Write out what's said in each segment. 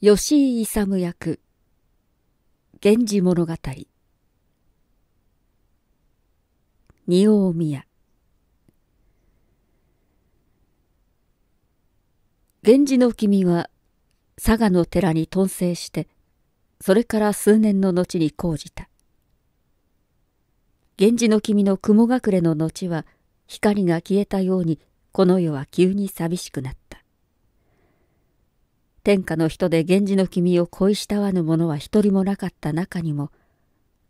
吉井勇役源氏物語二王宮源氏の君は佐賀の寺に遁生してそれから数年の後に講じた源氏の君の雲隠れの後は光が消えたようにこの世は急に寂しくなった。天下の人で源氏の君を恋したわぬ者は一人もなかった中にも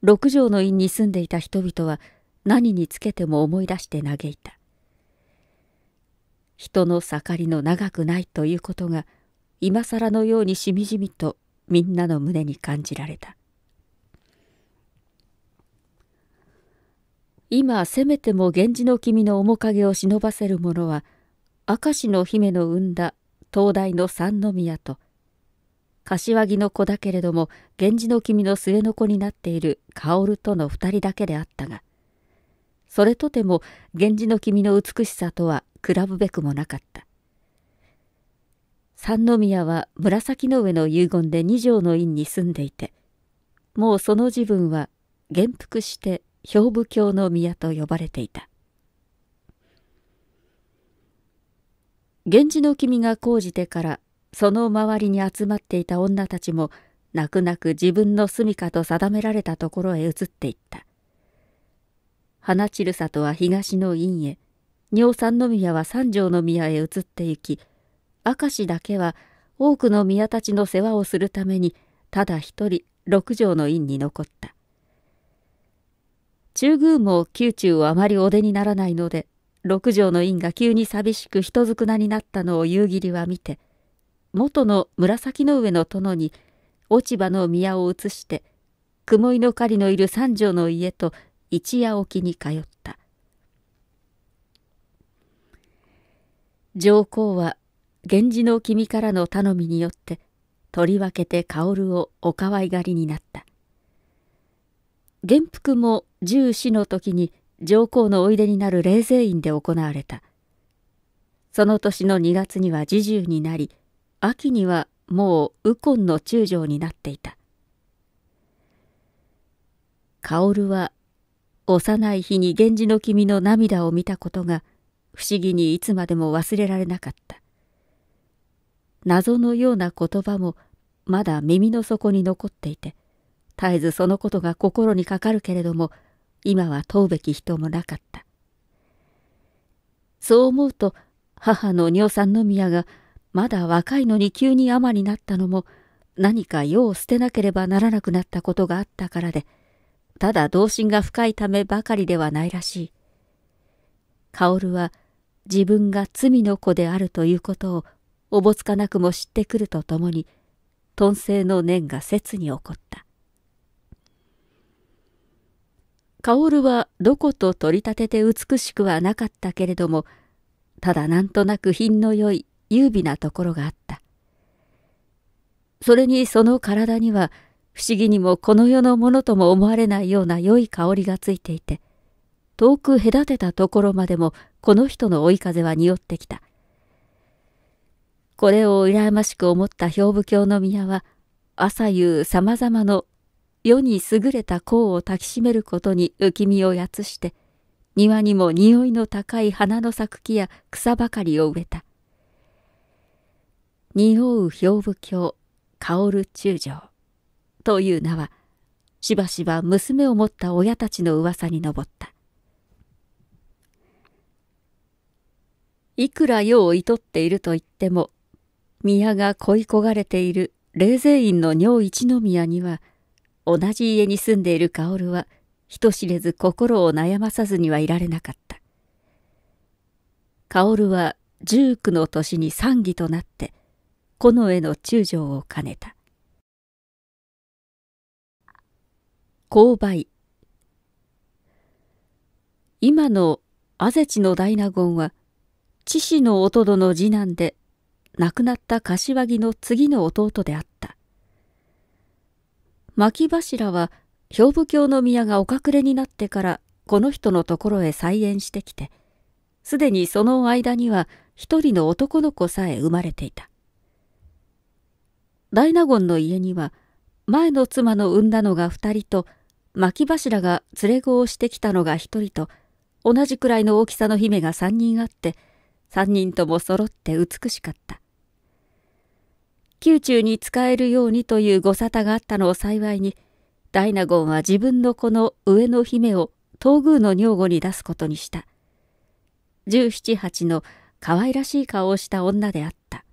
六条の院に住んでいた人々は何につけても思い出して嘆いた人の盛りの長くないということが今更のようにしみじみとみんなの胸に感じられた今せめても源氏の君の面影を忍ばせる者は明石の姫の産んだ東大の三宮と柏木の子だけれども源氏の君の末の子になっている薫との二人だけであったがそれとても源氏の君の美しさとは比ぶべくもなかった三宮は紫の上の遺言で二条の院に住んでいてもうその自分は元服して兵部教の宮と呼ばれていた。源氏の君が講じてからその周りに集まっていた女たちも泣く泣く自分の住処と定められたところへ移っていった花散里は東の院へ尿三宮は三条の宮へ移って行き明石だけは多くの宮たちの世話をするためにただ一人六条の院に残った中宮も宮中をあまりお出にならないので六条の院が急に寂しく人づくなになったのを夕霧は見て元の紫の上の殿に落ち葉の宮を移して雲井の狩りのいる三条の家と一夜置きに通った上皇は源氏の君からの頼みによってとりわけて薫をおかわいがりになった元服も十四の時に上皇のおいでになる霊勢院で行われたその年の2月には侍従になり秋にはもう右近の中将になっていた薫は幼い日に源氏の君の涙を見たことが不思議にいつまでも忘れられなかった謎のような言葉もまだ耳の底に残っていて絶えずそのことが心にかかるけれども今は問うべき人もなかった。そう思うと母の尿酸の宮がまだ若いのに急に尼になったのも何か世を捨てなければならなくなったことがあったからで、ただ同心が深いためばかりではないらしい。薫は自分が罪の子であるということをおぼつかなくも知ってくるとともに、頓性の念が切に起こった。薫はどこと取り立てて美しくはなかったけれども、ただなんとなく品の良い優美なところがあった。それにその体には、不思議にもこの世のものとも思われないような良い香りがついていて、遠く隔てたところまでもこの人の追い風は匂ってきた。これを羨ましく思った兵部教の宮は、朝夕様々の世に優れた功を抱きしめることに浮身をやつして、庭にも匂いの高い花の咲く木や草ばかりを植えた。匂う兵部鏡、香る中将という名は、しばしば娘を持った親たちの噂に上った。いくら世をいとっていると言っても、宮が恋焦がれている霊勢院の女一宮には、同じ家に住んでいる薫は、人知れず心を悩まさずにはいられなかった。薫は十九の年に三義となって、近衛の中将を兼ねた。勾配今の安地の大納言は、父の弟の次男で、亡くなった柏木の次の弟であった。薪柱は兵部教の宮がお隠れになってからこの人のところへ再演してきてすでにその間には一人の男の子さえ生まれていた大納言の家には前の妻の産んだのが二人と薪柱が連れ子をしてきたのが一人と同じくらいの大きさの姫が三人あって三人とも揃って美しかった宮中に使えるようにというご沙汰があったのを幸いに、ダイナゴンは自分の子の上の姫を東宮の女房に出すことにした。十七八の可愛らしい顔をした女であった。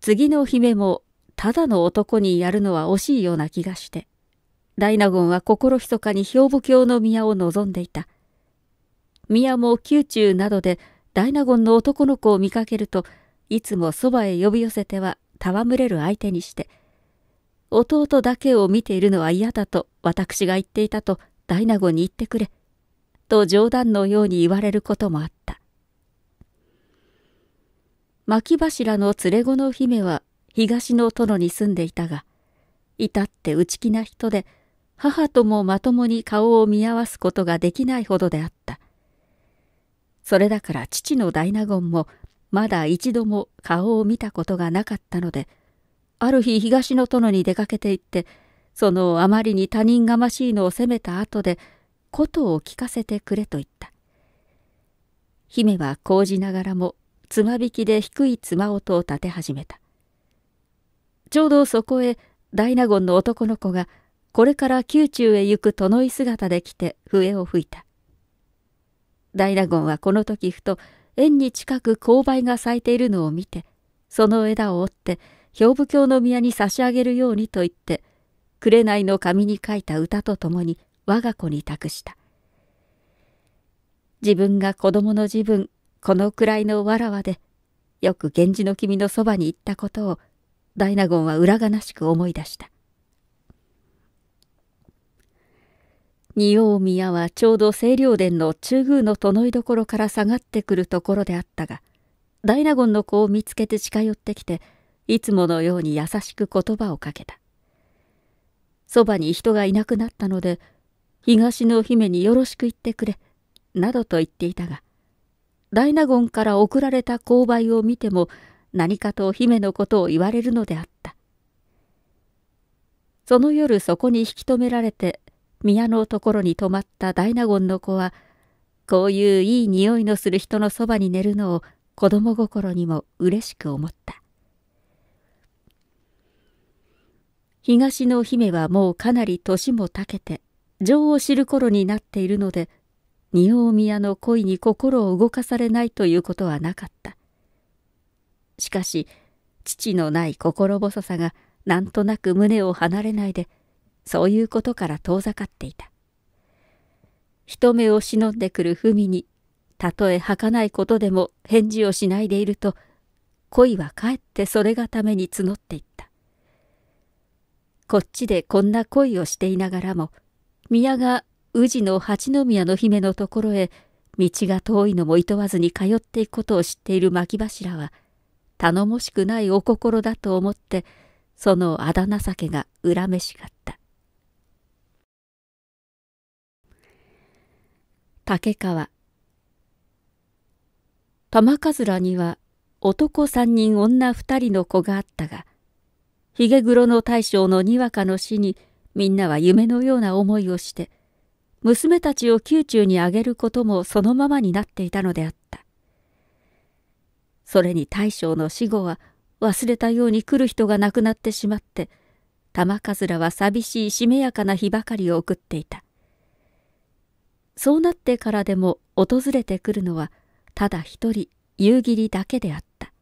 次の姫もただの男にやるのは惜しいような気がして、ダイナゴンは心密かに兵庫教の宮を望んでいた。宮も宮中などでダイナゴンの男の子を見かけると、いつもそばへ呼び寄せては戯れる相手にして、弟だけを見ているのは嫌だと私が言っていたと大納言に言ってくれ、と冗談のように言われることもあった。牧柱の連れ子の姫は東の殿に住んでいたが、至って内気な人で、母ともまともに顔を見合わすことができないほどであった。それだから父の大納言もまだ一度も顔を見たことがなかったので、ある日東の殿に出かけて行って、そのあまりに他人がましいのを責めた後で、ことを聞かせてくれと言った。姫は高じながらも、つま引きで低いつま音を立て始めた。ちょうどそこへ、大納言の男の子が、これから宮中へ行く殿い姿で来て笛を吹いた。大納言はこの時ふと円に近く勾配が咲いているのを見て、その枝を折って、兵部教の宮に差し上げるようにと言って、紅の紙に書いた歌とともに我が子に託した。自分が子供の自分、このくらいのわらわで、よく源氏の君のそばに行ったことを、ダイナゴンは裏がなしく思い出した。仁王宮はちょうど清涼殿の中宮の殿いどころから下がってくるところであったが、大納言の子を見つけて近寄ってきて、いつものように優しく言葉をかけた。そばに人がいなくなったので、東の姫によろしく言ってくれ、などと言っていたが、大納言から送られた勾配を見ても、何かと姫のことを言われるのであった。その夜そこに引き止められて宮のところに泊まった大納言の子は、こういういい匂いのする人のそばに寝るのを子供心にも嬉しく思った。東の姫はもうかなり年もたけて、情を知る頃になっているので、仁王宮の恋に心を動かされないということはなかった。しかし、父のない心細さがなんとなく胸を離れないで、そういうことから遠ざかっていた。人目を忍んでくる文に、たとえ儚いことでも返事をしないでいると、恋はかえってそれがために募っていった。こっちでこんな恋をしていながらも、宮が宇治の八宮の姫のところへ、道が遠いのも厭わずに通っていくことを知っている牧柱は、頼もしくないお心だと思って、そのあだ情けが恨めしかった。竹川玉かずらには男三人女二人の子があったがひげ黒の大将のにわかの死にみんなは夢のような思いをして娘たちを宮中にあげることもそのままになっていたのであったそれに大将の死後は忘れたように来る人が亡くなってしまって玉かずらは寂しいしめやかな日ばかりを送っていたそうなってからでも訪れてくるのはただ一人夕霧だけであった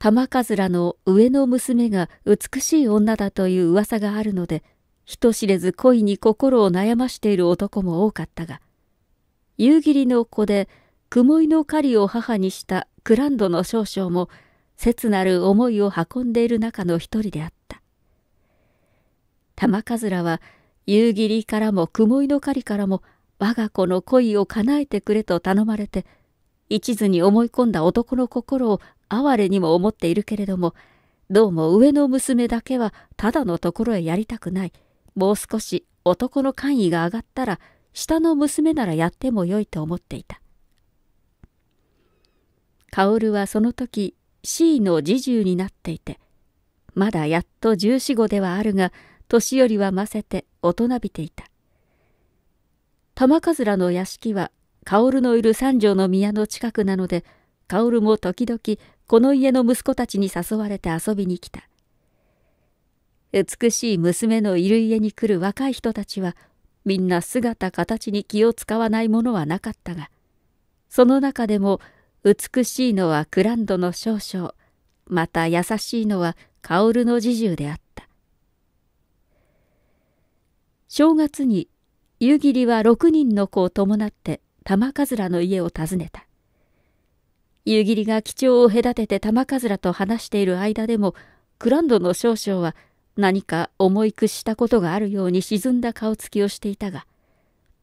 玉かずらの上の娘が美しい女だという噂があるので人知れず恋に心を悩ましている男も多かったが夕霧の子で雲井の狩りを母にしたクランドの少将も切なる思いを運んでいる中の一人であった玉かずらは夕霧からも雲井の狩りからも我が子の恋を叶えてくれと頼まれて、一途に思い込んだ男の心を哀れにも思っているけれども、どうも上の娘だけはただのところへやりたくない。もう少し男の官位が上がったら、下の娘ならやってもよいと思っていた。薫はその時 C の侍従になっていてまだやっと十四五ではあるが年寄りはませて大人びていた。玉かずらの屋敷は薫のいる三条の宮の近くなので薫も時々この家の息子たちに誘われて遊びに来た美しい娘のいる家に来る若い人たちはみんな姿形に気を使わないものはなかったがその中でも美しいのはクランドの少々また優しいのは薫の侍従であった正月に夕霧は6人の子を伴って玉かずらの家を訪ねた。夕霧が基調を隔てて玉かずらと話している間でも、クランドの少々は何か重い屈したことがあるように沈んだ顔つきをしていたが、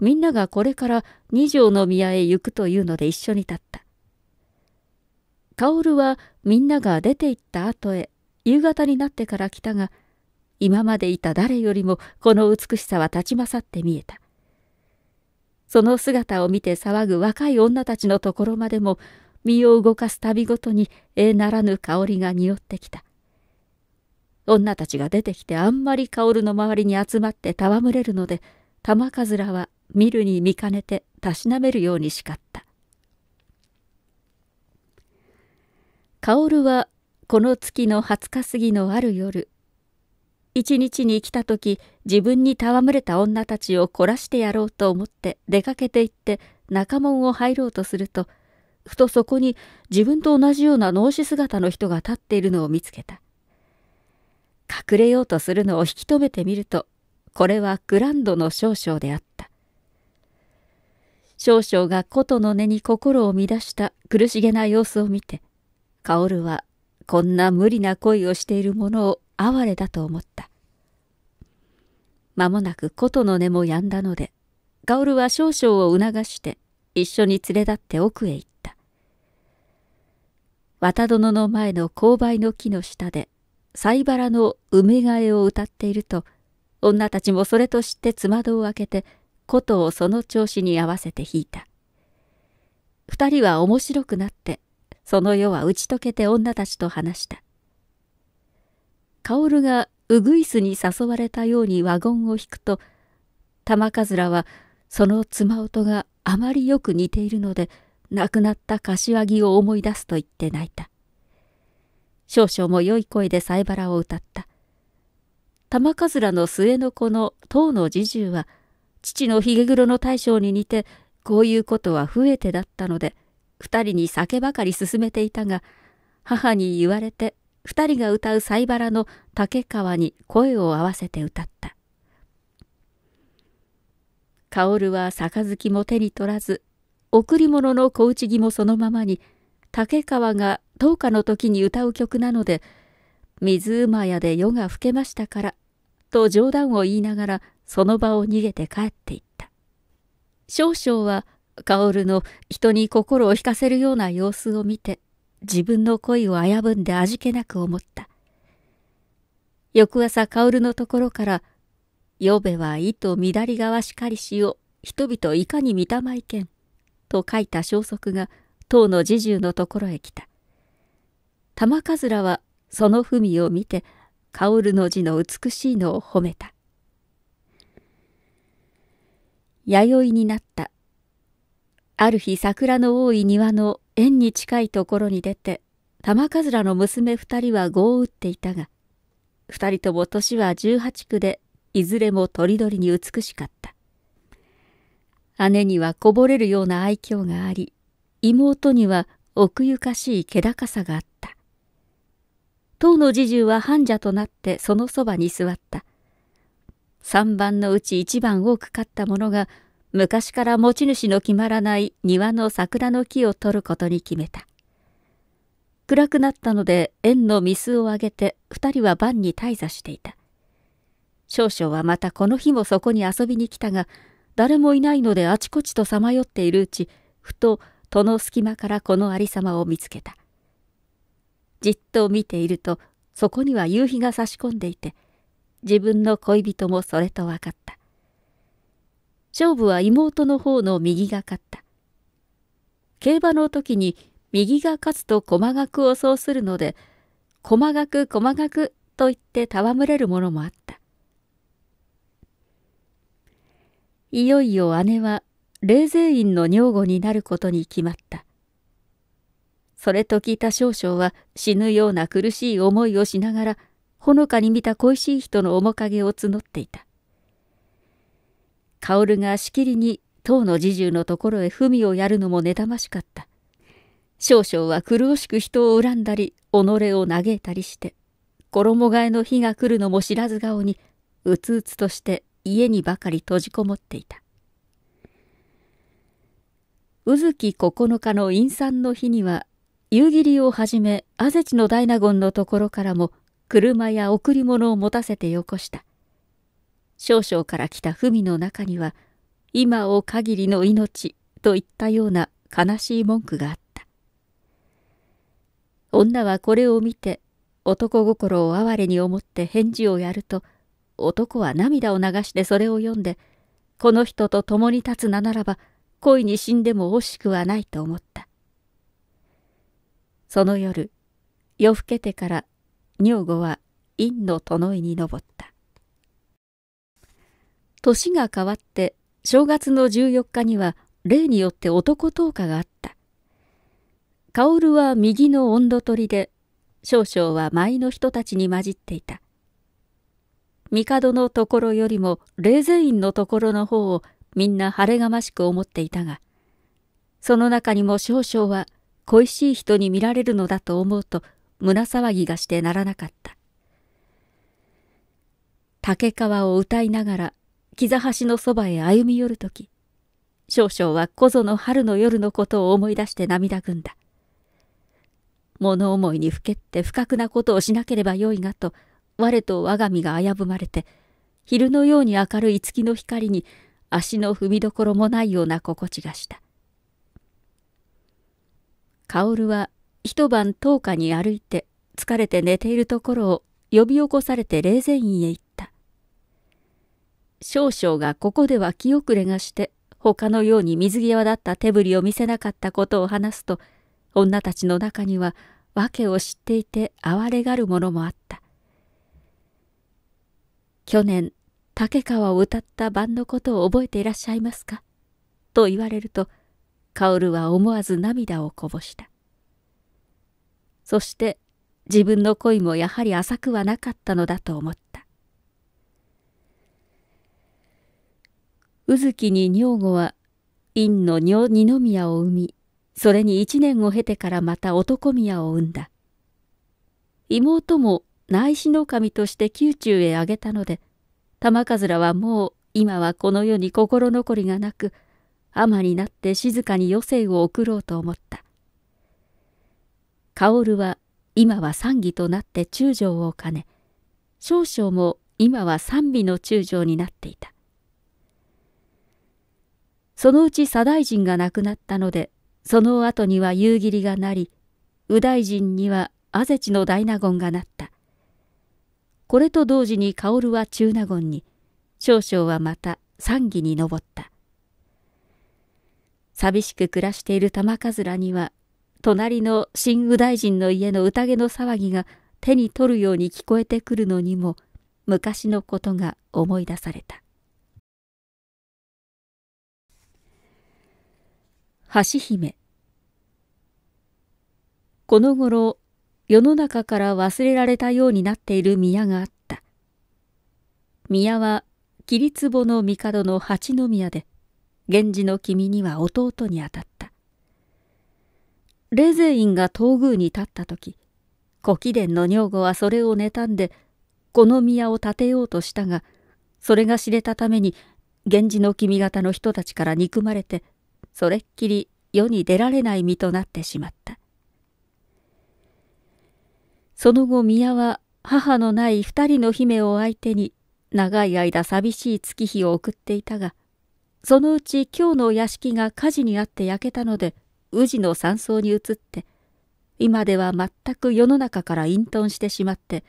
みんながこれから二条の宮へ行くというので一緒に立った。薫はみんなが出て行った後へ夕方になってから来たが、今までいた誰よりもこの美しさは立ち勝って見えた。その姿を見て騒ぐ若い女たちのところまでも身を動かす度ごとにええならぬ香りが匂ってきた。女たちが出てきてあんまり薫の周りに集まって戯れるので玉かずらは見るに見かねてたしなめるように叱った。薫はこの月の20日過ぎのある夜一日に来た時自分に戯れた女たちを凝らしてやろうと思って出かけて行って中門を入ろうとするとふとそこに自分と同じような脳死姿の人が立っているのを見つけた隠れようとするのを引き止めてみるとこれはグランドの少々であった少々が琴の根に心を乱した苦しげな様子を見て薫はこんな無理な恋をしているものを哀れだと思った。間もなく琴の音も止んだので、ガオルは少々を促して一緒に連れ立って奥へ行った。綿殿の前の勾配の木の下で、貝原の梅替えを歌っていると、女たちもそれと知ってつまどを開けて、琴をその調子に合わせて弾いた。二人は面白くなって、その世は打ち解けて女たちと話した。薫がウグイスに誘われたようにワゴンを引くと、玉かずらはその妻音があまりよく似ているので、亡くなった柏木を思い出すと言って泣いた。少々も良い声でサイバラを歌った。玉かずらの末の子の当の侍従は、父のひげ黒の大将に似て、こういうことは増えてだったので、二人に酒ばかり勧めていたが、母に言われて二人が歌うサイバラの竹川に声を合わせて歌った。薫は杯も手に取らず、贈り物の小内着もそのままに、竹川が10日の時に歌う曲なので、水馬屋で夜が更けましたから、と冗談を言いながらその場を逃げて帰っていった。少々は薫の人に心を惹かせるような様子を見て、自分の恋を危ぶんで味気なく思った。翌朝薫のところから、ヨべは意図乱りがわしかりしを人々いかに見たまいけん、と書いた消息が唐の侍従のところへ来た。玉かずらはその文を見て、薫の字の美しいのを褒めた。弥生になったある日桜の多い庭の縁に近いところに出て、玉かずらの娘二人は碁を打っていたが、二人とも年は十八区で、いずれもとりどりに美しかった。姉にはこぼれるような愛嬌があり、妹には奥ゆかしい気高さがあった。当の侍従は患者となってそのそばに座った。三番のうち一番多く勝った者が昔から持ち主の決まらない庭の桜の木を取ることに決めた。暗くなったので縁の水をあげて二人は晩に滞在していた。少々はまたこの日もそこに遊びに来たが、誰もいないのであちこちとさまよっているうち、ふと戸の隙間からこのありさまを見つけた。じっと見ていると、そこには夕日が差し込んでいて、自分の恋人もそれと分かった。勝負は妹の方の右が勝った。競馬の時に右が勝つと駒くをそうするので、駒学駒くと言って戯れるものもあった。いよいよ姉は冷泉院の女房になることに決まった。それと聞いた少々は死ぬような苦しい思いをしながら、ほのかに見た恋しい人の面影を募っていた。薫がしきりに唐の侍従のところへ文をやるのも妬ましかった。少々は苦しく人を恨んだり、己を嘆いたりして、衣替えの日が来るのも知らず顔に、うつうつとして家にばかり閉じこもっていた。宇月9日の陰産の日には、夕霧をはじめ、安土の大納言のところからも、車や贈り物を持たせてよこした。少々から来た文の中には、今を限りの命といったような悲しい文句があった。女はこれを見て、男心を哀れに思って返事をやると、男は涙を流してそれを読んで、この人と共に立つなならば、恋に死んでも惜しくはないと思った。その夜、夜更けてから女房は院の殿井に登った。年が変わって正月の14日には例によって男10があった。薫は右の温度取りで、少々は前の人たちに混じっていた。帝のところよりも霊前院のところの方をみんな晴れがましく思っていたが、その中にも少々は恋しい人に見られるのだと思うと胸騒ぎがしてならなかった。竹川を歌いながら木座橋のそばへ歩み寄る時少々はこぞの春の夜のことを思い出して涙ぐんだ。物思いにふけって不覚なことをしなければよいがと、我と我が身が危ぶまれて、昼のように明るい月の光に足の踏みどころもないような心地がした。薫は一晩十日に歩いて疲れて寝ているところを呼び起こされて霊泉院へ行った少々がここでは気遅れがして、他のように水際だった手振りを見せなかったことを話すと、女たちの中には訳を知っていて哀れがる者もあった。去年、竹川を歌った晩のことを覚えていらっしゃいますかと言われると、薫は思わず涙をこぼした。そして、自分の恋もやはり浅くはなかったのだと思った。宇月に女房は、陰の女二宮を生み、それに一年を経てからまた男宮を生んだ。妹も内子の神として宮中へあげたので、玉数はもう今はこの世に心残りがなく、尼になって静かに余生を送ろうと思った。薫は今は賛儀となって中将を兼ね、少々も今は賛美の中将になっていた。そのうち左大臣が亡くなったので、その後には夕霧がなり、右大臣には安世地の大納言がなった。これと同時に薫は中納言に、少々はまた三義に上った。寂しく暮らしている玉かずらには、隣の新右大臣の家の宴の騒ぎが手に取るように聞こえてくるのにも、昔のことが思い出された。橋姫この頃世の中から忘れられたようになっている宮があった宮は桐壺の帝の八宮で源氏の君には弟にあたった霊勢院が東宮に立った時古貴殿の女房はそれを妬んでこの宮を建てようとしたがそれが知れたために源氏の君方の人たちから憎まれてそれっきり世に出られない身となってしまった。その後宮は母のない二人の姫を相手に長い間寂しい月日を送っていたが、そのうち今日の屋敷が火事にあって焼けたので、宇治の山荘に移って、今では全く世の中から隠遁してしまって、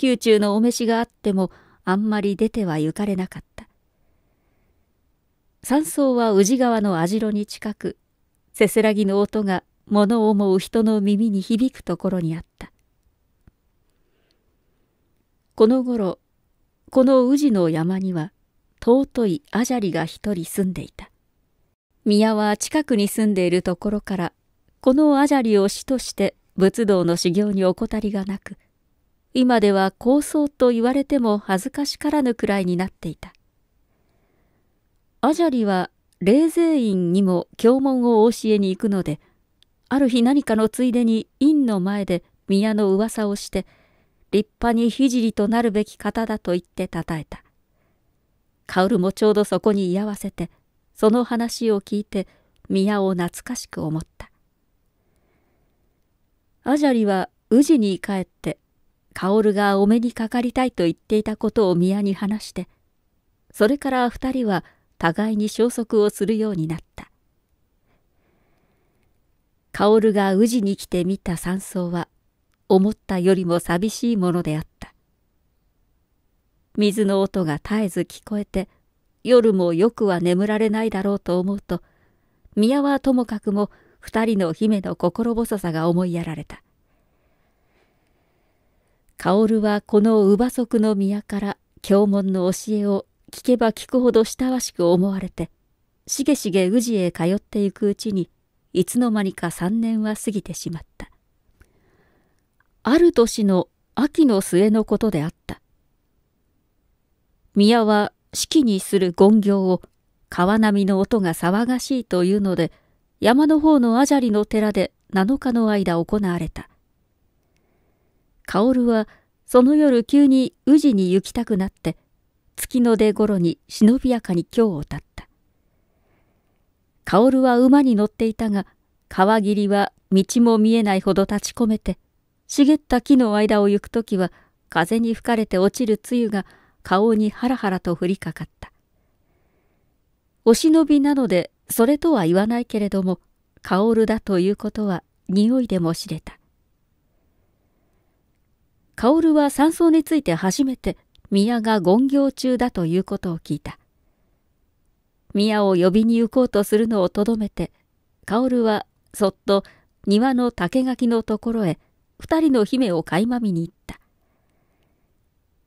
宮中のお召しがあってもあんまり出ては行かれなかった。山荘は宇治川の網代に近くせせらぎの音が物を思う人の耳に響くところにあったこの頃この宇治の山には尊いアジャリが一人住んでいた宮は近くに住んでいるところからこのアジャリを師として仏道の修行に怠りがなく今では高僧と言われても恥ずかしからぬくらいになっていたアジャリは霊税院にも教文を教えに行くので、ある日何かのついでに院の前で宮の噂をして、立派に聖となるべき方だと言ってたたえた。薫もちょうどそこに居合わせて、その話を聞いて宮を懐かしく思った。アジャリは宇治に帰って、薫がお目にかかりたいと言っていたことを宮に話して、それから二人は互いに消息をするようになった。薫が宇治に来て見た山荘は、思ったよりも寂しいものであった。水の音が絶えず聞こえて、夜もよくは眠られないだろうと思うと、宮はともかくも二人の姫の心細さが思いやられた。薫はこの乳母足の宮から教文の教えを聞けば聞くほど親しく思われて、しげしげ宇治へ通っていくうちに、いつの間にか3年は過ぎてしまった。ある年の秋の末のことであった。宮は四季にする権行を川波の音が騒がしいというので、山の方のアジャリの寺で7日の間行われた。薫はその夜急に宇治に行きたくなって、月の出頃に忍びやかに京を立った。薫は馬に乗っていたが、川霧は道も見えないほど立ち込めて、茂った木の間を行くときは、風に吹かれて落ちる露が顔にハラハラと降りかかった。お忍びなので、それとは言わないけれども、薫だということは匂いでも知れた。薫は山荘について初めて宮が権行中だということを聞いた。宮を呼びに行こうとするのをとどめて、薫はそっと庭の竹垣のところへ二人の姫を垣間見に行った。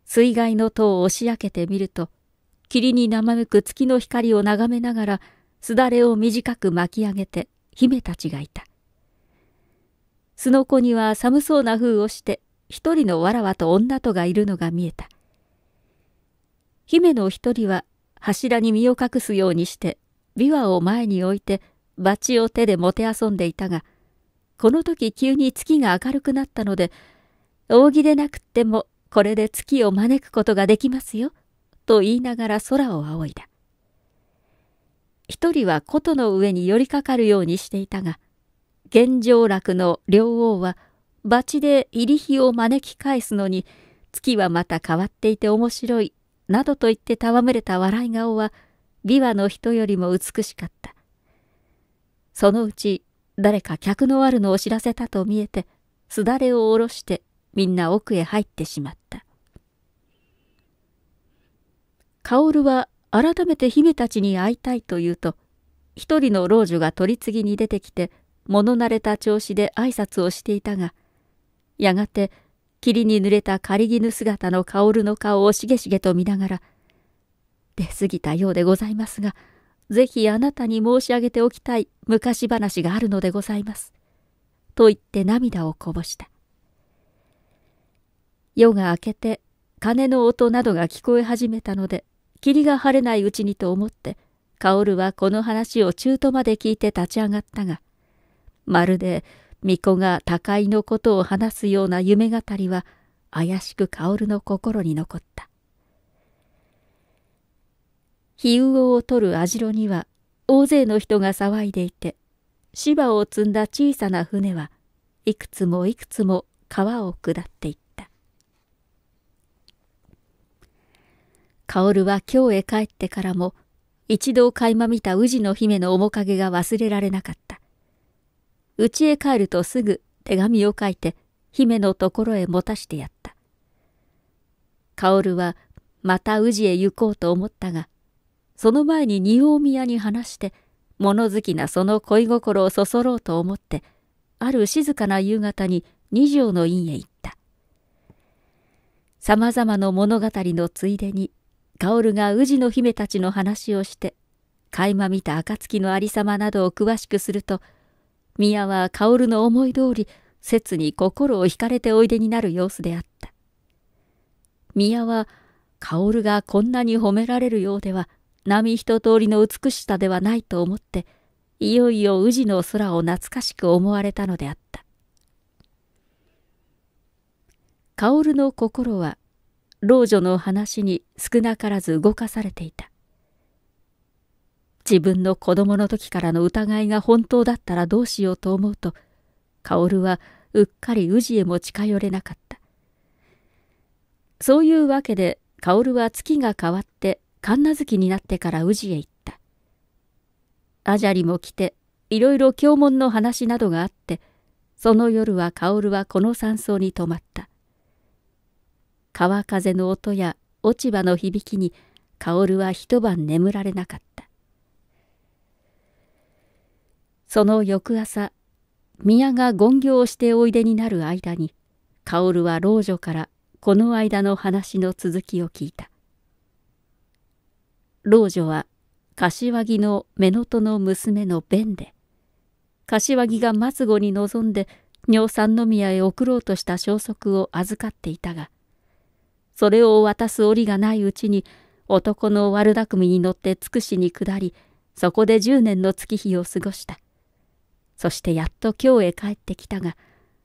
水害の塔を押し開けてみると、霧に生めく月の光を眺めながら、すだれを短く巻き上げて姫たちがいた。すのこには寒そうな風をして、一人のわらわと女とがいるのが見えた。姫の一人は柱に身を隠すようにして琵琶を前に置いてバチを手でもてあそんでいたがこの時急に月が明るくなったので扇でなくってもこれで月を招くことができますよと言いながら空を仰いだ一人は琴の上に寄りかかるようにしていたが玄上楽の両王はバチで入り火を招き返すのに月はまた変わっていて面白いなどと言って戯れた笑い顔は、琵琶の人よりも美しかった。そのうち、誰か客のあるのを知らせたと見えて、すだれを下ろして、みんな奥へ入ってしまった。薫は改めて姫たちに会いたいと言うと、一人の老女が取り次ぎに出てきて、物慣れた調子で挨拶をしていたが、やがて霧に濡れた仮衣姿の薫の顔をしげしげと見ながら、出過ぎたようでございますが、ぜひあなたに申し上げておきたい昔話があるのでございます。と言って涙をこぼした。夜が明けて、鐘の音などが聞こえ始めたので、霧が晴れないうちにと思って、薫はこの話を中途まで聞いて立ち上がったが、まるで巫女が高いのことを話すような夢語りは怪しく薫の心に残った。火魚を取る網代には大勢の人が騒いでいて、芝を積んだ小さな船はいくつもいくつも川を下っていった。薫は京へ帰ってからも一度垣間見た宇治の姫の面影が忘れられなかった。家へ帰るとすぐ手紙を書いて姫のところへ持たしてやった。薫はまた宇治へ行こうと思ったが、その前に仁王宮に話して、物好きなその恋心をそそろうと思って、ある静かな夕方に二条の院へ行った。さまざまな物語のついでに、薫が宇治の姫たちの話をして、垣間見た暁のありさまなどを詳しくすると、宮は薫の思い通り、切に心を惹かれておいでになる様子であった。宮は、薫がこんなに褒められるようでは、波一通りの美しさではないと思って、いよいよ宇治の空を懐かしく思われたのであった。薫の心は、老女の話に少なからず動かされていた。自分の子供の時からの疑いが本当だったらどうしようと思うと、薫はうっかり宇治へも近寄れなかった。そういうわけで、薫は月が変わって、神奈月になってから宇治へ行った。アジャリも来て、いろいろ教門の話などがあって、その夜は薫はこの山荘に泊まった。川風の音や落ち葉の響きに、薫は一晩眠られなかった。その翌朝、宮が権行しておいでになる間に、薫は老女からこの間の話の続きを聞いた。老女は柏木の乳母の娘の弁で、柏木が末後に臨んで尿酸の宮へ送ろうとした消息を預かっていたが、それを渡す折がないうちに男の悪巧みに乗ってつくしに下り、そこで10年の月日を過ごした。そしてやっと今日へ帰ってきたが、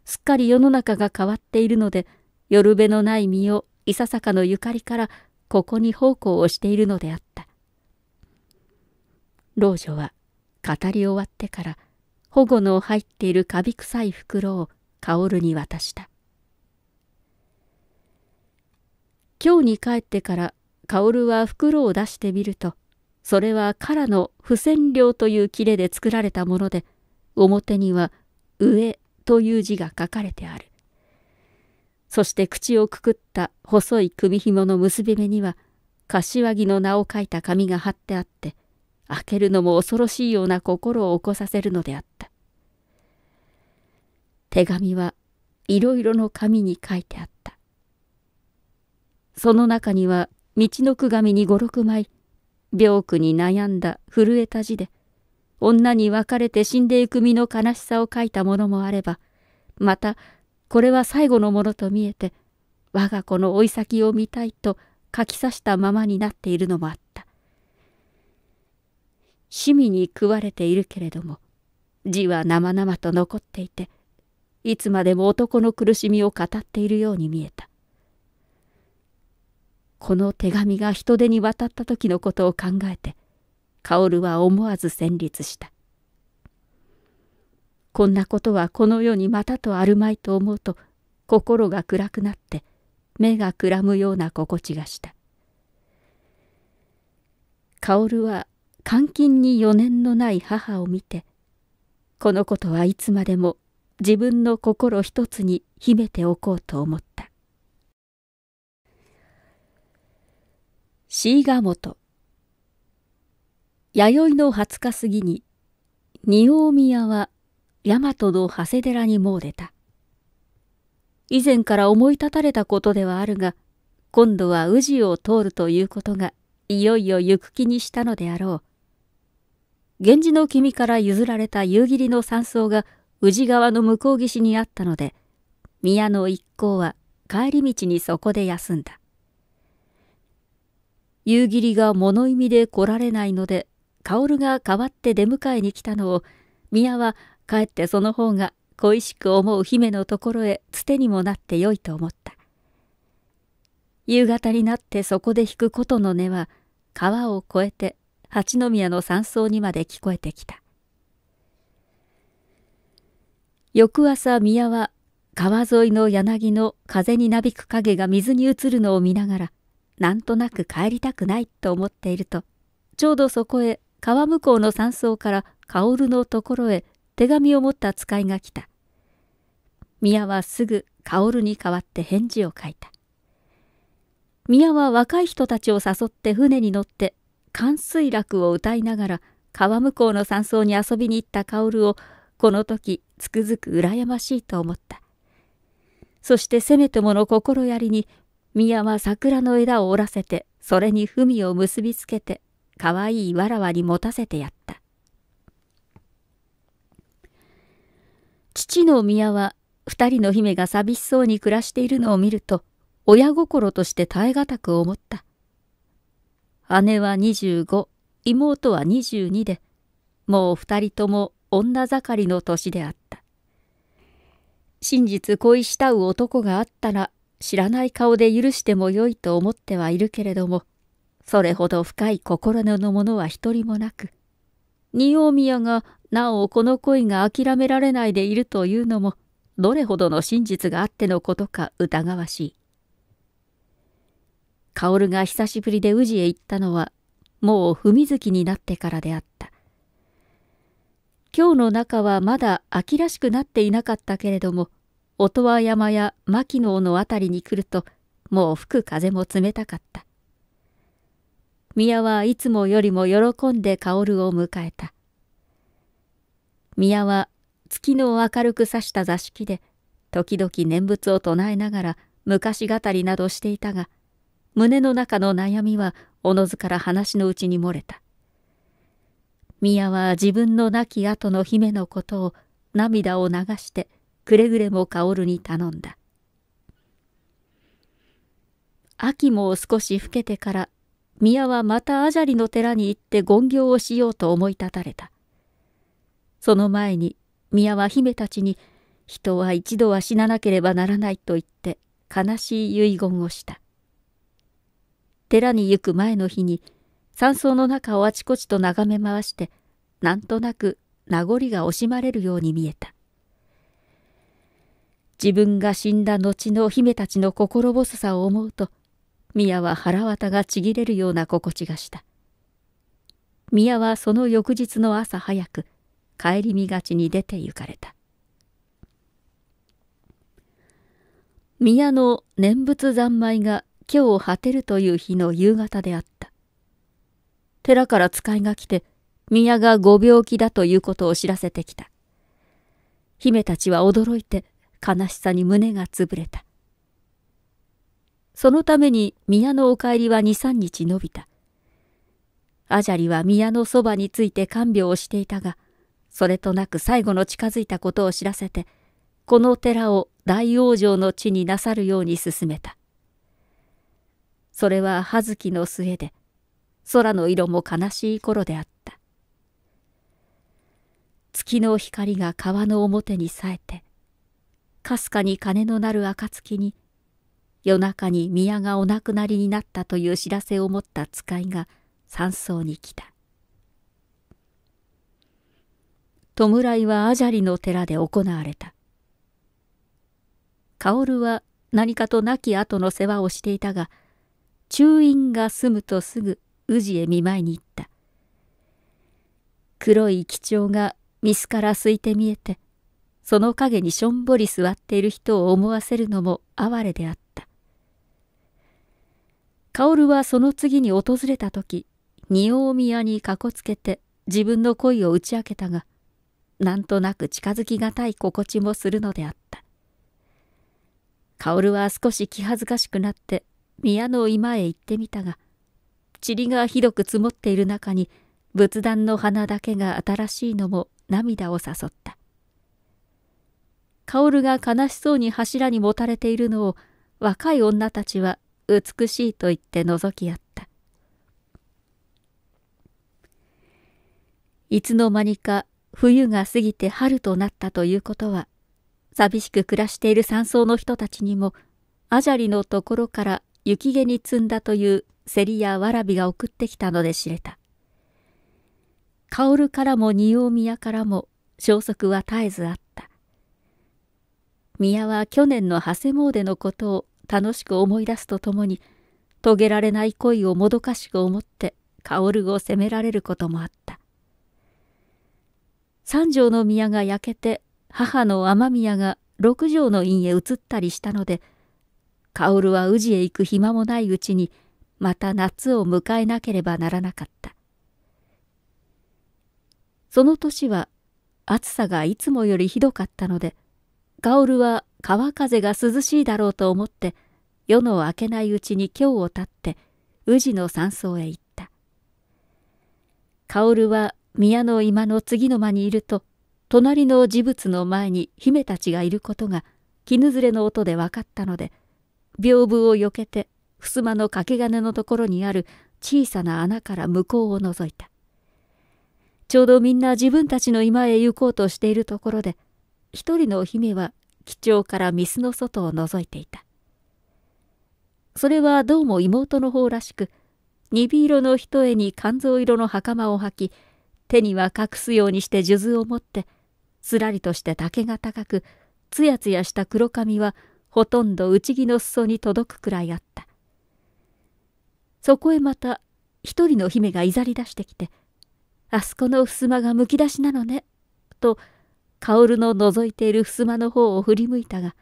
すっかり世の中が変わっているので、夜べのない身をいささかのゆかりからここに奉公をしているのであった。老女は語り終わってから保護の入っているカビ臭い袋を薫に渡した。今日に帰ってから薫は袋を出してみるとそれは唐の不染料という切れで作られたもので表には上という字が書かれてある。そして口をくくった細い組紐の結び目には、柏木の名を書いた紙が貼ってあって、開けるのも恐ろしいような心を起こさせるのであった。手紙はいろいろの紙に書いてあった。その中には、道のく紙に五六枚、病苦に悩んだ震えた字で、女に別れて死んでいく身の悲しさを書いたものもあれば、また、これは最後のものと見えて、我が子の老い先を見たいと書き刺したままになっているのもあった。趣味に食われているけれども、字は生々と残っていて、いつまでも男の苦しみを語っているように見えた。この手紙が人手に渡った時のことを考えて、薫は思わず戦慄した。こんなことはこの世にまたとあるまいと思うと心が暗くなって目がくらむような心地がした。薫は監禁に余念のない母を見てこのことはいつまでも自分の心一つに秘めておこうと思った椎ヶ本弥生の20日過ぎに、仁王宮は大和の長谷寺に詣でた。以前から思い立たれたことではあるが、今度は宇治を通るということが、いよいよ行く気にしたのであろう。源氏の君から譲られた夕霧の山荘が宇治川の向こう岸にあったので、宮の一行は帰り道にそこで休んだ。夕霧が物意味で来られないので薫が代わって出迎えに来たのを宮はかえってその方が恋しく思う姫のところへつてにもなってよいと思った夕方になってそこで引く琴の音は川を越えて八宮の山荘にまで聞こえてきた翌朝宮は川沿いの柳の風になびく影が水に映るのを見ながらなんとなく帰りたくないと思っているとちょうどそこへ川向こうの山荘から薫のところへ手紙を持った使いが来た。宮はすぐ薫に代わって返事を書いた。宮は若い人たちを誘って船に乗って寒水楽を歌いながら川向こうの山荘に遊びに行った薫をこの時つくづく羨ましいと思った。そしてせめてもの心やりに宮は桜の枝を折らせてそれに文を結びつけてかわいいわらわに持たせてやった。父の宮は二人の姫が寂しそうに暮らしているのを見ると、親心として耐え難く思った。姉は25、妹は22で、もう二人とも女盛りの年であった。真実恋したう男があったら、知らない顔で許してもよいと思ってはいるけれども、それほど深い心根のものは一人もなく、仁王宮がなおこの恋が諦められないでいるというのも、どれほどの真実があってのことか疑わしい。薫が久しぶりで宇治へ行ったのは、もう文月になってからであった。今日の中はまだ秋らしくなっていなかったけれども、音羽山や牧野の辺りに来ると、もう吹く風も冷たかった。宮はいつもよりも喜んで薫を迎えた。宮は月の明るく差した座敷で、時々念仏を唱えながら昔語りなどしていたが、胸の中の悩みはおのずから話のうちに漏れた。宮は自分の亡き後の姫のことを涙を流してくれぐれも薫に頼んだ。秋も少し更けてから宮はまたアジャリの寺に行って権行をしようと思い立たれた。その前に宮は姫たちに人は一度は死ななければならないと言って悲しい遺言をした。寺に行く前の日に山荘の中をあちこちと眺め回してなんとなく名残が惜しまれるように見えた。自分が死んだ後の姫たちの心細さを思うと宮は腹渡がちぎれるような心地がした。宮はその翌日の朝早く、帰りみがちに出て行かれた。宮の念仏三昧が今日果てるという日の夕方であった。寺から使いが来て、宮がご病気だということを知らせてきた。姫たちは驚いて悲しさに胸が潰れた。そのために宮のお帰りは二三日延びた。アジャリは宮のそばについて看病をしていたが、それとなく最後の近づいたことを知らせて、この寺を大往生の地になさるように進めた。それは葉月の末で、空の色も悲しい頃であった。月の光が川の表に冴えて、かすかに鐘の鳴る暁に、夜中に宮がお亡くなりになったという知らせを持った使いが山荘に来た。弔いはアジャリの寺で行われた。薫は何かと亡き後の世話をしていたが、中院が住むとすぐ宇治へ見舞いに行った。黒い貴重がミスから空いて見えて、その陰にしょんぼり座っている人を思わせるのも哀れであった。薫はその次に訪れた時、仁王宮にかこつけて自分の恋を打ち明けたが、なんとなく近づきがたい心地もするのであった。薫は少し気恥ずかしくなって宮の居間へ行ってみたが、塵がひどく積もっている中に仏壇の花だけが新しいのも涙を誘った。薫が悲しそうに柱にもたれているのを若い女たちは美しいと言って覗き合った。いつの間にか冬が過ぎて春となったということは、寂しく暮らしている山荘の人たちにも、アジャリのところから雪毛に積んだというセリやわらびが送ってきたので知れた。薫からも仁王宮からも消息は絶えずあった。宮は去年の長谷詣のことを楽しく思い出すとともに、遂げられない恋をもどかしく思って、薫を責められることもあった。三条の宮が焼けて、母の雨宮が六条の院へ移ったりしたので、薫は宇治へ行く暇もないうちに、また夏を迎えなければならなかった。その年は暑さがいつもよりひどかったので、薫は川風が涼しいだろうと思って夜の明けないうちに今日を絶って宇治の山荘へ行った薫は宮の居間の次の間にいると隣の事物の前に姫たちがいることが絹ずれの音で分かったので屏風をよけて襖の掛け金のところにある小さな穴から向こうを覗いたちょうどみんな自分たちの居間へ行こうとしているところで一人の姫は基調からミの外を覗いていた。それはどうも妹の方らしく、鈍色の一重に肝臓色の袴を履き、手には隠すようにして数珠を持って、すらりとして丈が高く、つやつやした黒髪はほとんど内着の裾に届くくらいあった。そこへまた一人の姫がいざり出してきて、あそこの襖がむき出しなのね、と薫の覗いている襖の方を振り向いたが、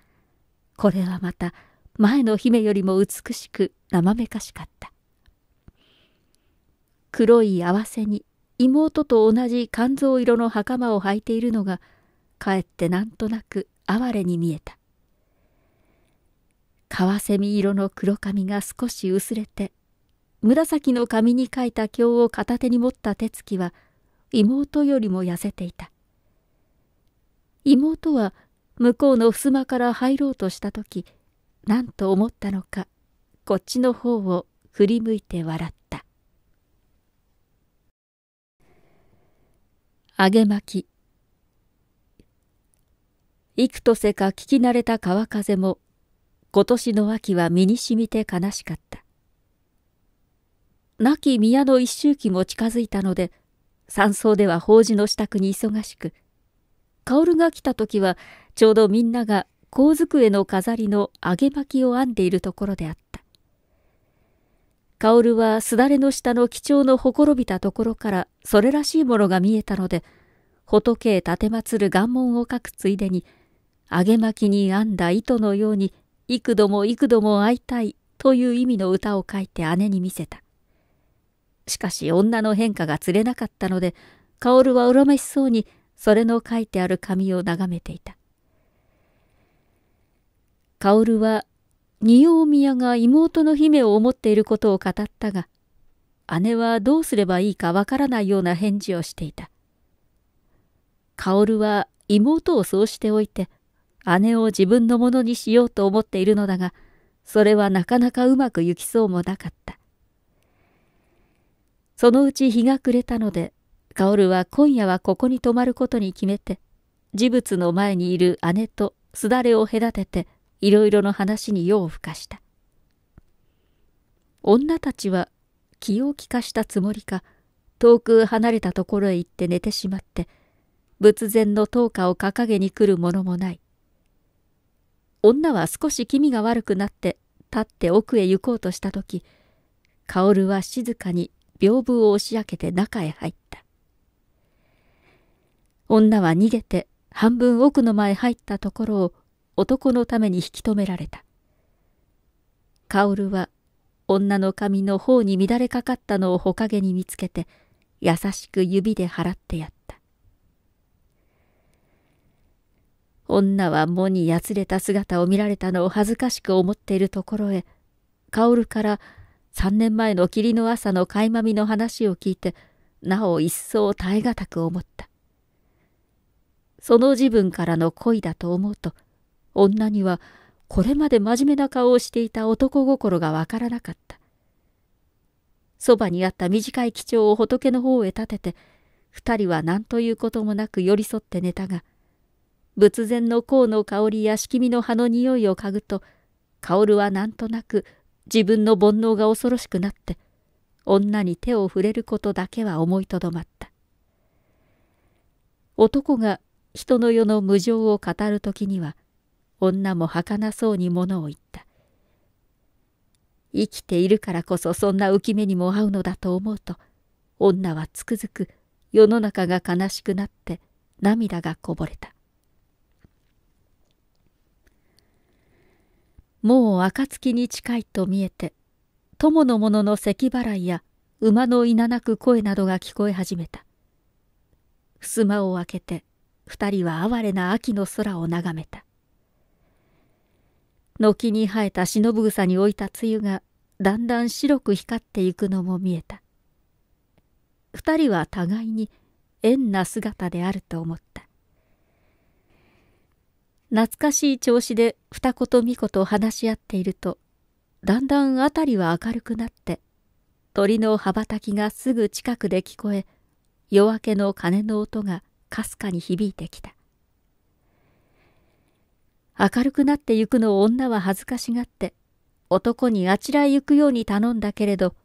これはまた前の姫よりも美しくまめかしかった。黒い合わせに妹と同じ肝臓色の袴を履いているのが、かえってなんとなく哀れに見えた。カワセミ色の黒髪が少し薄れて、紫の髪に書いた経を片手に持った手つきは、妹よりも痩せていた。妹は向こうの襖から入ろうとした時何と思ったのかこっちの方を振り向いて笑った揚げ巻き幾とせか聞き慣れた川風も今年の秋は身にしみて悲しかった亡き宮の一周忌も近づいたので山荘では法事の支度に忙しく薫が来た時は、ちょうどみんなが甲机の飾りの揚げ巻きを編んでいるところであった。薫はすだれの下の貴重のほころびたところからそれらしいものが見えたので、仏へ奉る願文を書くついでに、揚げ巻きに編んだ糸のように幾度も幾度も会いたいという意味の歌を書いて姉に見せた。しかし女の変化が釣れなかったので、薫はう恨めしそうにそれの書いてある紙を眺めていた。薫は、仁王宮が妹の姫を思っていることを語ったが、姉はどうすればいいかわからないような返事をしていた。薫は妹をそうしておいて、姉を自分のものにしようと思っているのだが、それはなかなかうまくいきそうもなかった。そのうち日が暮れたので、薫は今夜はここに泊まることに決めて、事物の前にいる姉とすだれを隔てて、いろいろの話に夜をふかした。女たちは気を利かしたつもりか、遠く離れたところへ行って寝てしまって、仏前の灯火を掲げに来るものもない。女は少し気味が悪くなって立って奥へ行こうとした時薫は静かに屏風を押し開けて中へ入った。女は逃げて半分奥の前入ったところを男のために引き止められた。薫は女の髪の方に乱れかかったのをほかげに見つけて優しく指で払ってやった。女は藻にやつれた姿を見られたのを恥ずかしく思っているところへ薫から3年前の霧の朝の垣間見の話を聞いてなお一層耐え難く思った。その自分からの恋だと思うと、女にはこれまで真面目な顔をしていた男心がわからなかった。そばにあった短い基調を仏の方へ立てて、二人は何ということもなく寄り添って寝たが、仏前の甲の香りや敷きみの葉の匂いを嗅ぐと、薫はなんとなく自分の煩悩が恐ろしくなって、女に手を触れることだけは思いとどまった。男が人の世の無情を語る時には女も儚そうにものを言った。生きているからこそそんな浮き目にも合うのだと思うと女はつくづく世の中が悲しくなって涙がこぼれた。もう暁に近いと見えて友の者の咳払いや馬のいななく声などが聞こえ始めた。襖を開けて二人は哀れな秋の空を眺めた。軒に生えた忍草に置いた梅雨がだんだん白く光っていくのも見えた。二人は互いに縁な姿であると思った。懐かしい調子で二子と三子と話し合っていると、だんだん辺りは明るくなって、鳥の羽ばたきがすぐ近くで聞こえ、夜明けの鐘の音がかすかに響いてきた明るくなってゆくのを女は恥ずかしがって男にあちらへ行くように頼んだけれど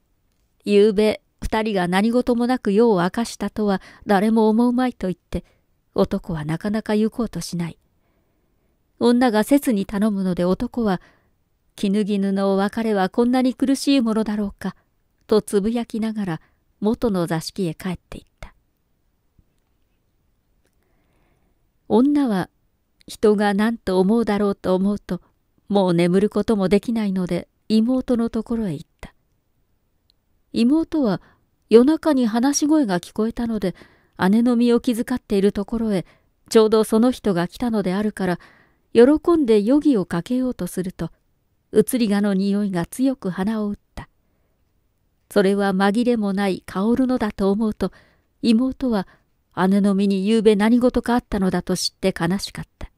夕べ二人が何事もなく夜を明かしたとは誰も思うまいと言って男はなかなか行こうとしない女が切に頼むので男は絹絹のお別れはこんなに苦しいものだろうかとつぶやきながら元の座敷へ帰っていっ女は人が何と思うだろうと思うともう眠ることもできないので妹のところへ行った妹は夜中に話し声が聞こえたので姉の身を気遣っているところへちょうどその人が来たのであるから喜んで余儀をかけようとすると移りがの匂いが強く鼻を打ったそれは紛れもない薫るのだと思うと妹は姉の身に夕べ何事かあったのだと知って悲しかった。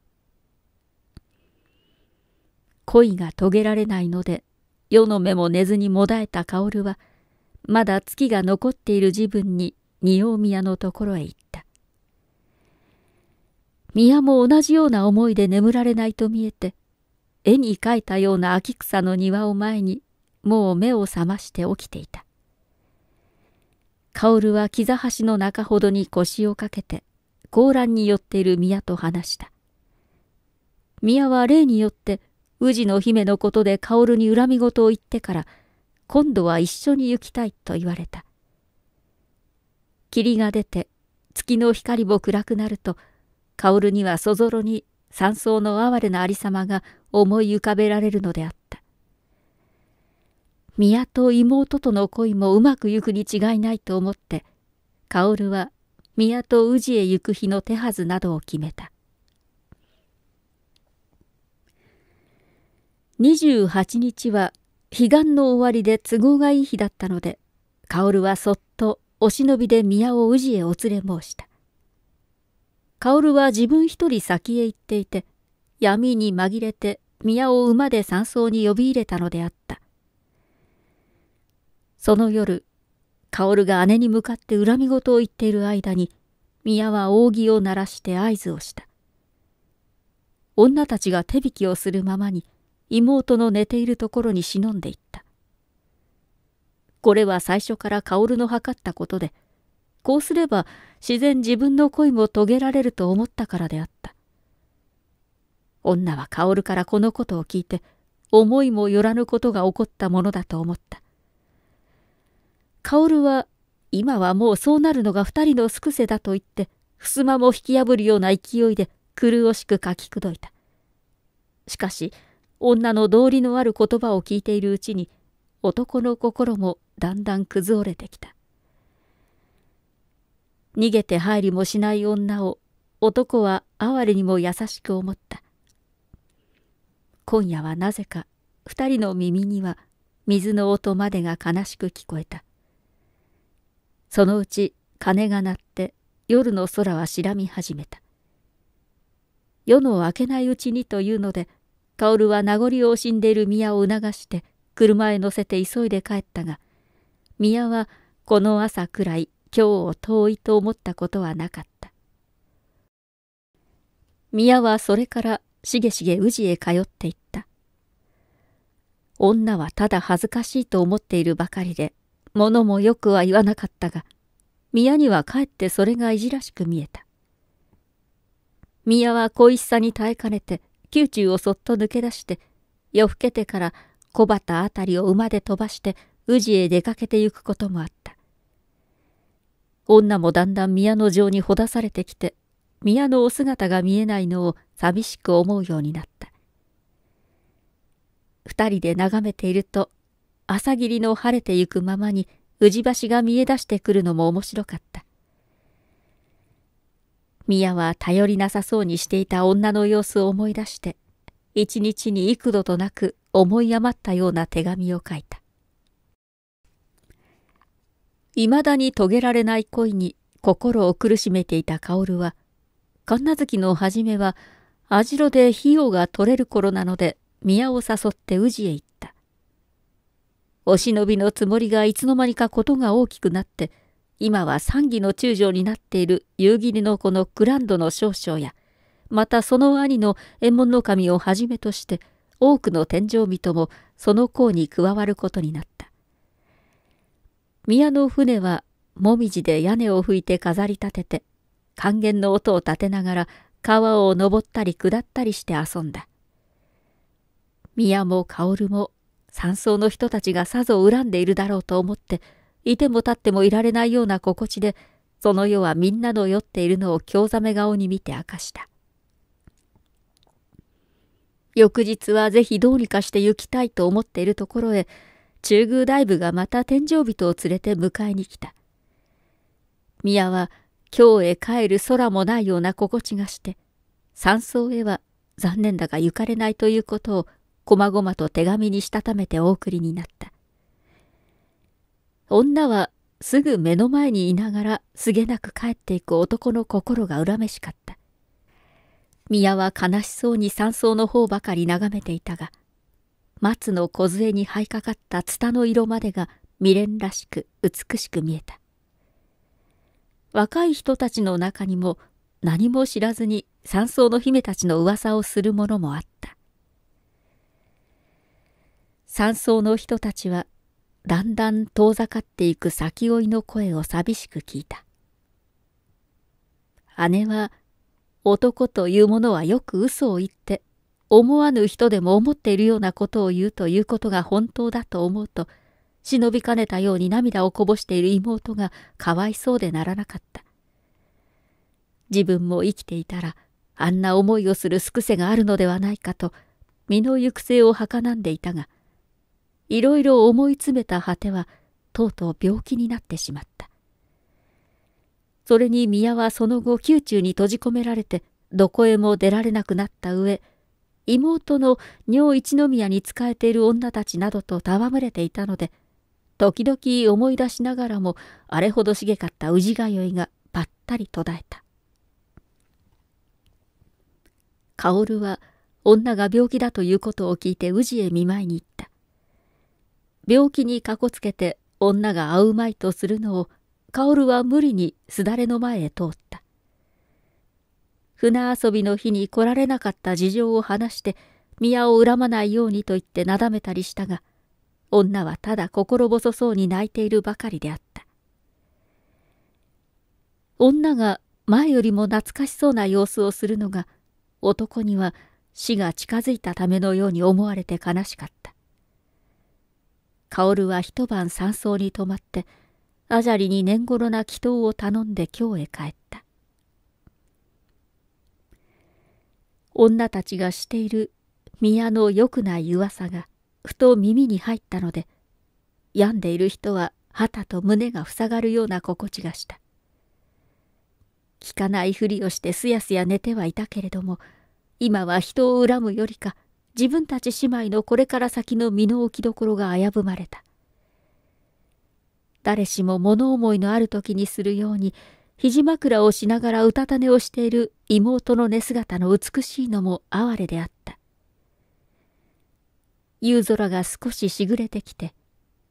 恋が遂げられないので、世の目も寝ずにもだえた薫は、まだ月が残っている自分に仁王宮のところへ行った。宮も同じような思いで眠られないと見えて、絵に描いたような秋草の庭を前に、もう目を覚まして起きていた。薫は座橋の中ほどに腰をかけて、高欄に寄っている宮と話した。宮は例によって、宇治の姫のことで薫に恨み事を言ってから、今度は一緒に行きたいと言われた。霧が出て、月の光も暗くなると、薫にはそぞろに山荘の哀れな有様が思い浮かべられるのであった。宮と妹との恋もうまくゆくに違いないと思って、薫は宮と宇治へ行く日の手はずなどを決めた。28日は彼岸の終わりで都合がいい日だったので、薫はそっとお忍びで宮を宇治へお連れ申した。薫は自分一人先へ行っていて、闇に紛れて宮を馬で山荘に呼び入れたのであったその夜、薫が姉に向かって恨み事を言っている間に、宮は扇を鳴らして合図をした。女たちが手引きをするままに、妹の寝ているところに忍んでいった。これは最初から薫の測ったことで、こうすれば自然自分の恋も遂げられると思ったからであった。女は薫からこのことを聞いて、思いもよらぬことが起こったものだと思った。薫は、今はもうそうなるのが二人のすくせだと言って、襖も引き破るような勢いで、苦しく書きくどいた。しかし、女の道理のある言葉を聞いているうちに、男の心もだんだん崩れてきた。逃げて入りもしない女を男は哀れにも優しく思った。今夜はなぜか二人の耳には水の音までが悲しく聞こえた。そのうち鐘が鳴って夜の空は白み始めた。夜の明けないうちにというので、薫は名残を惜しんでいる宮を促して車へ乗せて急いで帰ったが、宮はこの朝くらい今日を遠いと思ったことはなかった。宮はそれからしげしげ宇治へ通っていった。女はただ恥ずかしいと思っているばかりで物もよくは言わなかったが、宮にはかえってそれがいじらしく見えた。宮は恋しさに耐えかねて、宮中をそっと抜け出して、夜更けてから小畑あたりを馬で飛ばして、宇治へ出かけてゆくこともあった。女もだんだん宮の城にほだされてきて、宮のお姿が見えないのを寂しく思うようになった。二人で眺めていると朝霧の晴れてゆくままに宇治橋が見え出してくるのも面白かった。宮は頼りなさそうにしていた女の様子を思い出して、一日に幾度となく思い余ったような手紙を書いた。いまだに遂げられない恋に心を苦しめていた薫は、神奈月の初めは、網代で費用が取れる頃なので、宮を誘って宇治へ行った。お忍びのつもりがいつの間にかことが大きくなって、今は三義の中将になっている夕霧の子のグランドの少将や、またその兄の右衛門の神をはじめとして、多くの天井人もその功に加わることになった。宮の船は、もみじで屋根を拭いて飾り立てて、還元の音を立てながら川を登ったり下ったりして遊んだ。宮も薫も山荘の人たちがさぞ恨んでいるだろうと思って、いても立ってもいられないような心地で、その世はみんなの酔っているのを興ざめ顔に見て明かした。翌日はぜひどうにかして行きたいと思っているところへ、中宮大部がまた天井人を連れて迎えに来た。宮は京へ帰る空もないような心地がして、山荘へは残念だが行かれないということをこまごまと手紙にしたためてお送りになった。女はすぐ目の前にいながらすげなく帰っていく男の心が恨めしかった。宮は悲しそうに山荘の方ばかり眺めていたが、松の梢に這いかかったツタの色までが未練らしく美しく見えた。若い人たちの中にも何も知らずに山荘の姫たちの噂をする者もあった。山荘の人たちはだんだん遠ざかっていく先追いの声を寂しく聞いた。姉は男というものはよく嘘を言って思わぬ人でも思っているようなことを言うということが本当だと思うと忍びかねたように涙をこぼしている妹がかわいそうでならなかった。自分も生きていたらあんな思いをするすくせがあるのではないかと身の行く末をはかなんでいたがいろいろ思い詰めた果ては、とうとう病気になってしまった。それに宮はその後宮中に閉じ込められて、どこへも出られなくなった上、妹の女一宮に仕えている女たちなどと戯れていたので、時々思い出しながらも、あれほど茂かった氏がよいがばったり途絶えた。薫は、女が病気だということを聞いて宇治へ見舞いに行っ病気にかこつけて女が会うまいとするのを、薫は無理にすだれの前へ通った。船遊びの日に来られなかった事情を話して、宮を恨まないようにと言ってなだめたりしたが、女はただ心細そうに泣いているばかりであった。女が前よりも懐かしそうな様子をするのが、男には死が近づいたためのように思われて悲しかった。薫は一晩山荘に泊まって、アジャリに年頃な祈祷を頼んで京へ帰った。女たちがしている宮の良くない噂が、ふと耳に入ったので、病んでいる人は旗と胸が塞がるような心地がした。聞かないふりをしてすやすや寝てはいたけれども、今は人を恨むよりか自分たち姉妹のこれから先の身の置きどころが危ぶまれた。誰しも物思いのある時にするように、肘枕をしながらうたた寝をしている妹の寝姿の美しいのも哀れであった。夕空が少ししぐれてきて、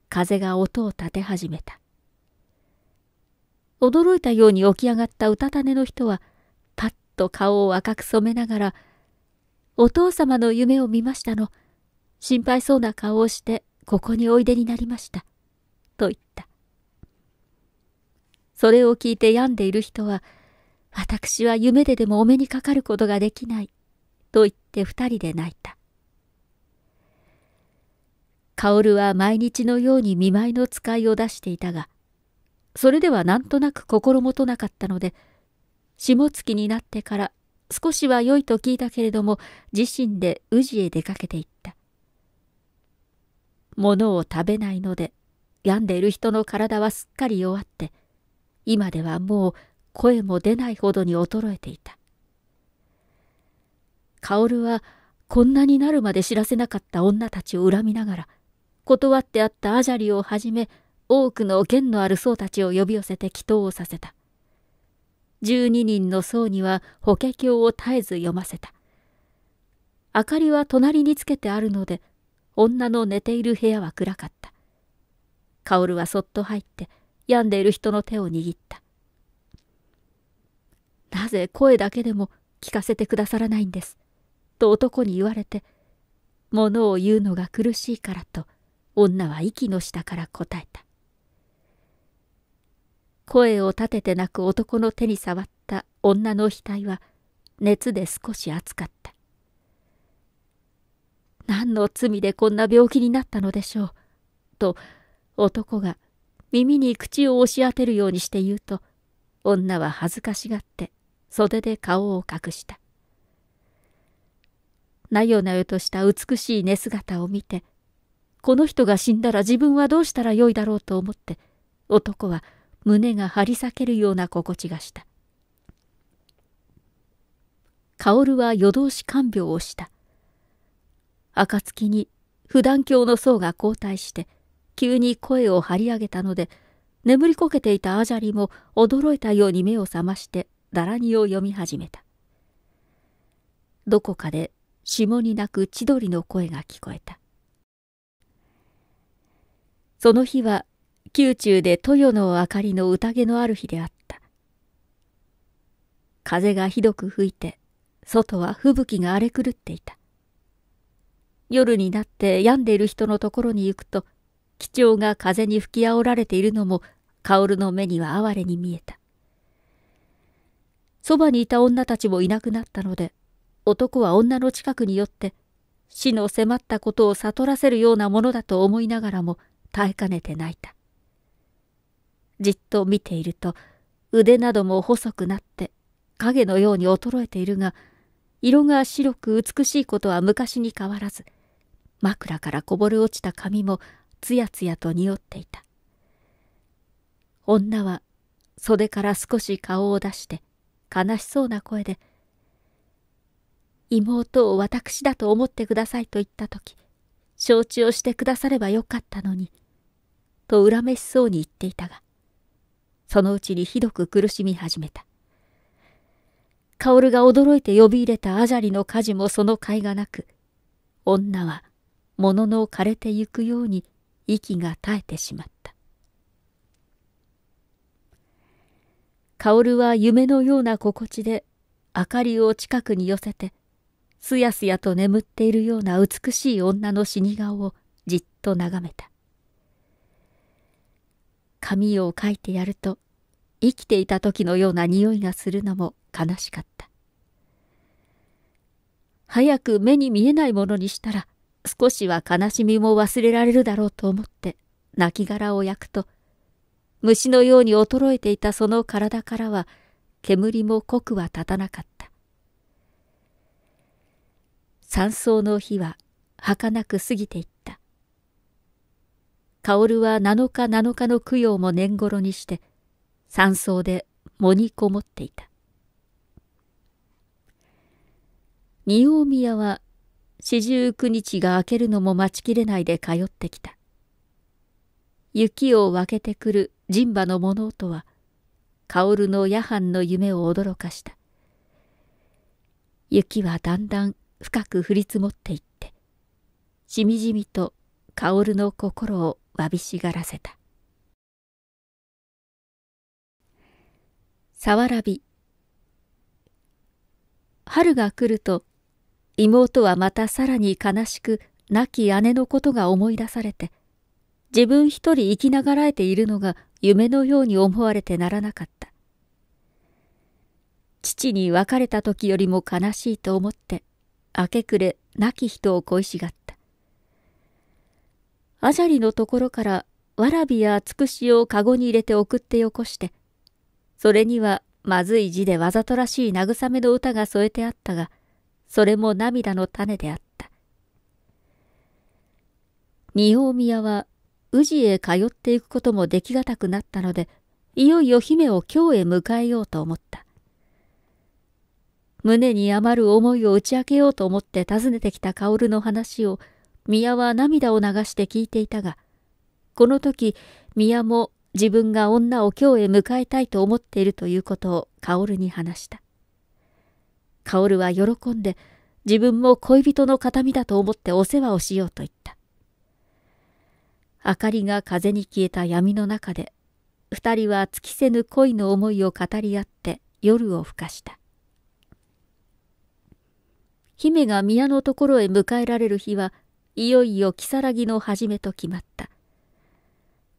風が音を立て始めた。驚いたように起き上がったうたた寝の人は、パッと顔を赤く染めながら、お父様の夢を見ましたの。心配そうな顔をして、ここにおいでになりました。と言った。それを聞いて病んでいる人は、私は夢ででもお目にかかることができない。と言って二人で泣いた。薫は毎日のように見舞いの使いを出していたが、それではなんとなく心もとなかったので、下月になってから少しは良いと聞いたけれども、自身で宇治へ出かけていった。物を食べないので、病んでいる人の体はすっかり弱って、今ではもう声も出ないほどに衰えていた。薫はこんなになるまで知らせなかった女たちを恨みながら、断ってあったアジャリをはじめ、多くの剣のある僧たちを呼び寄せて祈祷をさせた。12人の僧には法華経を絶えず読ませた。明かりは隣につけてあるので、女の寝ている部屋は暗かった。薫はそっと入って、病んでいる人の手を握った。なぜ声だけでも聞かせてくださらないんです。と男に言われて、物を言うのが苦しいからと、女は息の下から答えた。声を立てて泣く男の手に触った女の額は熱で少し熱かった。何の罪でこんな病気になったのでしょう。と男が耳に口を押し当てるようにして言うと女は恥ずかしがって袖で顔を隠した。なよなよとした美しい寝姿を見てこの人が死んだら自分はどうしたらよいだろうと思って男は胸が張り裂けるような心地がした。薫は夜通し看病をした。暁に普段教の僧が交代して、急に声を張り上げたので、眠りこけていたアジャリも驚いたように目を覚ましてダラニを読み始めた。どこかで霜に鳴く千鳥の声が聞こえた。その日は宮中で豊の明かりの宴のある日であった。風がひどく吹いて、外は吹雪が荒れ狂っていた。夜になって病んでいる人のところに行くと、貴重が風に吹きあおられているのも、薫の目には哀れに見えた。そばにいた女たちもいなくなったので、男は女の近くに寄って、死の迫ったことを悟らせるようなものだと思いながらも耐えかねて泣いた。じっと見ていると腕なども細くなって影のように衰えているが色が白く美しいことは昔に変わらず枕からこぼれ落ちた髪もつやつやと匂っていた女は袖から少し顔を出して悲しそうな声で「妹を私だと思ってください」と言った時承知をしてくださればよかったのにと恨めしそうに言っていたがそのうちにひどく苦しみ始めた。薫が驚いて呼び入れたアジャリの火事もその甲斐がなく、女は物の枯れてゆくように息が絶えてしまった。薫は夢のような心地で明かりを近くに寄せて、すやすやと眠っているような美しい女の死に顔をじっと眺めた。紙を書いてやると生きていた時のような匂いがするのも悲しかった。早く目に見えないものにしたら少しは悲しみも忘れられるだろうと思ってき殻を焼くと虫のように衰えていたその体からは煙も濃くは立たなかった。山荘の日は儚く過ぎていった。薫は7日7日の供養も年頃にして、山荘で藻にこもっていた。仁王宮は四十九日が明けるのも待ちきれないで通ってきた。雪を分けてくる人馬の物音は、薫の夜半の夢を驚かした。雪はだんだん深く降り積もっていって、しみじみと薫の心をわびしがらせたさわらび春が来ると妹はまたさらに悲しく亡き姉のことが思い出されて自分一人生きながらえているのが夢のように思われてならなかった父に別れた時よりも悲しいと思って明け暮れ亡き人を恋しがったアジャリのところからわらびやつくしをかごに入れて送ってよこして、それにはまずい字でわざとらしい慰めの歌が添えてあったが、それも涙の種であった。仁王宮は宇治へ通っていくこともできがたくなったので、いよいよ姫を京へ迎えようと思った。胸に余る思いを打ち明けようと思って訪ねてきた薫の話を宮は涙を流して聞いていたが、この時、宮も自分が女を京へ迎えたいと思っているということを薫に話した。薫は喜んで、自分も恋人の形見だと思ってお世話をしようと言った。明かりが風に消えた闇の中で、二人は尽きせぬ恋の思いを語り合って夜を更かした。姫が宮のところへ迎えられる日は、いよいよ如月の始めと決まった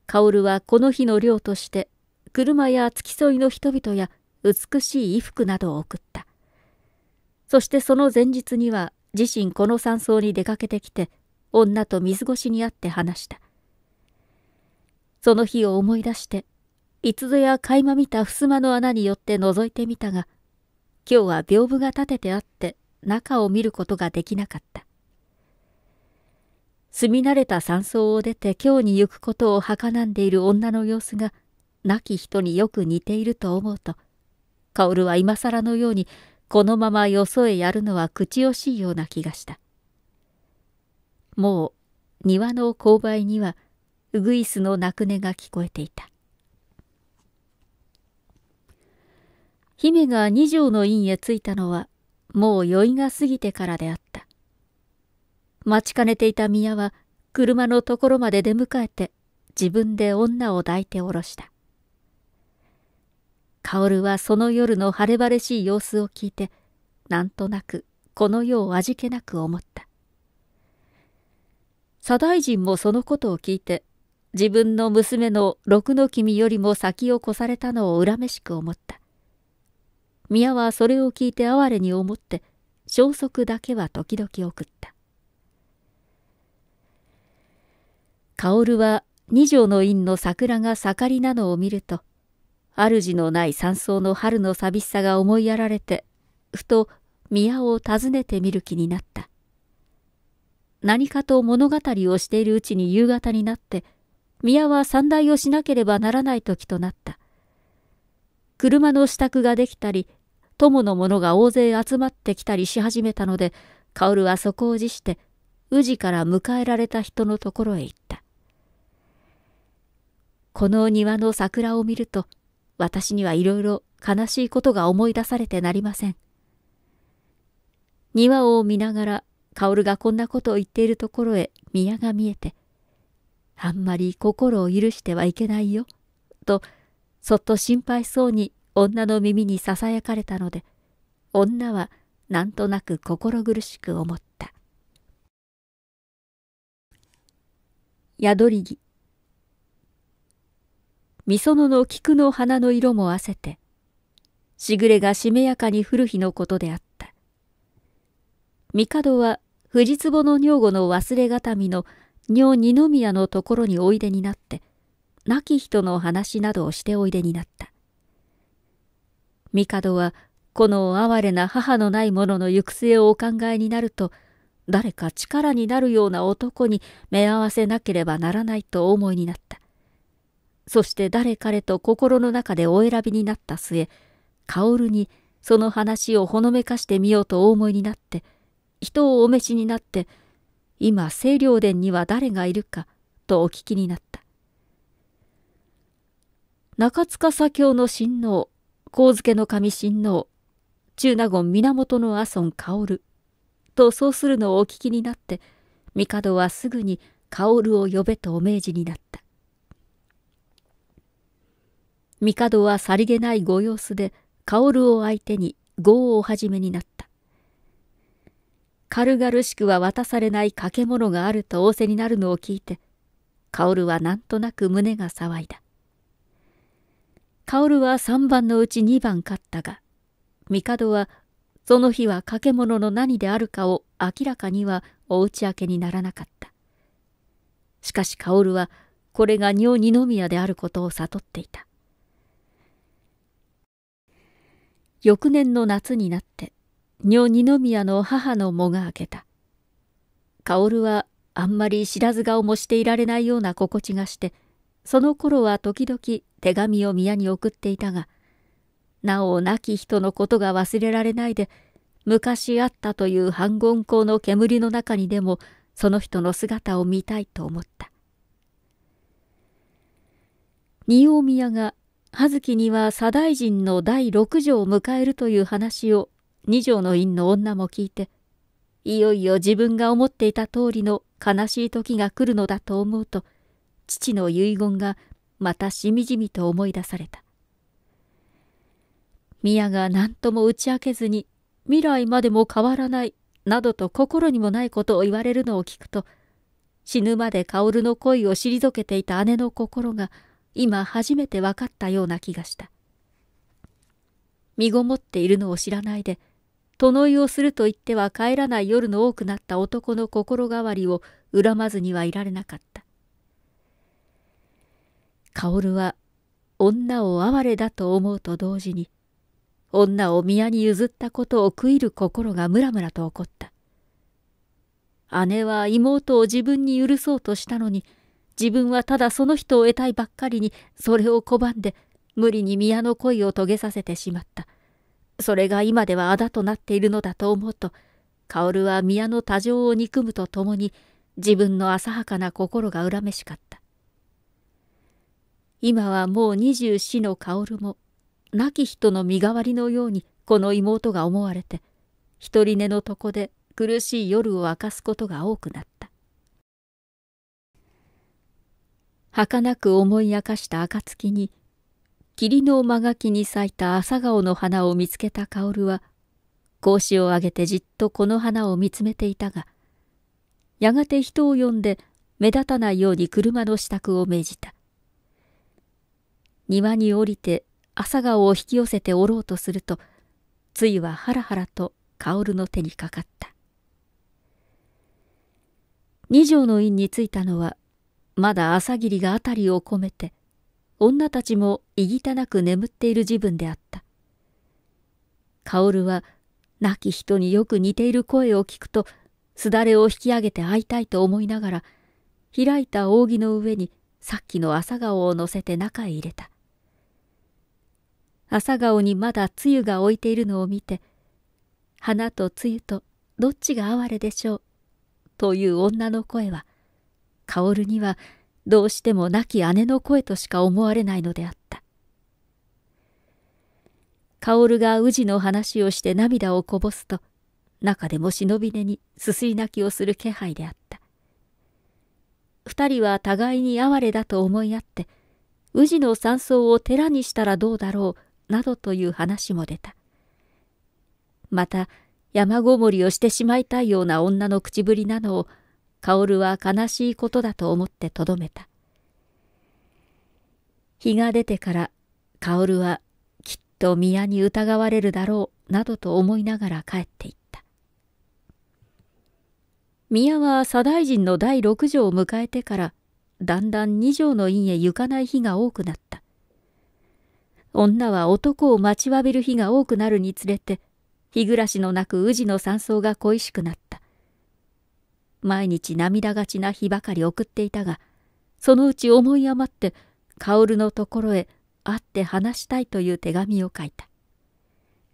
薫はこの日の寮として車や付き添いの人々や美しい衣服などを送ったそしてその前日には自身この山荘に出かけてきて女と水越しに会って話したその日を思い出していつぞや垣間見た襖の穴によって覗いてみたが今日は屏風が立ててあって中を見ることができなかった住み慣れた山荘を出て京に行くことをはかなんでいる女の様子が、亡き人によく似ていると思うと、薫は今更のように、このままよそへやるのは口惜しいような気がした。もう、庭の勾配には、ウグイスの泣く音が聞こえていた。姫が二条の院へ着いたのは、もう酔いが過ぎてからであった。待ちかねていた宮は車のところまで出迎えて自分で女を抱いておろした。薫はその夜の晴れ晴れしい様子を聞いて、なんとなくこの世を味気なく思った。左大臣もそのことを聞いて、自分の娘の六の君よりも先を越されたのを恨めしく思った。宮はそれを聞いて哀れに思って、消息だけは時々送った。薫は二条の院の桜が盛りなのを見ると、主のない山荘の春の寂しさが思いやられて、ふと宮を訪ねてみる気になった。何かと物語をしているうちに夕方になって、宮は散大をしなければならない時となった。車の支度ができたり、友の者が大勢集まってきたりし始めたので、薫はそこを辞して、宇治から迎えられた人のところへ行った。この庭の桜を見ると、私にはいろいろ悲しいことが思い出されてなりません。庭を見ながら、薫がこんなことを言っているところへ宮が見えて、あんまり心を許してはいけないよ、と、そっと心配そうに女の耳にささやかれたので、女はなんとなく心苦しく思った。宿り木みそのの菊の花の色もわせて、しぐれがしめやかに降る日のことであった。帝は藤壺の女房の忘れがたみの女二宮のところにおいでになって、亡き人の話などをしておいでになった。帝はこの哀れな母のない者の行く末をお考えになると、誰か力になるような男に目合わせなければならないと思いになった。そして誰彼と心の中でお選びになった末、薫にその話をほのめかしてみようとお思いになって、人をお召しになって、今清涼殿には誰がいるか、とお聞きになった。中塚左京の親王、光介の神親王、中納言源の阿孫薫、とそうするのをお聞きになって、帝はすぐに薫を呼べとお命じになった。帝はさりげないご様子で、薫を相手に業をお始めになった。軽々しくは渡されない掛け物があると仰せになるのを聞いて、薫はなんとなく胸が騒いだ。薫は3番のうち2番勝ったが、帝はその日は掛け物の何であるかを明らかにはお打ち明けにならなかった。しかし薫はこれが尿二宮であることを悟っていた。翌年の夏になって、女二宮の母の藻が明けた。薫はあんまり知らず顔もしていられないような心地がして、その頃は時々手紙を宮に送っていたが、なお亡き人のことが忘れられないで、昔あったという反言光の煙の中にでもその人の姿を見たいと思った。仁王宮が葉月には左大臣の第6条を迎えるという話を二条の院の女も聞いて、いよいよ自分が思っていた通りの悲しい時が来るのだと思うと、父の遺言がまたしみじみと思い出された。宮が何とも打ち明けずに、未来までも変わらない、などと心にもないことを言われるのを聞くと、死ぬまで薫の恋を退けていた姉の心が、今初めて分かったような気がした。身ごもっているのを知らないで、殿いをすると言っては帰らない夜の多くなった男の心変わりを恨まずにはいられなかった。薫は女を哀れだと思うと同時に、女を宮に譲ったことを悔いる心がムラムラと起こった。姉は妹を自分に許そうとしたのに、自分はただその人を得たいばっかりにそれを拒んで無理に宮の恋を遂げさせてしまった。それが今ではあだとなっているのだと思うと、薫は宮の多情を憎むとともに自分の浅はかな心が恨めしかった。今はもう二十四の薫も亡き人の身代わりのようにこの妹が思われて、一人寝の床で苦しい夜を明かすことが多くなった。儚く思い明かした暁に、霧の間垣に咲いた朝顔の花を見つけた薫は、格子を上げてじっとこの花を見つめていたが、やがて人を呼んで目立たないように車の支度を命じた。庭に降りて朝顔を引き寄せておろうとすると、ついはハラハラと薫の手にかかった。二条の院に着いたのはまだ朝霧が辺りを込めて、女たちもいぎたなく眠っている自分であった。薫は、亡き人によく似ている声を聞くと、すだれを引き上げて会いたいと思いながら、開いた扇の上にさっきの朝顔を乗せて中へ入れた。朝顔にまだ露が置いているのを見て、花と露とどっちが哀れでしょう、という女の声は、薫にはどうしても亡き姉の声としか思われないのであった。薫が宇治の話をして涙をこぼすと、中でも忍び根にすすい泣きをする気配であった。二人は互いに哀れだと思い合って、宇治の山荘を寺にしたらどうだろう、などという話も出た。また、山ごもりをしてしまいたいような女の口ぶりなのを、薫は悲しいことだと思ってとどめた。日が出てから薫はきっと宮に疑われるだろうなどと思いながら帰っていった。宮は左大臣の第六条を迎えてからだんだん二条の院へ行かない日が多くなった。女は男を待ちわびる日が多くなるにつれて日暮らしのなく宇治の山荘が恋しくなった毎日涙がちな日ばかり送っていたが、そのうち思い余って、薫のところへ会って話したいという手紙を書いた。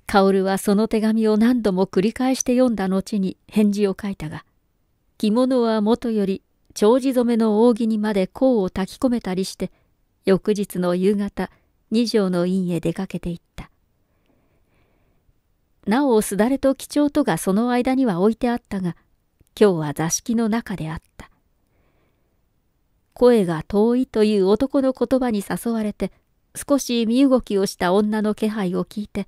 薫はその手紙を何度も繰り返して読んだ後に返事を書いたが、着物はもとより長寿染めの扇にまで甲を炊き込めたりして、翌日の夕方、二条の院へ出かけていった。なおすだれと貴重とがその間には置いてあったが、今日は座敷の中であった。声が遠いという男の言葉に誘われて、少し身動きをした女の気配を聞いて、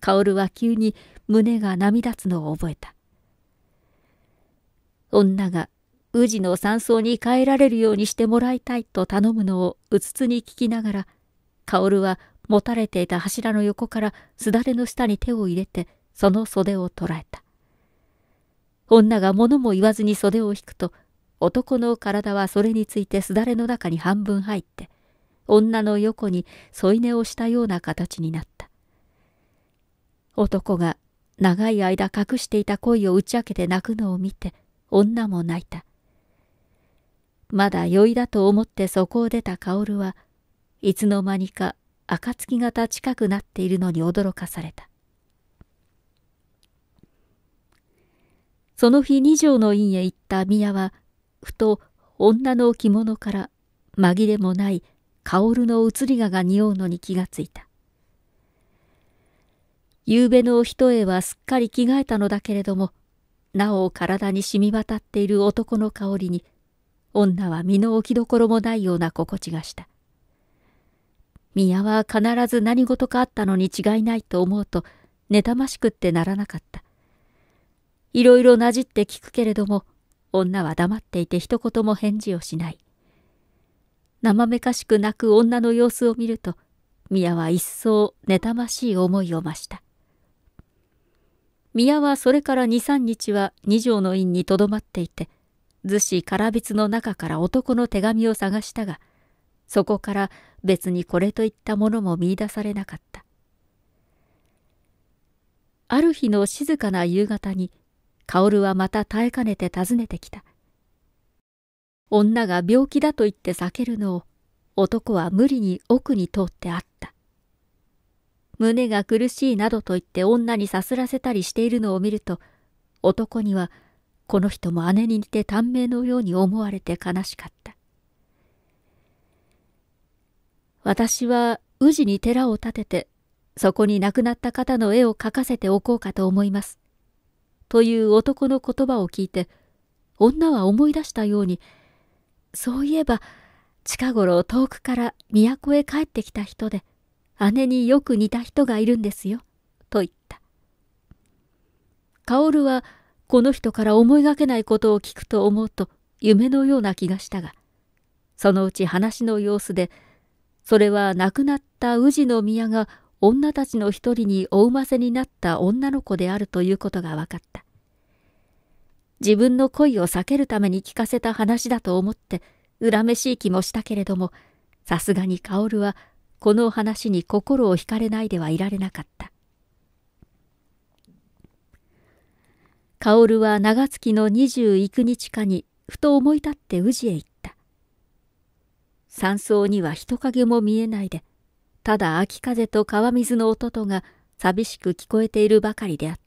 薫は急に胸が波立つのを覚えた。女が宇治の山荘に帰られるようにしてもらいたいと頼むのをうつつに聞きながら、薫は持たれていた柱の横からすだれの下に手を入れて、その袖を捉えた。女が物も言わずに袖を引くと、男の体はそれについてすだれの中に半分入って、女の横に添い寝をしたような形になった。男が長い間隠していた恋を打ち明けて泣くのを見て、女も泣いた。まだ酔いだと思ってそこを出た薫はいつの間にか暁が近くなっているのに驚かされた。その日二条の院へ行った宮は、ふと女の着物から紛れもない薫の移りがが匂うのに気がついた。夕べの一重はすっかり着替えたのだけれども、なお体に染み渡っている男の香りに、女は身の置きどころもないような心地がした。宮は必ず何事かあったのに違いないと思うと、妬ましくってならなかった。いろいろなじって聞くけれども、女は黙っていて一言も返事をしない。生めかしく泣く女の様子を見ると、宮は一層妬ましい思いを増した。宮はそれから二三日は二条の院にとどまっていて、逗子からびの中から男の手紙を探したが、そこから別にこれといったものも見いだされなかった。ある日の静かな夕方に、薫はまた耐えかねて訪ねてきた。女が病気だと言って避けるのを男は無理に奥に通ってあった。胸が苦しいなどと言って女にさすらせたりしているのを見ると男にはこの人も姉に似て短命のように思われて悲しかった。私は宇治に寺を建ててそこに亡くなった方の絵を描かせておこうかと思います。という男の言葉を聞いて、女は思い出したように、そういえば、近頃遠くから都へ帰ってきた人で、姉によく似た人がいるんですよ、と言った。薫は、この人から思いがけないことを聞くと思うと、夢のような気がしたが、そのうち話の様子で、それは亡くなった宇治の宮が女たちの一人にお産ませになった女の子であるということが分かった。自分の恋を避けるために聞かせた話だと思って恨めしい気もしたけれどもさすがに薫はこの話に心を惹かれないではいられなかった薫は長月の二十幾日かにふと思い立って宇治へ行った山荘には人影も見えないでただ秋風と川水の音とが寂しく聞こえているばかりであった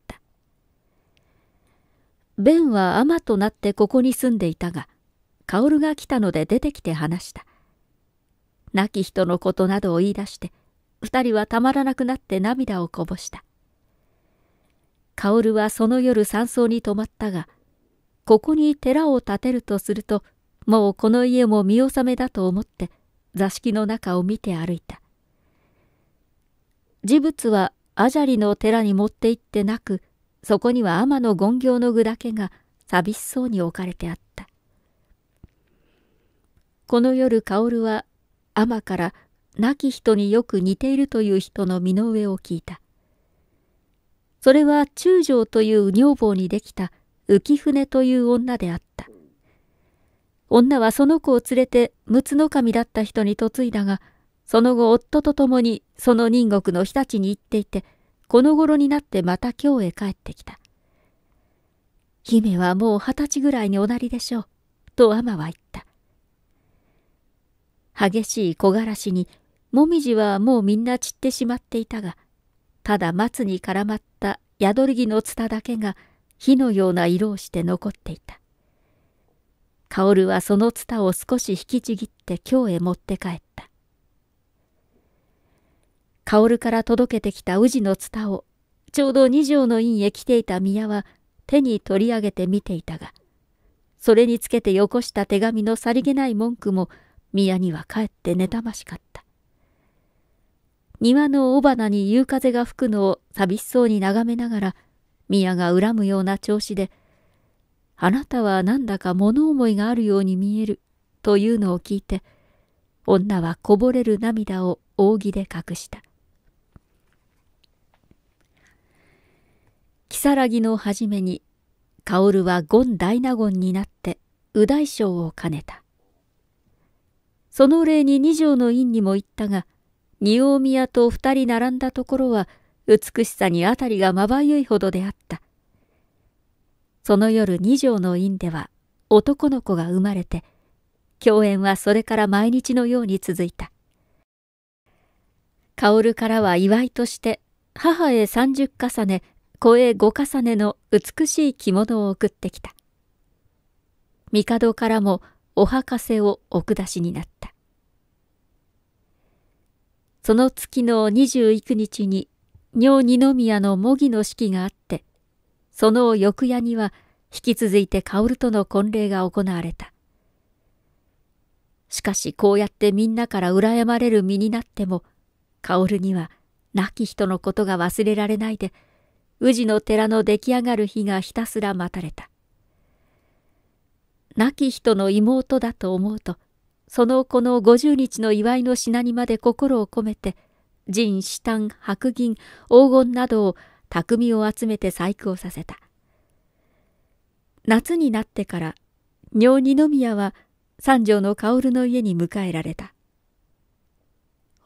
ンは尼となってここに住んでいたが、薫が来たので出てきて話した。亡き人のことなどを言い出して、二人はたまらなくなって涙をこぼした。薫はその夜山荘に泊まったが、ここに寺を建てるとすると、もうこの家も見納めだと思って、座敷の中を見て歩いた。事物はアジャリの寺に持って行ってなく、そこには天の権行の具だけが寂しそうに置かれてあった。この夜薫は天から亡き人によく似ているという人の身の上を聞いた。それは中将という女房にできた浮舟という女であった。女はその子を連れて陸奥守だった人に嫁いだが、その後夫と共にその人国の日立に行っていて、この頃になってまた京へ帰ってきた。姫はもう二十歳ぐらいにおなりでしょう、と天は言った。激しい木枯らしに、もみじはもうみんな散ってしまっていたが、ただ松に絡まった宿り木のツタだけが火のような色をして残っていた。薫はそのツタを少し引きちぎって京へ持って帰った。薫から届けてきた宇治のツタを、ちょうど二条の院へ来ていた宮は手に取り上げて見ていたが、それにつけてよこした手紙のさりげない文句も宮にはかえって妬ましかった。庭の雄花に夕風が吹くのを寂しそうに眺めながら、宮が恨むような調子で、あなたはなんだか物思いがあるように見える、というのを聞いて、女はこぼれる涙を扇で隠した。如月の初めに薫は権大納言になって右大将を兼ねたその礼に二条の院にも行ったが仁大宮と二人並んだところは美しさに辺りがまばゆいほどであったその夜二条の院では男の子が生まれて共演はそれから毎日のように続いた薫からは祝いとして母へ三十重ね声五重ねの美しい着物を送ってきた。帝からもお博士をお下しになった。その月の二十幾日に、女二宮の模擬の式があって、その翌夜には引き続いて薫との婚礼が行われた。しかしこうやってみんなから羨まれる身になっても、薫には亡き人のことが忘れられないで、宇治の寺の出来上がる日がひたすら待たれた。亡き人の妹だと思うと、その子の50日の祝いの品にまで心を込めて、銀、紫丹、白銀、黄金などを匠を集めて細工をさせた。夏になってから、女二宮は三条の薫の家に迎えられた。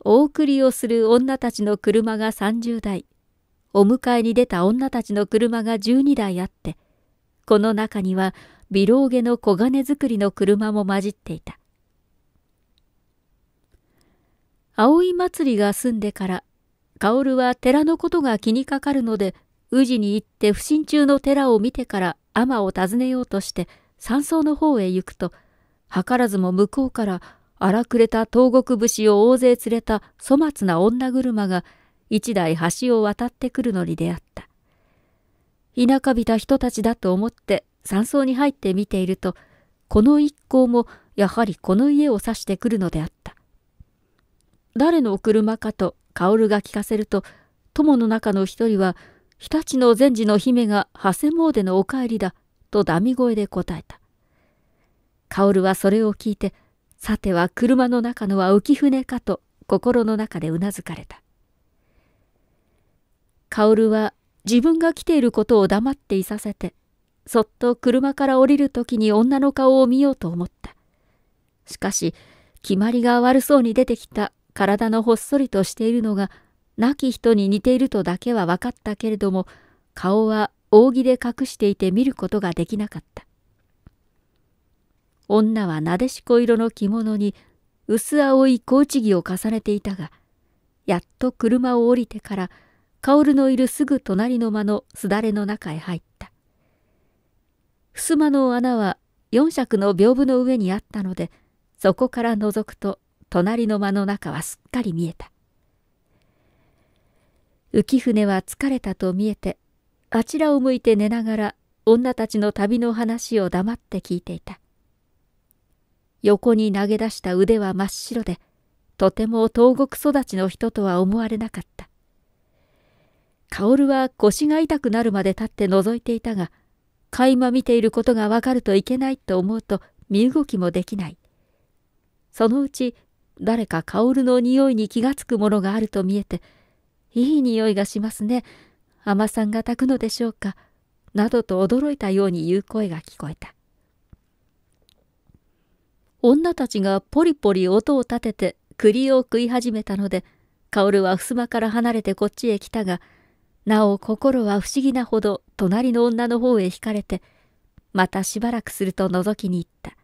お送りをする女たちの車が30台、お迎えに出た女たちの車が12台あって、この中にはビローゲの黄金作りの車も混じっていた。葵祭りが済んでから、薫は寺のことが気にかかるので、宇治に行って不審中の寺を見てから天を訪ねようとして山荘の方へ行くと、図らずも向こうから荒くれた東国節を大勢連れた粗末な女車が一台橋を渡ってくるのに出会った。田舎びた人たちだと思って山荘に入って見ていると、この一行もやはりこの家を指してくるのであった。誰の車かと薫が聞かせると、友の中の一人は、日立の善治の姫が長谷詣のお帰りだ、とダミ声で答えた。薫はそれを聞いて、さては車の中のは浮舟かと心の中でうなずかれた。薫は自分が来ていることを黙っていさせて、そっと車から降りるときに女の顔を見ようと思った。しかし、決まりが悪そうに出てきた体のほっそりとしているのが、亡き人に似ているとだけは分かったけれども、顔は扇で隠していて見ることができなかった。女はなでしこ色の着物に薄青い高知着を重ねていたが、やっと車を降りてから、薫のいるすぐ隣の間のすだれの中へ入った。襖の穴は四尺の屏風の上にあったので、そこから覗くと隣の間の中はすっかり見えた。浮舟は疲れたと見えて、あちらを向いて寝ながら女たちの旅の話を黙って聞いていた。横に投げ出した腕は真っ白で、とても東国育ちの人とは思われなかった。薫は腰が痛くなるまで立って覗いていたが、垣間見ていることがわかるといけないと思うと身動きもできない。そのうち誰か薫の匂いに気がつくものがあると見えて、いい匂いがしますね。海さんが炊くのでしょうか。などと驚いたように言う声が聞こえた。女たちがポリポリ音を立てて栗を食い始めたので、薫は襖から離れてこっちへ来たが、なお心は不思議なほど隣の女の方へ惹かれて、またしばらくすると覗きに行った。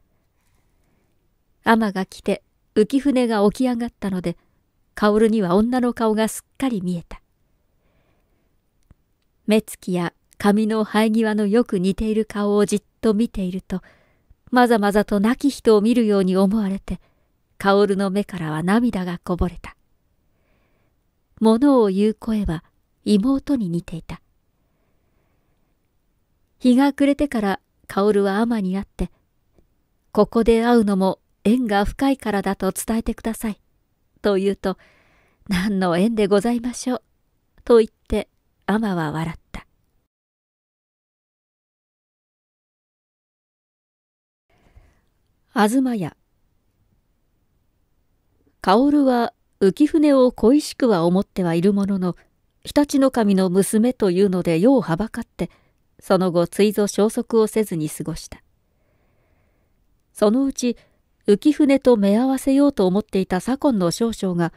雨が来て浮舟が起き上がったので、薫には女の顔がすっかり見えた。目つきや髪の生え際のよく似ている顔をじっと見ていると、まざまざと亡き人を見るように思われて、薫の目からは涙がこぼれた。物を言う声は、妹に似ていた。日が暮れてから薫は尼になって、ここで会うのも縁が深いからだと伝えてください。と言うと、何の縁でございましょう。と言って、尼は笑った。東屋薫は浮舟を恋しくは思ってはいるものの常陸神の娘というので世をはばかって、その後追蔵消息をせずに過ごした。そのうち、浮舟と目合わせようと思っていた左近の少々が、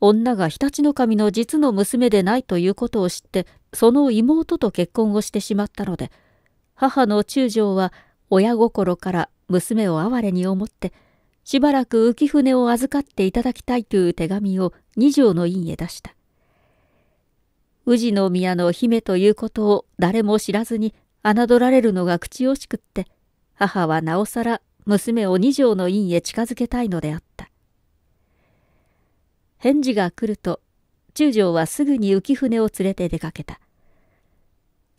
女が常陸守の実の娘でないということを知って、その妹と結婚をしてしまったので、母の中将は親心から娘を哀れに思って、しばらく浮舟を預かっていただきたいという手紙を二条の院へ出した。宇治の宮の姫ということを誰も知らずに侮られるのが口惜しくって、母はなおさら娘を二条の院へ近づけたいのであった。返事が来ると、中将はすぐに浮舟を連れて出かけた。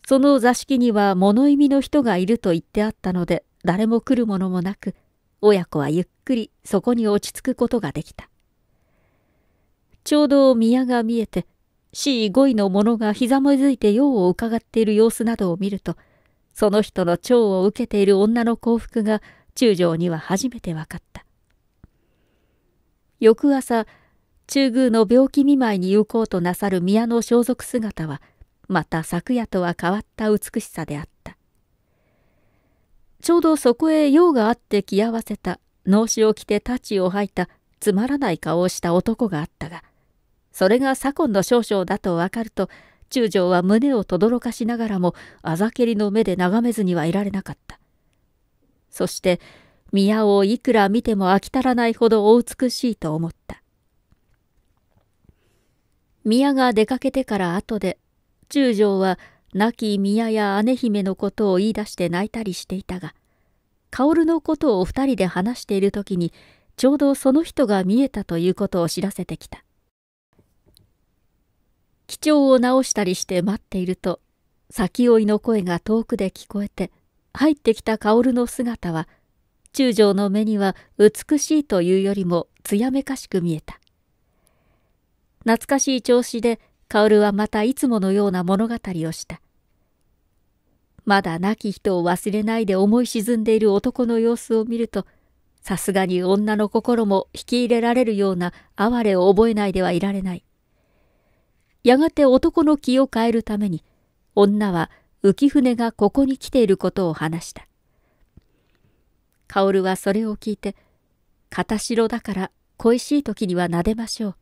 その座敷には物意味の人がいると言ってあったので、誰も来るものもなく、親子はゆっくりそこに落ち着くことができた。ちょうど宮が見えて、c 5位の者がひざまずいて用を伺っている様子などを見ると、その人の蝶を受けている女の幸福が中将には初めて分かった。翌朝、中宮の病気見舞いに行こうとなさる宮の装束姿は、また昨夜とは変わった美しさであった。ちょうどそこへ用があって着合わせた、脳死を着て太刀を吐いたつまらない顔をした男があったが、それが左近の少々だとわかると、中将は胸をとどろかしながらも、あざけりの目で眺めずにはいられなかった。そして、宮をいくら見ても飽き足らないほどお美しいと思った。宮が出かけてから後で、中将は亡き宮や姉姫のことを言い出して泣いたりしていたが、薫のことを二人で話している時に、ちょうどその人が見えたということを知らせてきた。基調を直したりして待っていると、先追いの声が遠くで聞こえて、入ってきた薫の姿は、中将の目には美しいというよりも艶めかしく見えた。懐かしい調子で、薫はまたいつものような物語をした。まだ亡き人を忘れないで思い沈んでいる男の様子を見ると、さすがに女の心も引き入れられるような哀れを覚えないではいられない。やがて男の気を変えるために、女は浮舟がここに来ていることを話した。薫はそれを聞いて、片白だから恋しい時には撫でましょう、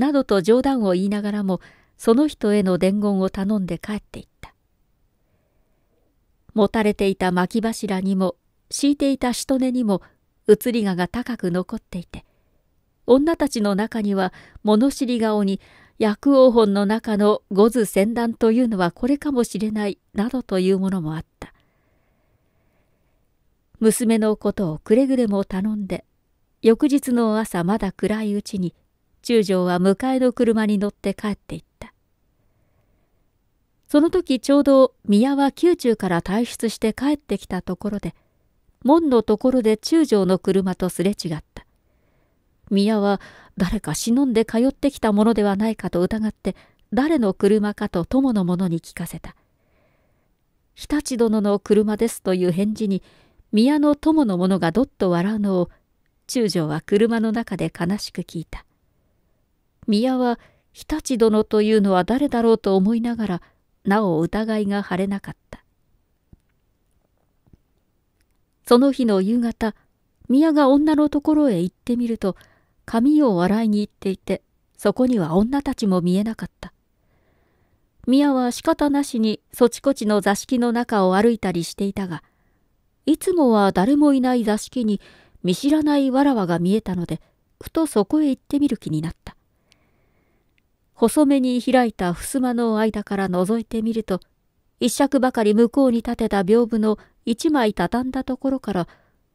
などと冗談を言いながらも、その人への伝言を頼んで帰っていった。持たれていた巻柱にも、敷いていたとねにも、移りがが高く残っていて、女たちの中には物知り顔に薬王本の中の五図千段というのはこれかもしれない、などというものもあった。娘のことをくれぐれも頼んで、翌日の朝まだ暗いうちに、中将は迎えの車に乗って帰っていった。その時ちょうど宮は宮中から退出して帰ってきたところで、門のところで中将の車とすれ違った。宮は誰か忍んで通ってきたものではないかと疑って誰の車かと友の者に聞かせた。日立殿の車ですという返事に宮の友の者がどっと笑うのを中将は車の中で悲しく聞いた。宮は日立殿というのは誰だろうと思いながらなお疑いが晴れなかった。その日の夕方宮が女のところへ行ってみると髪を洗いに行っていて、そこには女たちも見えなかった。宮は仕方なしにそちこちの座敷の中を歩いたりしていたが、いつもは誰もいない座敷に見知らないわらわが見えたので、ふとそこへ行ってみる気になった。細めに開いた襖の間から覗いてみると、一尺ばかり向こうに立てた屏風の一枚畳んだところから、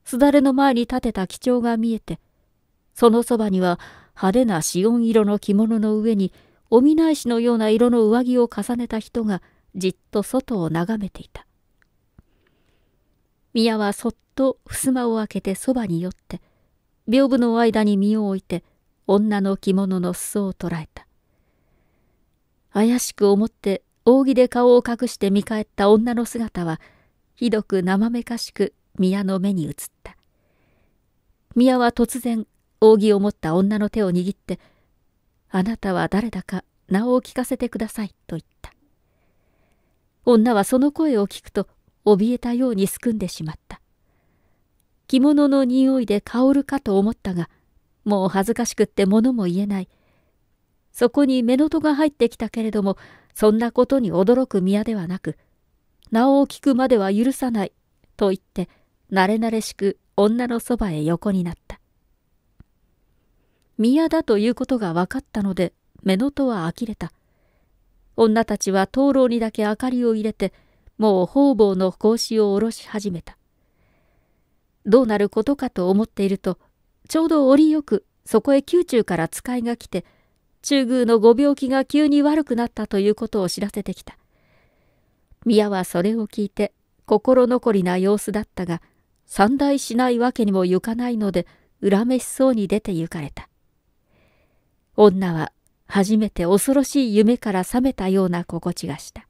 すだれの前に立てた貴重が見えて、そのそばには派手な紫音色の着物の上にお見ないしのような色の上着を重ねた人がじっと外を眺めていた。宮はそっと襖を開けてそばに寄って、屏風の間に身を置いて女の着物の裾を捉えた。怪しく思って扇で顔を隠して見返った女の姿は、ひどく生めかしく宮の目に映った。宮は突然扇を持った女の手を握って、あなたは誰だか名を聞かせてくださいと言った。女はその声を聞くと、怯えたようにすくんでしまった。着物の匂いで香るかと思ったが、もう恥ずかしくって物も言えない。そこに目の戸が入ってきたけれども、そんなことに驚く宮ではなく、名を聞くまでは許さない、と言って、慣れ慣れしく女のそばへ横になった。宮だということが分かったので、目の戸は呆れた。女たちは灯籠にだけ明かりを入れて、もう方々の格子を下ろし始めた。どうなることかと思っていると、ちょうど折りよく、そこへ宮中から使いが来て、中宮のご病気が急に悪くなったということを知らせてきた。宮はそれを聞いて、心残りな様子だったが、三大しないわけにもゆかないので、恨めしそうに出て行かれた。女は初めて恐ろしい夢から覚めたような心地がした。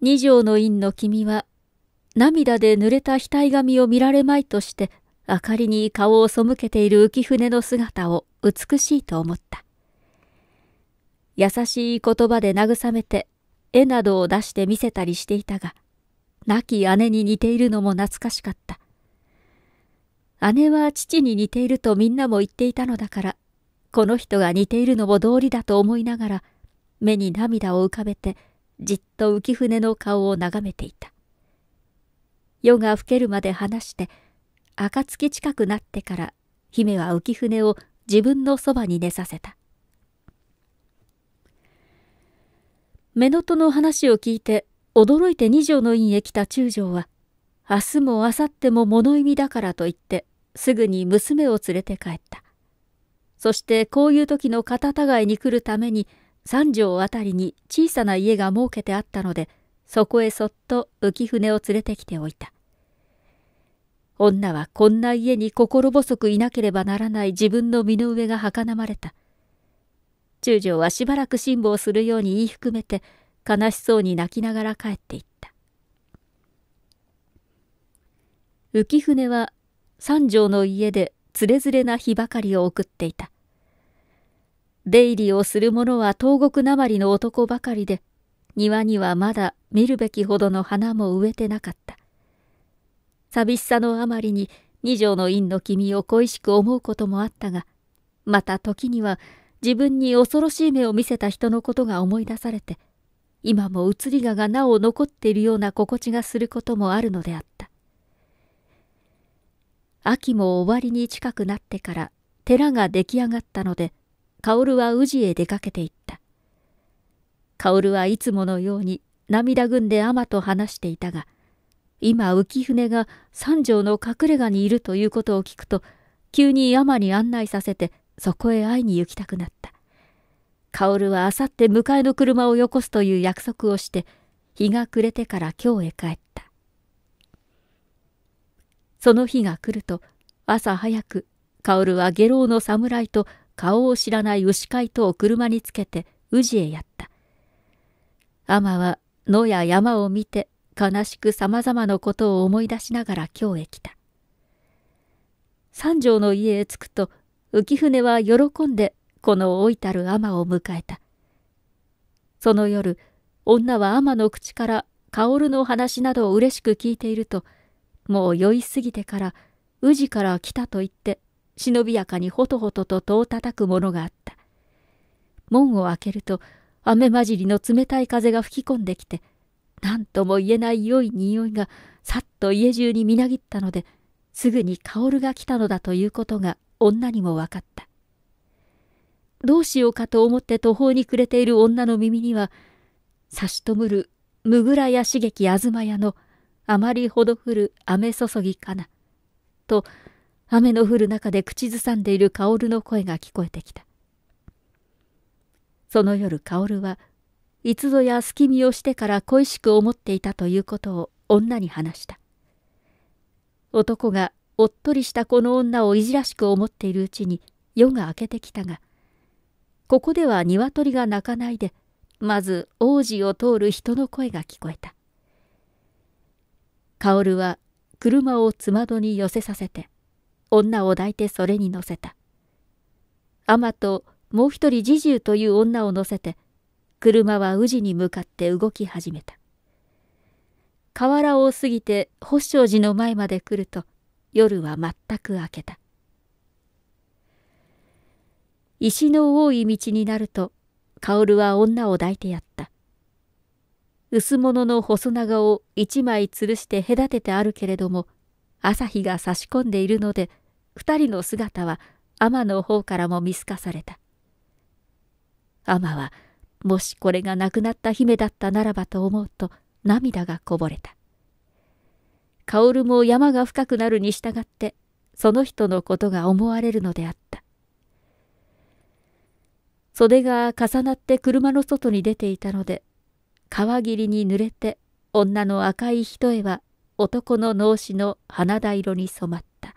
二条の院の君は、涙で濡れた額紙を見られまいとして、明かりに顔を背けている浮舟の姿を美しいと思った。優しい言葉で慰めて、絵などを出して見せたりしていたが、亡き姉に似ているのも懐かしかった。姉は父に似ているとみんなも言っていたのだから、この人が似ているのも道理だと思いながら、目に涙を浮かべて、じっと浮舟の顔を眺めていた。夜が更けるまで話して、暁近くなってから、姫は浮舟を自分のそばに寝させた。目のとの話を聞いて、驚いて二条の院へ来た中将は、明日も明後日も物意味だからと言ってすぐに娘を連れて帰った。そしてこういう時の片互いに来るために三条あたりに小さな家が設けてあったので、そこへそっと浮舟を連れてきておいた。女はこんな家に心細くいなければならない自分の身の上が儚まれた。中将はしばらく辛抱するように言い含めて悲しそうに泣きながら帰っていった。浮舟は三条の家でつれづれな日ばかりを送っていた。出入りをする者は東国なまりの男ばかりで、庭にはまだ見るべきほどの花も植えてなかった。寂しさのあまりに二条の院の君を恋しく思うこともあったが、また時には自分に恐ろしい目を見せた人のことが思い出されて、今も移りががなお残っているような心地がすることもあるのであった。秋も終わりに近くなってから寺が出来上がったので、薫は宇治へ出かけていった。薫はいつものように涙ぐんで天と話していたが、今浮舟が三条の隠れ家にいるということを聞くと、急に天に案内させてそこへ会いに行きたくなった。薫はあさって迎えの車をよこすという約束をして、日が暮れてから京へ帰っその日が来ると、朝早く、薫は下郎の侍と顔を知らない牛飼いとを車につけて宇治へやった。天は野や山を見て悲しく様々なことを思い出しながら京へ来た。三条の家へ着くと浮舟は喜んでこの老いたる天を迎えた。その夜女は天の口から薫の話などを嬉しく聞いているともう酔いすぎてから、宇治から来たと言って、忍びやかにほとほとと戸を叩くものがあった。門を開けると、雨混じりの冷たい風が吹き込んできて、何とも言えない良い匂いがさっと家中にみなぎったので、すぐに薫が来たのだということが女にも分かった。どうしようかと思って途方に暮れている女の耳には、差し止むるむぐらやあず東屋のあまりほど降る雨注ぎかな。と、雨の降る中で口ずさんでいる薫の声が聞こえてきた。その夜薫はいつぞや隙見をしてから恋しく思っていたということを女に話した。男がおっとりしたこの女をいじらしく思っているうちに夜が明けてきたが、ここでは鶏が鳴かないで、まず王子を通る人の声が聞こえた。薫は車をつまどに寄せさせて、女を抱いてそれに乗せた。天ともう一人侍従という女を乗せて、車は宇治に向かって動き始めた。河原を過ぎて発祥寺の前まで来ると、夜は全く明けた。石の多い道になると、薫は女を抱いてやった。薄物の細長を一枚吊るして隔ててあるけれども朝日が差し込んでいるので二人の姿は天の方からも見透かされた天はもしこれが亡くなった姫だったならばと思うと涙がこぼれた薫も山が深くなるに従ってその人のことが思われるのであった袖が重なって車の外に出ていたので皮切りに濡れて女の赤い人へは男の脳死の花田色に染まった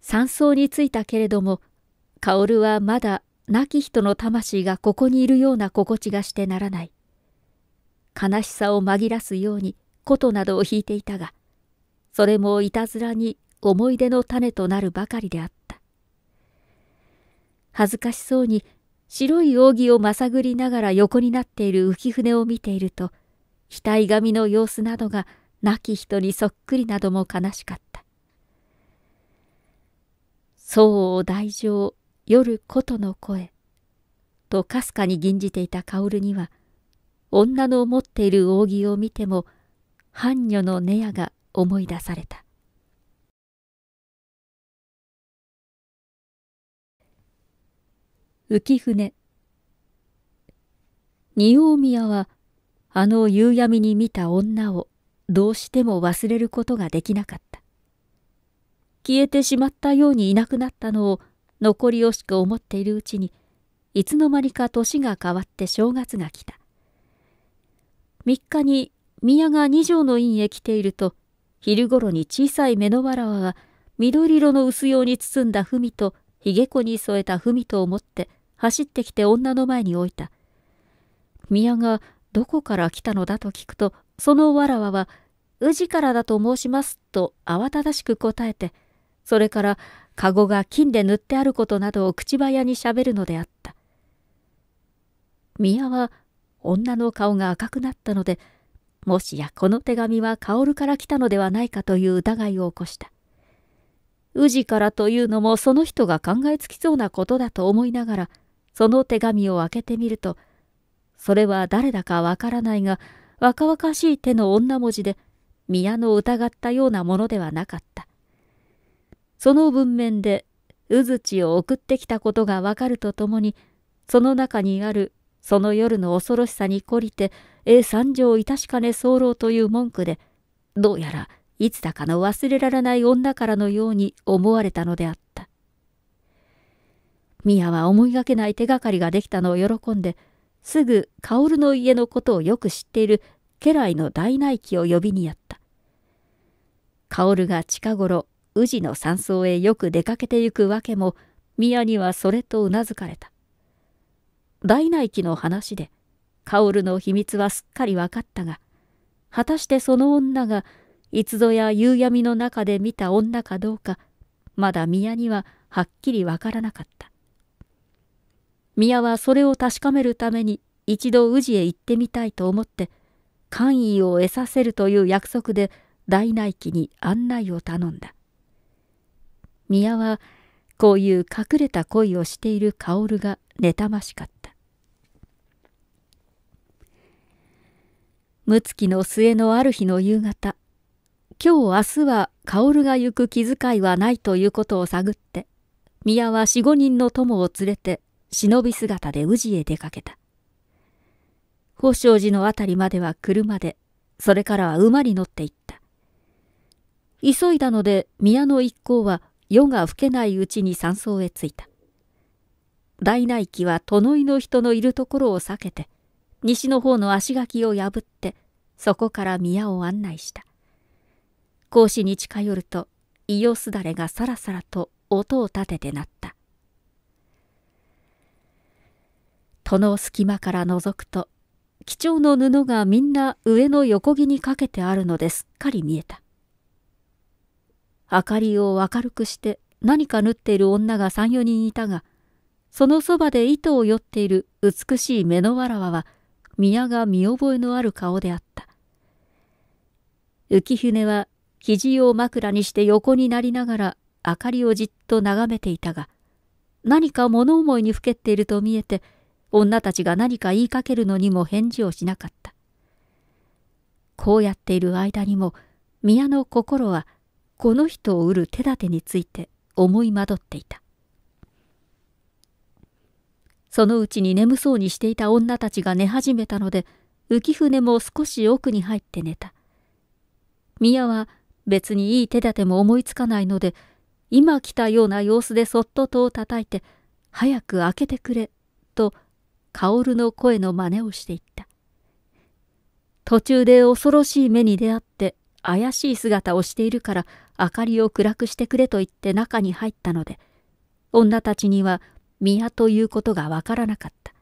山荘に着いたけれども薫はまだ亡き人の魂がここにいるような心地がしてならない悲しさを紛らすように琴などを弾いていたがそれもいたずらに思い出の種となるばかりであった恥ずかしそうに白い扇をまさぐりながら横になっている浮舟を見ていると、額紙の様子などが亡き人にそっくりなども悲しかった。宋を大上夜琴の声、とかすかに吟じていた薫には、女の持っている扇を見ても、伴女の根屋が思い出された。浮舟。仁王宮は、あの夕闇に見た女をどうしても忘れることができなかった。消えてしまったようにいなくなったのを残り惜しく思っているうちに、いつの間にか年が変わって正月が来た。3日に宮が二条の院へ来ていると、昼ごろに小さい目のわらわが緑色の薄用に包んだ文とひげこに添えた文とを持って走ってきて女の前に置いた。宮がどこから来たのだと聞くと、そのわらわは、宇治からだと申しますと慌ただしく答えて、それから、かごが金で塗ってあることなどを口早にしゃべるのであった。宮は、女の顔が赤くなったので、もしやこの手紙は薫から来たのではないかという疑いを起こした。宇治からというのもその人が考えつきそうなことだと思いながら、その手紙を開けてみると、それは誰だかわからないが、若々しい手の女文字で、宮の疑ったようなものではなかった。その文面で、うを送ってきたことがわかるとともに、その中にある、その夜の恐ろしさに懲りて、え参上いたしかね候という文句で、どうやら、いつだかの忘れられない女からのように思われたのであった。ミアは思いがけない手がかりができたのを喜んで、すぐ薫の家のことをよく知っている家来の大内記を呼びにやった。薫が近頃、宇治の山荘へよく出かけてゆくわけも、宮にはそれとうなずかれた。大内記の話で、薫の秘密はすっかり分かったが、果たしてその女が、いつぞや夕闇の中で見た女かどうか、まだ宮にははっきりわからなかった。宮はそれを確かめるために一度宇治へ行ってみたいと思って、官位を得させるという約束で大内記に案内を頼んだ。宮はこういう隠れた恋をしている薫が妬ましかった。睦月の末のある日の夕方、今日明日は薫が行く気遣いはないということを探って、宮は四五人の友を連れて、忍び姿で宇治へ出かけた。宝生寺の辺りまでは車で、それからは馬に乗っていった。急いだので宮の一行は夜が更けないうちに山荘へ着いた。大内記は殿井の人のいるところを避けて、西の方の足垣を破って、そこから宮を案内した。格子に近寄ると伊予すだれがさらさらと音を立てて鳴った戸の隙間から覗くと貴重の布がみんな上の横木にかけてあるのですっかり見えた明かりを明るくして何か縫っている女が34人いたがそのそばで糸をよっている美しい目のわらわは宮が見覚えのある顔であった浮舟は肘を枕にして横になりながら明かりをじっと眺めていたが、何か物思いにふけっていると見えて、女たちが何か言いかけるのにも返事をしなかった。こうやっている間にも、宮の心は、この人を売る手立てについて思い惑っていた。そのうちに眠そうにしていた女たちが寝始めたので、浮舟も少し奥に入って寝た。宮は別にいい手立ても思いつかないので、今来たような様子でそっと戸を叩いて、早く開けてくれ、と、薫の声の真似をしていった。途中で恐ろしい目に出会って、怪しい姿をしているから、明かりを暗くしてくれと言って中に入ったので、女たちには宮ということがわからなかった。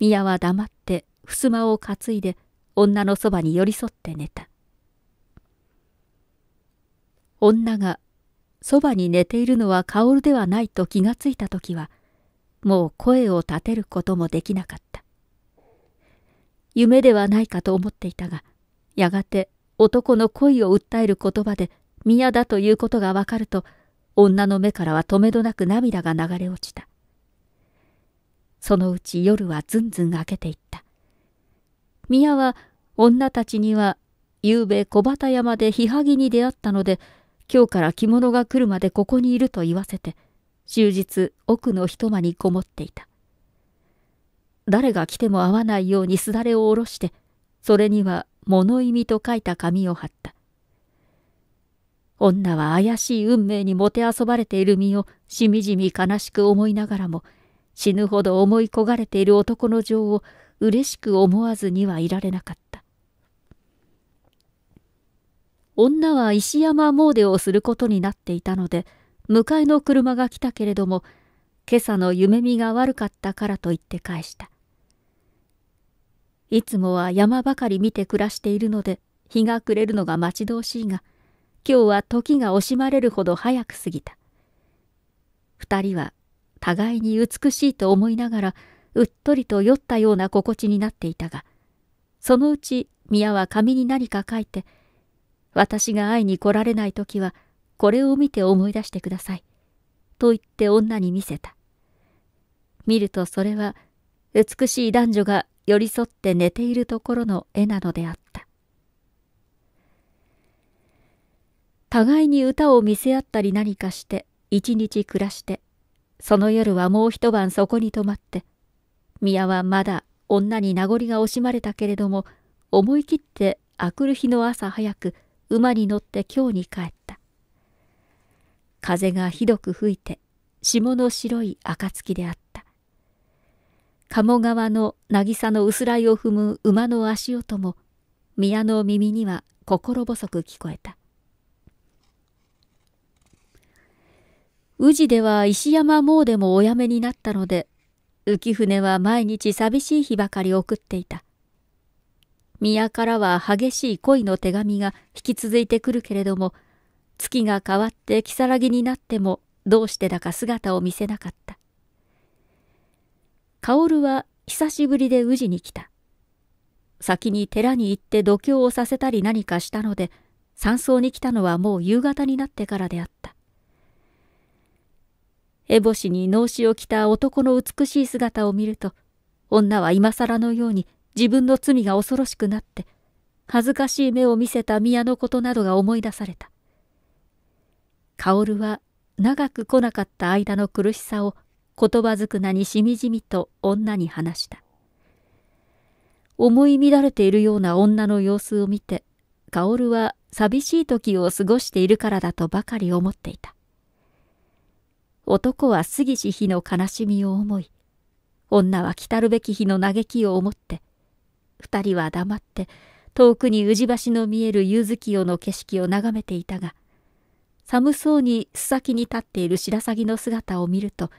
宮は黙って、襖を担いで、女のそばに寄り添って寝た。女がそばに寝ているのは薫ではないと気がついた時はもう声を立てることもできなかった夢ではないかと思っていたがやがて男の恋を訴える言葉で宮だということがわかると女の目からはとめどなく涙が流れ落ちたそのうち夜はずんずん明けていった宮は女たちにはゆうべ小畑山で日萩に出会ったので今日から着物が来るまでここにいると言わせて、終日奥の一間にこもっていた。誰が来ても会わないようにすだれを下ろして、それには物意味と書いた紙を貼った。女は怪しい運命にもてあそばれている身をしみじみ悲しく思いながらも、死ぬほど思い焦がれている男の情を嬉しく思わずにはいられなかった。女は石山詣をすることになっていたので、迎えの車が来たけれども、今朝の夢見が悪かったからと言って返した。いつもは山ばかり見て暮らしているので、日が暮れるのが待ち遠しいが、今日は時が惜しまれるほど早く過ぎた。二人は互いに美しいと思いながら、うっとりと酔ったような心地になっていたが、そのうち宮は紙に何か書いて、私が会いに来られない時は、これを見て思い出してください。と言って女に見せた。見るとそれは、美しい男女が寄り添って寝ているところの絵なのであった。互いに歌を見せ合ったり何かして、一日暮らして、その夜はもう一晩そこに泊まって、宮はまだ女に名残が惜しまれたけれども、思い切ってあくる日の朝早く、馬に乗って京に帰った。風がひどく吹いて、霜の白い暁であった。鴨川の渚の薄らいを踏む馬の足音も、宮の耳には心細く聞こえた。宇治では石山詣でもおやめになったので、浮舟は毎日寂しい日ばかり送っていた。宮からは激しい恋の手紙が引き続いてくるけれども、月が変わって如月になってもどうしてだか姿を見せなかった。薫は久しぶりで宇治に来た。先に寺に行って度胸をさせたり何かしたので、山荘に来たのはもう夕方になってからであった。烏帽子に脳死を着た男の美しい姿を見ると、女は今更のように自分の罪が恐ろしくなって、恥ずかしい目を見せた宮のことなどが思い出された。薫は長く来なかった間の苦しさを言葉ずくなにしみじみと女に話した。思い乱れているような女の様子を見て、薫は寂しい時を過ごしているからだとばかり思っていた。男は過ぎし日の悲しみを思い、女は来たるべき日の嘆きを思って、二人は黙って遠くに宇治橋の見える夕月夜の景色を眺めていたが寒そうに須先に立っている白鷺の姿を見ると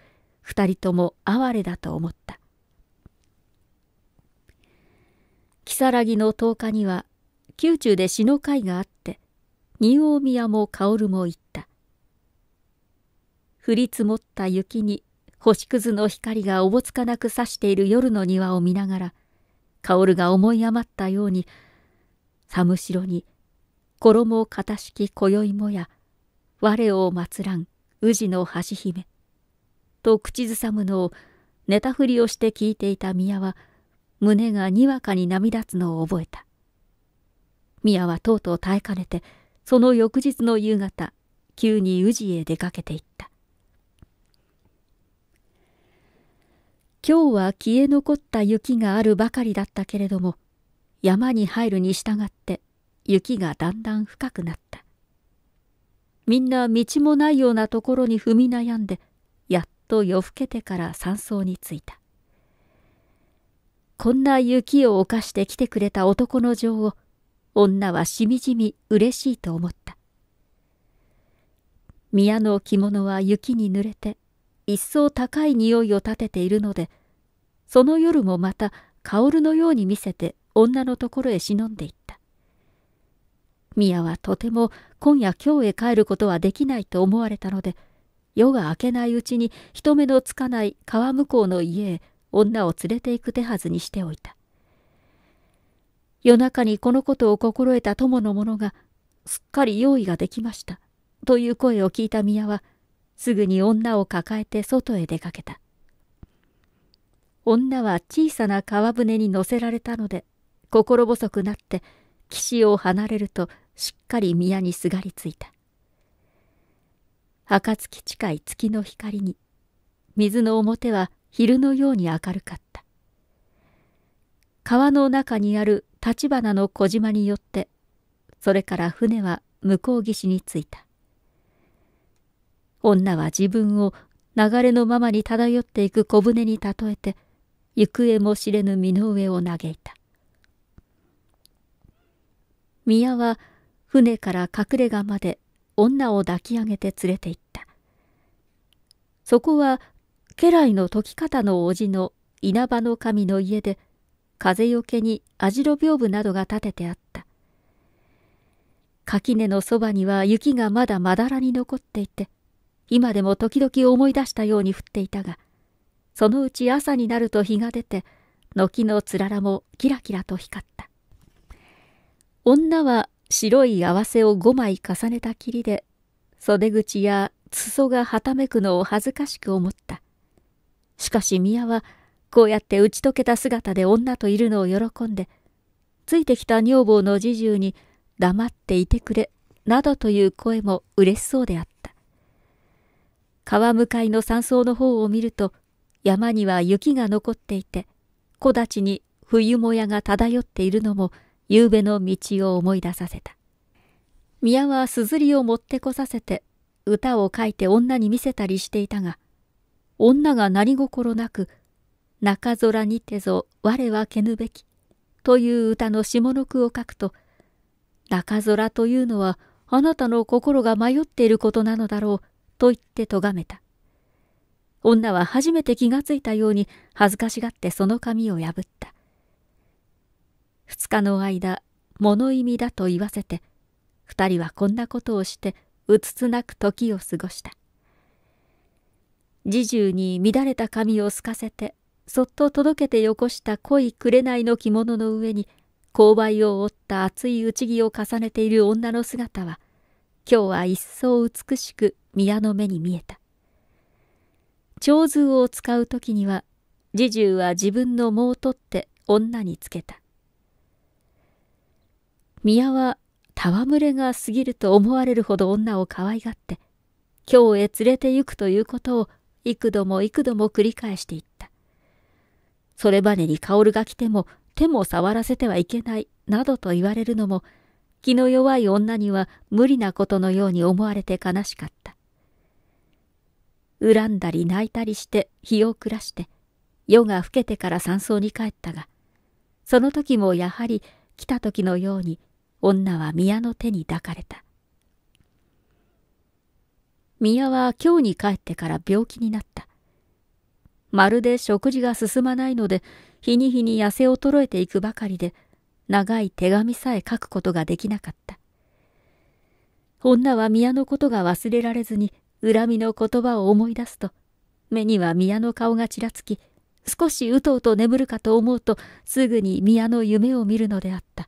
二人とも哀れだと思った如月の十日には宮中で死の会があって仁王宮も薫も行った降り積もった雪に星屑の光がおぼつかなく差している夜の庭を見ながら薫が思い余ったように、寒城に、衣をかしき今宵もや、我を祭らん、宇治の橋姫。と口ずさむのを、寝たふりをして聞いていた宮は、胸がにわかに涙つのを覚えた。宮はとうとう耐えかねて、その翌日の夕方、急に宇治へ出かけていった。今日は消え残った雪があるばかりだったけれども、山に入るに従って雪がだんだん深くなった。みんな道もないようなところに踏み悩んで、やっと夜更けてから山荘に着いた。こんな雪を犯して来てくれた男の情を、女はしみじみ嬉しいと思った。宮の着物は雪に濡れて一層高い匂いを立てているのでその夜もまた薫のように見せて女のところへ忍んでいった宮はとても今夜京へ帰ることはできないと思われたので夜が明けないうちに人目のつかない川向こうの家へ女を連れて行く手はずにしておいた夜中にこのことを心得た友の者がすっかり用意ができましたという声を聞いた宮はすぐに女を抱えて外へ出かけた。女は小さな川舟に乗せられたので、心細くなって岸を離れるとしっかり宮にすがりついた。暁近い月の光に、水の表は昼のように明るかった。川の中にある橘の小島によって、それから船は向こう岸に着いた。女は自分を流れのままに漂っていく小舟に例えて、行方も知れぬ身の上を嘆いた。宮は船から隠れ家まで女を抱き上げて連れて行った。そこは家来の時方の叔父の稲葉の神の家で、風よけに網代屏風などが立ててあった。垣根のそばには雪がまだまだらに残っていて、今でも時々思い出したように降っていたが、そのうち朝になると日が出て、軒のつららもキラキラと光った。女は白い合わせを5枚重ねたきりで、袖口や裾がはためくのを恥ずかしく思った。しかし宮は、こうやって打ち解けた姿で女といるのを喜んで、ついてきた女房の侍従に、黙っていてくれ、などという声も嬉しそうであった。川向かいの山荘の方を見ると、山には雪が残っていて、木立に冬もやが漂っているのも、夕べの道を思い出させた。宮はすずりを持ってこさせて、歌を書いて女に見せたりしていたが、女が何心なく、中空にてぞ我はけぬべき、という歌の下の句を書くと、中空というのはあなたの心が迷っていることなのだろう、と言って咎めた。女は初めて気がついたように恥ずかしがってその髪を破った。二日の間、物意味だと言わせて、二人はこんなことをして、うつつなく時を過ごした。侍従に乱れた髪をすかせて、そっと届けてよこした濃い紅の着物の上に、勾配を覆った熱い内着を重ねている女の姿は、今日は一層美しく宮の目に見えた。長図を使う時には、侍従は自分の藻を取って女につけた。宮は戯れが過ぎると思われるほど女を可愛がって、京へ連れて行くということを幾度も幾度も繰り返していった。それバネに薫が来ても手も触らせてはいけないなどと言われるのも気の弱い女には無理なことのように思われて悲しかった。恨んだり泣いたりして日を暮らして夜が更けてから山荘に帰ったがその時もやはり来た時のように女は宮の手に抱かれた宮は今日に帰ってから病気になったまるで食事が進まないので日に日に痩せ衰えていくばかりで長い手紙さえ書くことができなかった女は宮のことが忘れられずに恨みの言葉を思い出すと、目には宮の顔がちらつき、少しうとうと眠るかと思うと、すぐに宮の夢を見るのであった。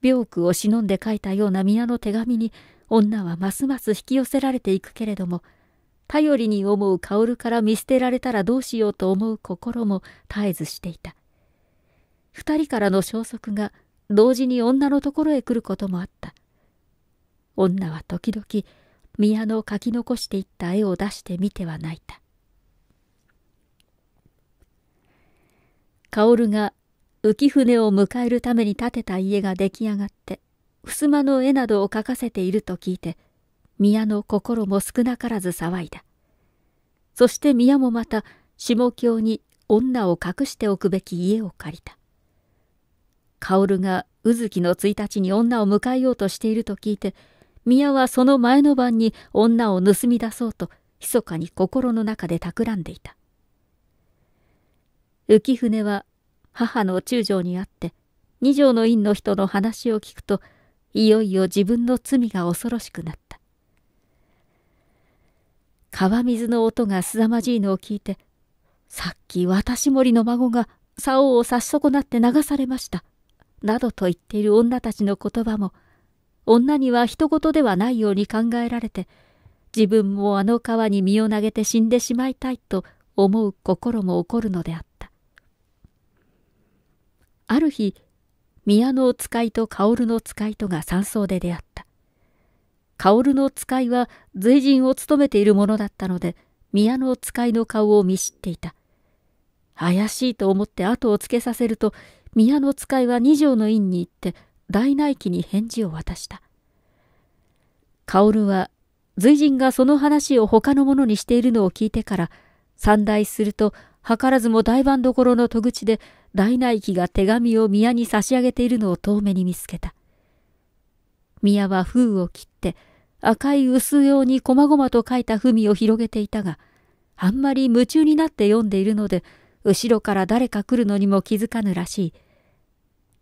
病苦を忍んで書いたような宮の手紙に、女はますます引き寄せられていくけれども、頼りに思う薫から見捨てられたらどうしようと思う心も絶えずしていた。二人からの消息が同時に女のところへ来ることもあった。女は時々、宮の書き残していった絵を出してみては泣いた薫が浮舟を迎えるために建てた家が出来上がって襖の絵などを描かせていると聞いて宮の心も少なからず騒いだそして宮もまた下京に女を隠しておくべき家を借りた薫が卯月の1日に女を迎えようとしていると聞いて宮はその前の晩に女を盗み出そうと、密かに心の中で企んでいた。浮舟は母の中将にあって、二条の院の人の話を聞くと、いよいよ自分の罪が恐ろしくなった。川水の音がすさまじいのを聞いて、さっき私森の孫が竿を差し損なって流されました。などと言っている女たちの言葉も、女には人事ではないように考えられて、自分もあの川に身を投げて死んでしまいたいと思う心も起こるのであった。ある日、宮の使いと薫の使いとが山荘で出会った。薫の使いは随人を務めているものだったので、宮の使いの顔を見知っていた。怪しいと思って後をつけさせると、宮の使いは二条の院に行って、大内記に返事を渡した。薫は、随人がその話を他の者にしているのを聞いてから、三代すると、図らずも台番どころの戸口で、大内記が手紙を宮に差し上げているのを遠目に見つけた。宮は封を切って、赤い薄用にこまごまと書いた文を広げていたが、あんまり夢中になって読んでいるので、後ろから誰か来るのにも気づかぬらしい。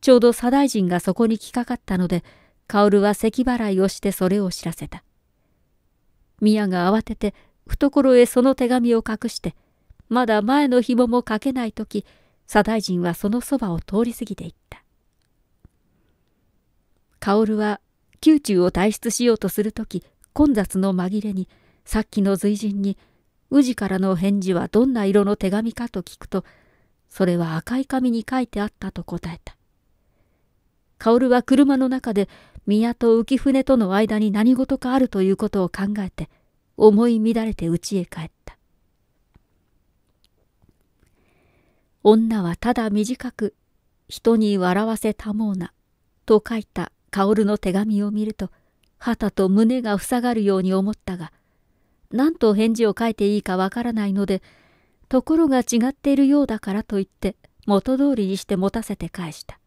ちょうど左大臣がそこに来かかったので、薫は咳払いをしてそれを知らせた。宮が慌てて懐へその手紙を隠して、まだ前の紐もかけない時、左大臣はそのそばを通り過ぎていった。薫は宮中を退出しようとする時、混雑の紛れに、さっきの随人に、宇治からの返事はどんな色の手紙かと聞くと、それは赤い紙に書いてあったと答えた。薫は車の中で宮と浮舟との間に何事かあるということを考えて思い乱れて家へ帰った女はただ短く「人に笑わせたもうな」と書いた薫の手紙を見ると旗と胸が塞がるように思ったが何と返事を書いていいかわからないのでところが違っているようだからと言って元通りにして持たせて返した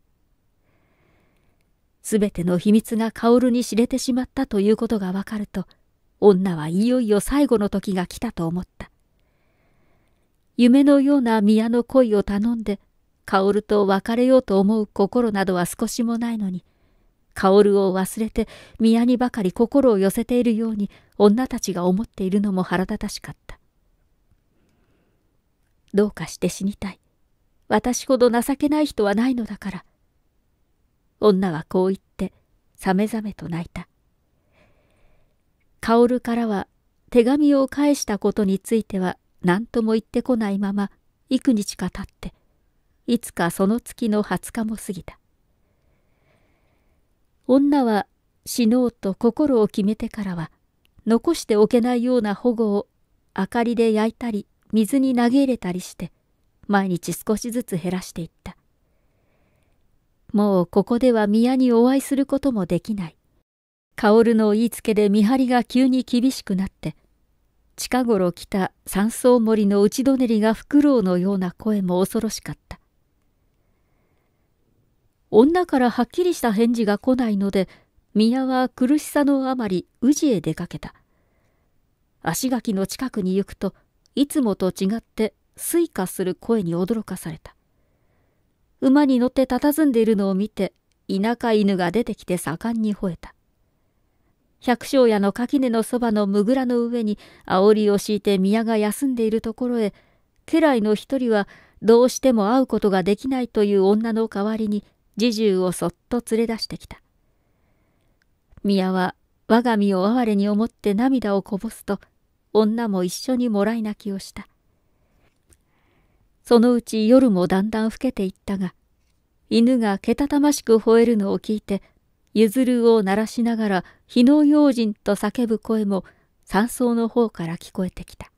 すべての秘密が薫に知れてしまったということがわかると、女はいよいよ最後の時が来たと思った。夢のような宮の恋を頼んで、薫と別れようと思う心などは少しもないのに、薫を忘れて宮にばかり心を寄せているように女たちが思っているのも腹立たしかった。どうかして死にたい。私ほど情けない人はないのだから。女はこう言って、さめざめと泣いた。薫からは手紙を返したことについては何とも言ってこないまま幾日か経っていつかその月の20日も過ぎた女は死のうと心を決めてからは残しておけないような保護を明かりで焼いたり水に投げ入れたりして毎日少しずつ減らしていったもうここでは宮にお会いすることもできない。薫の言いつけで見張りが急に厳しくなって、近頃来た山荘森の内どねりがフクロウのような声も恐ろしかった。女からはっきりした返事が来ないので、宮は苦しさのあまり宇治へ出かけた。足垣の近くに行くと、いつもと違って、スイカする声に驚かされた。馬に乗って佇んでいるのを見て、田舎犬が出てきて盛んに吠えた。百姓家の垣根のそばのむぐらの上に煽りを敷いて宮が休んでいるところへ、家来の一人はどうしても会うことができないという女の代わりに侍従をそっと連れ出してきた。宮は我が身を哀れに思って涙をこぼすと、女も一緒にもらい泣きをした。そのうち夜もだんだん更けていったが、犬がけたたましく吠えるのを聞いて、ゆずるを鳴らしながら、火の用心と叫ぶ声も、山荘の方から聞こえてきた。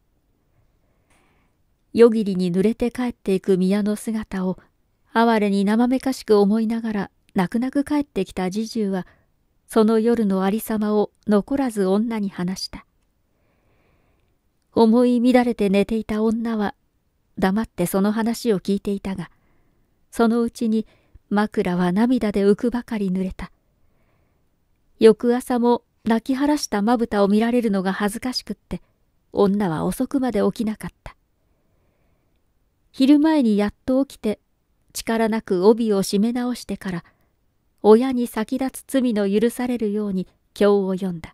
夜霧に濡れて帰っていく宮の姿を、哀れに生めかしく思いながら、泣く泣く帰ってきた侍従は、その夜のありさまを残らず女に話した。思い乱れて寝ていた女は黙ってその話を聞いていたがそのうちに枕は涙で浮くばかり濡れた翌朝も泣き晴らしたまぶたを見られるのが恥ずかしくって女は遅くまで起きなかった昼前にやっと起きて力なく帯を締め直してから親に先立つ罪の許されるように経を読んだ。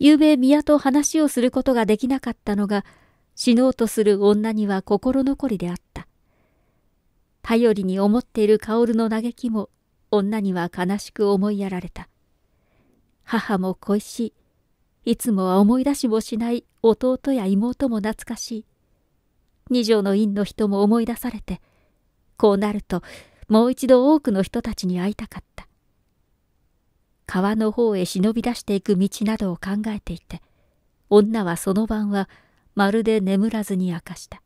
ゆうべ宮と話をすることができなかったのが死のうとする女には心残りであった。頼りに思っている薫の嘆きも女には悲しく思いやられた。母も恋しい。いつもは思い出しもしない弟や妹も懐かしい。二条の院の人も思い出されて、こうなるともう一度多くの人たちに会いたかった。川の方へ忍び出していく道などを考えていて、女はその晩はまるで眠らずに明かした。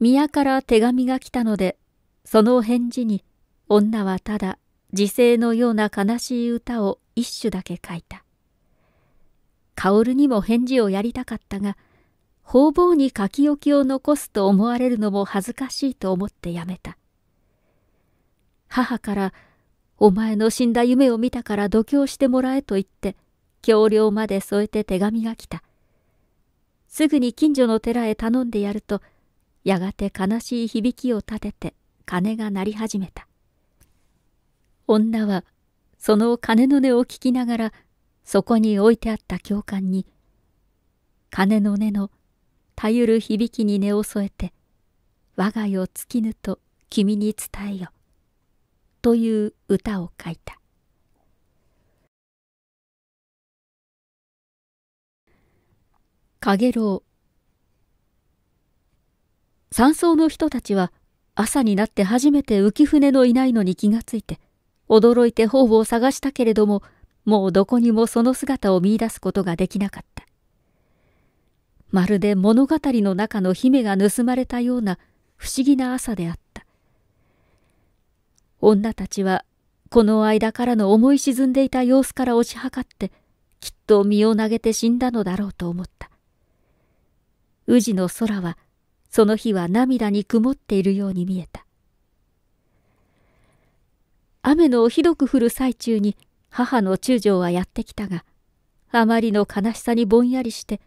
宮から手紙が来たので、その返事に女はただ時勢のような悲しい歌を一首だけ書いた。薫にも返事をやりたかったが、方々に書き置きを残すと思われるのも恥ずかしいと思ってやめた。母から、お前の死んだ夢を見たから度胸してもらえと言って、橋梁まで添えて手紙が来た。すぐに近所の寺へ頼んでやると、やがて悲しい響きを立てて鐘が鳴り始めた。女は、その鐘の音を聞きながら、そこに置いてあった教官に、鐘の音のたゆる響きに根を添えて、我が世尽きぬと君に伝えよ、という歌を書いた。かげろう山荘の人たちは朝になって初めて浮舟のいないのに気がついて驚いて方を探したけれどももうどこにもその姿を見いだすことができなかったまるで物語の中の姫が盗まれたような不思議な朝であった女たちはこの間からの思い沈んでいた様子から押し量ってきっと身を投げて死んだのだろうと思った宇治の空は、その日は涙に曇っているように見えた。雨のひどく降る最中に母の中将はやってきたが、あまりの悲しさにぼんやりして、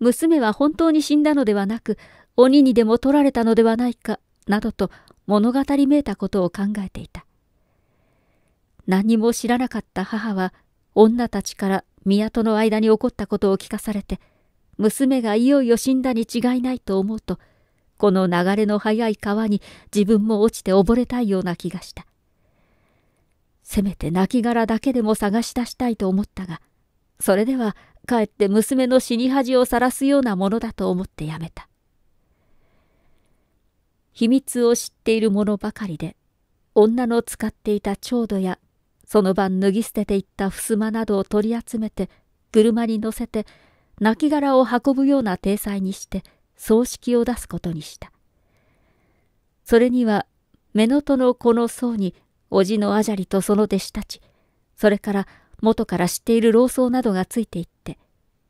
娘は本当に死んだのではなく、鬼にでも取られたのではないか、などと物語めいたことを考えていた。何も知らなかった母は、女たちから宮との間に起こったことを聞かされて、娘がいよいよ死んだに違いないと思うと、この流れの速い川に自分も落ちて溺れたいような気がした。せめて亡骸だけでも探し出したいと思ったが、それではかえって娘の死に恥をさらすようなものだと思ってやめた。秘密を知っている者ばかりで、女の使っていたう度や、その晩脱ぎ捨てていった襖などを取り集めて、車に乗せて亡骸を運ぶような体裁にして葬式を出すことにした。それには、目のとのこの僧に、叔父のアジャリとその弟子たち、それから元から知っている老僧などがついていって、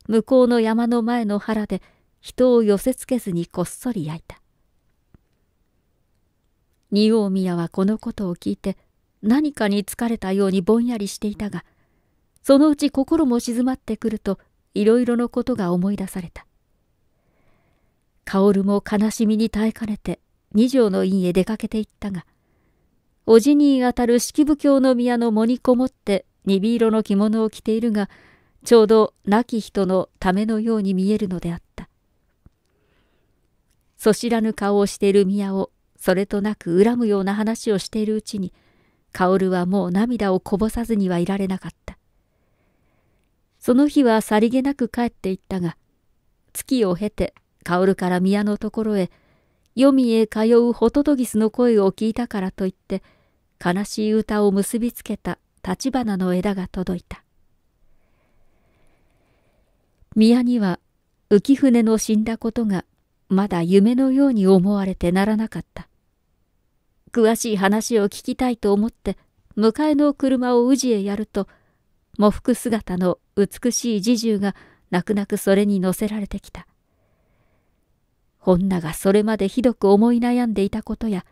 向こうの山の前の腹で人を寄せつけずにこっそり焼いた。仁王宮はこのことを聞いて、何かに疲れたようにぼんやりしていたが、そのうち心も静まってくると、いろいろのことが思い出された。薫も悲しみに耐えかねて二条の院へ出かけていったが、おじにあたる式部教の宮の藻にこもって鈍色の着物を着ているが、ちょうど亡き人のためのように見えるのであった。そ知らぬ顔をしている宮をそれとなく恨むような話をしているうちに、薫はもう涙をこぼさずにはいられなかった。その日はさりげなく帰っていったが、月を経て薫から宮のところへ、黄泉へ通うホトトギスの声を聞いたからといって、悲しい歌を結びつけた立花の枝が届いた。宮には浮舟の死んだことがまだ夢のように思われてならなかった。詳しい話を聞きたいと思って、迎えの車を宇治へやると、喪服姿の美しい侍従が泣く泣くそれに乗せられてきた。女がそれまでひどく思い悩んでいたことや、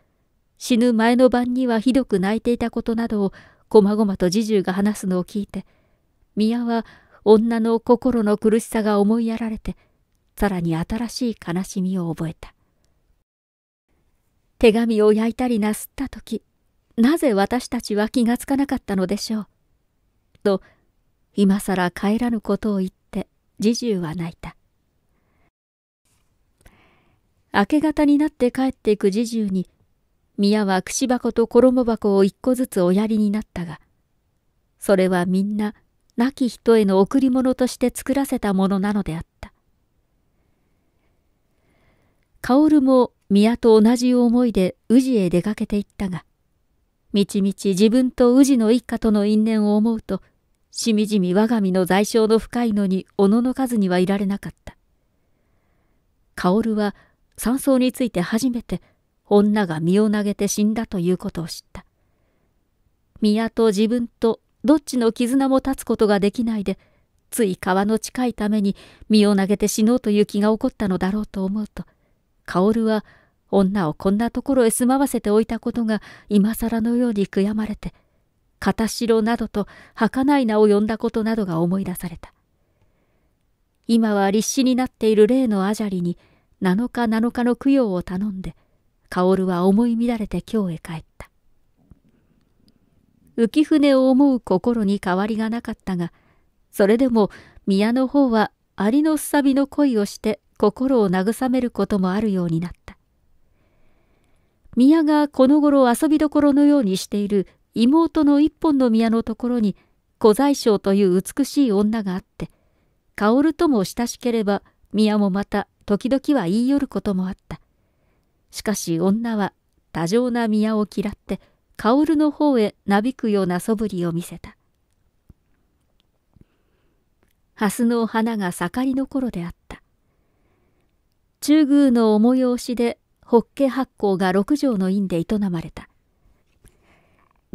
死ぬ前の晩にはひどく泣いていたことなどをこまごまと侍従が話すのを聞いて、宮は女の心の苦しさが思いやられて、さらに新しい悲しみを覚えた。手紙を焼いたりなすった時、なぜ私たちは気がつかなかったのでしょう。と今更帰らぬことを言って侍従は泣いた明け方になって帰っていく侍従に宮は串箱と衣箱を一個ずつおやりになったがそれはみんな亡き人への贈り物として作らせたものなのであった薫も宮と同じ思いで宇治へ出かけていったがみちみち自分と宇治の一家との因縁を思うとしみじみ我が身の在傷の深いのにおののかずにはいられなかった。薫は山荘について初めて女が身を投げて死んだということを知った。宮と自分とどっちの絆も立つことができないで、つい川の近いために身を投げて死のうという気が起こったのだろうと思うと、薫は女をこんなところへ住まわせておいたことが今更のように悔やまれて、片白などと儚い名を呼んだことなどが思い出された。今は立志になっている例のアジャリに7日7日の供養を頼んで、薫は思い乱れて京へ帰った。浮舟を思う心に変わりがなかったが、それでも宮の方はありのすさびの恋をして心を慰めることもあるようになった。宮がこの頃遊びどころのようにしている妹の一本の宮のところに小宰相という美しい女があって、薫とも親しければ宮もまた時々は言い寄ることもあった。しかし女は多情な宮を嫌って薫の方へなびくようなそぶりを見せた。蓮の花が盛りの頃であった。中宮のお催しでホッケ発酵が六条の院で営まれた。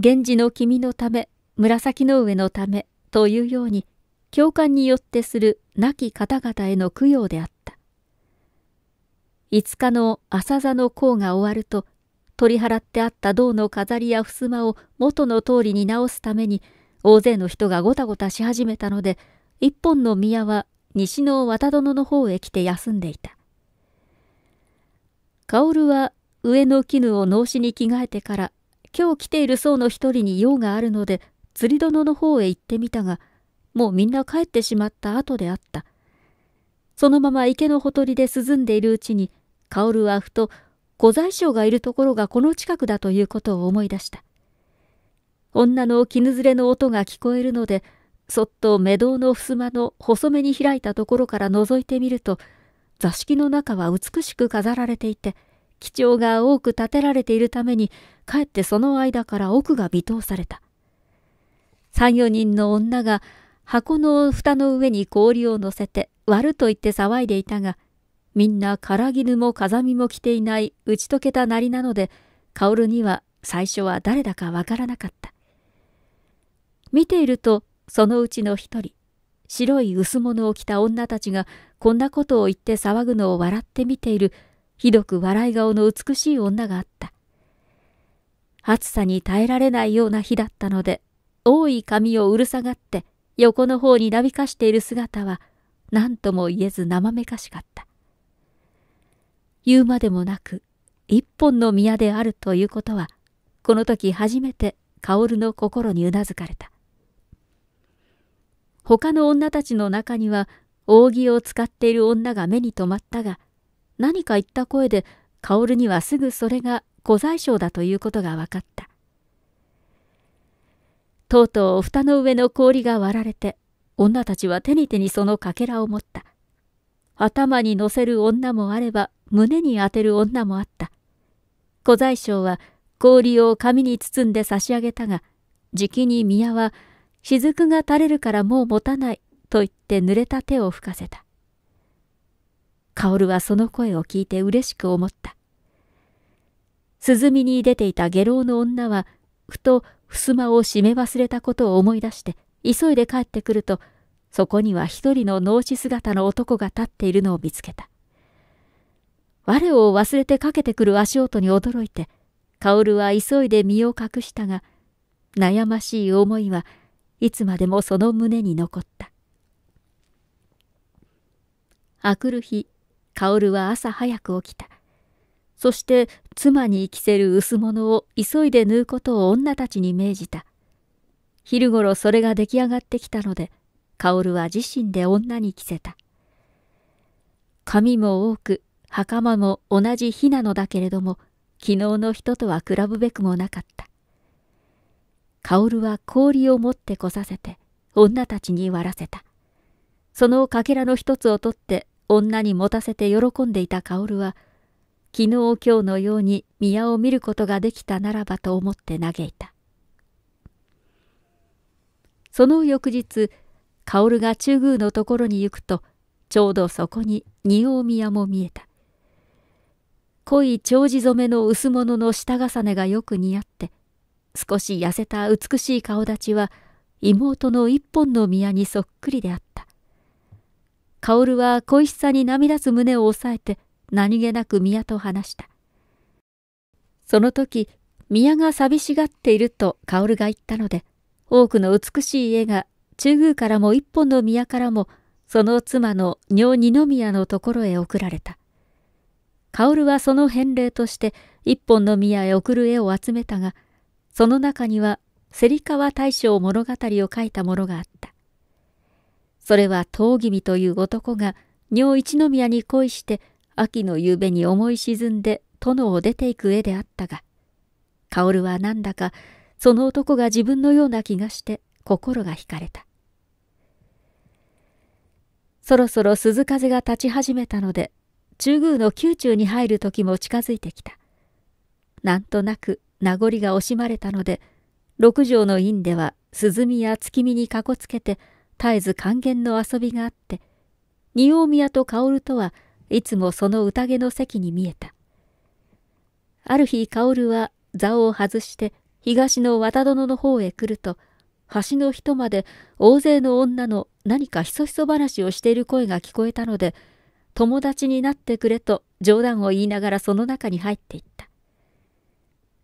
源氏の君のため、紫の上のためというように、教官によってする亡き方々への供養であった。5日の朝座の講が終わると、取り払ってあった銅の飾りや襖を元の通りに直すために、大勢の人がごたごたし始めたので、一本の宮は西の綿殿の方へ来て休んでいた。薫は上の絹を脳死に着替えてから今日来ている僧の一人に用があるので、釣り殿の方へ行ってみたが、もうみんな帰ってしまった後であった。そのまま池のほとりで涼んでいるうちに、薫はふと、小宰相がいるところがこの近くだということを思い出した。女の絹ずれの音が聞こえるので、そっと目堂の襖の細めに開いたところから覗いてみると、座敷の中は美しく飾られていて、基調が多く建てられているために、かえってその間から奥が微騰された。三四人の女が箱の蓋の上に氷を乗せて割ると言って騒いでいたが、みんな唐絹も風見も着ていない打ち解けたなりなので、薫には最初は誰だかわからなかった。見ていると、そのうちの一人、白い薄物を着た女たちがこんなことを言って騒ぐのを笑って見ているひどく笑い顔の美しい女があった。暑さに耐えられないような日だったので、多い髪をうるさがって横の方になびかしている姿は、何とも言えず生めかしかった。言うまでもなく、一本の宮であるということは、この時初めて薫の心にうなずかれた。他の女たちの中には、扇を使っている女が目に留まったが、何か言った声で薫にはすぐそれが小宰相だということが分かったとうとう蓋の上の氷が割られて女たちは手に手にそのかけらを持った頭に乗せる女もあれば胸に当てる女もあった小宰相は氷を紙に包んで差し上げたがじきに宮は雫が垂れるからもう持たないと言って濡れた手を拭かせた薫はその声を聞いて嬉しく思った。鼓に出ていた下郎の女は、ふと襖を閉め忘れたことを思い出して、急いで帰ってくると、そこには一人の脳死姿の男が立っているのを見つけた。我を忘れてかけてくる足音に驚いて、薫は急いで身を隠したが、悩ましい思いはいつまでもその胸に残った。あくる日、薫は朝早く起きた。そして妻に着せる薄物を急いで縫うことを女たちに命じた。昼ごろそれが出来上がってきたので、薫は自身で女に着せた。髪も多く、袴も同じ日なのだけれども、昨日の人とは比ぶべくもなかった。薫は氷を持ってこさせて、女たちに割らせた。そのかけらの一つを取って女に持たせて喜んでいた薫は、昨日今日のように宮を見ることができたならばと思って嘆いた。その翌日、薫が中宮のところに行くと、ちょうどそこに仁王宮も見えた。濃い長寿染めの薄物の下重ねがよく似合って、少し痩せた美しい顔立ちは妹の一本の宮にそっくりであった。薫は恋しさに涙す胸を抑えて何気なく宮と話した。その時、宮が寂しがっていると薫が言ったので、多くの美しい絵が中宮からも一本の宮からも、その妻の女二宮のところへ送られた。薫はその返礼として一本の宮へ送る絵を集めたが、その中には芹川大将物語を書いたものがあった。それは東君という男が女一宮に恋して秋の夕べに思い沈んで殿を出ていく絵であったが薫はなんだかその男が自分のような気がして心が惹かれたそろそろ鈴風が立ち始めたので中宮の宮中に入る時も近づいてきたなんとなく名残が惜しまれたので六条の院では涼みや月見にかこつけて絶えず還元の遊びがあって、仁王宮と薫とはいつもその宴の席に見えた。ある日薫は座を外して東の和田殿の方へ来ると、橋の人まで大勢の女の何かひそひそ話をしている声が聞こえたので、友達になってくれと冗談を言いながらその中に入っていった。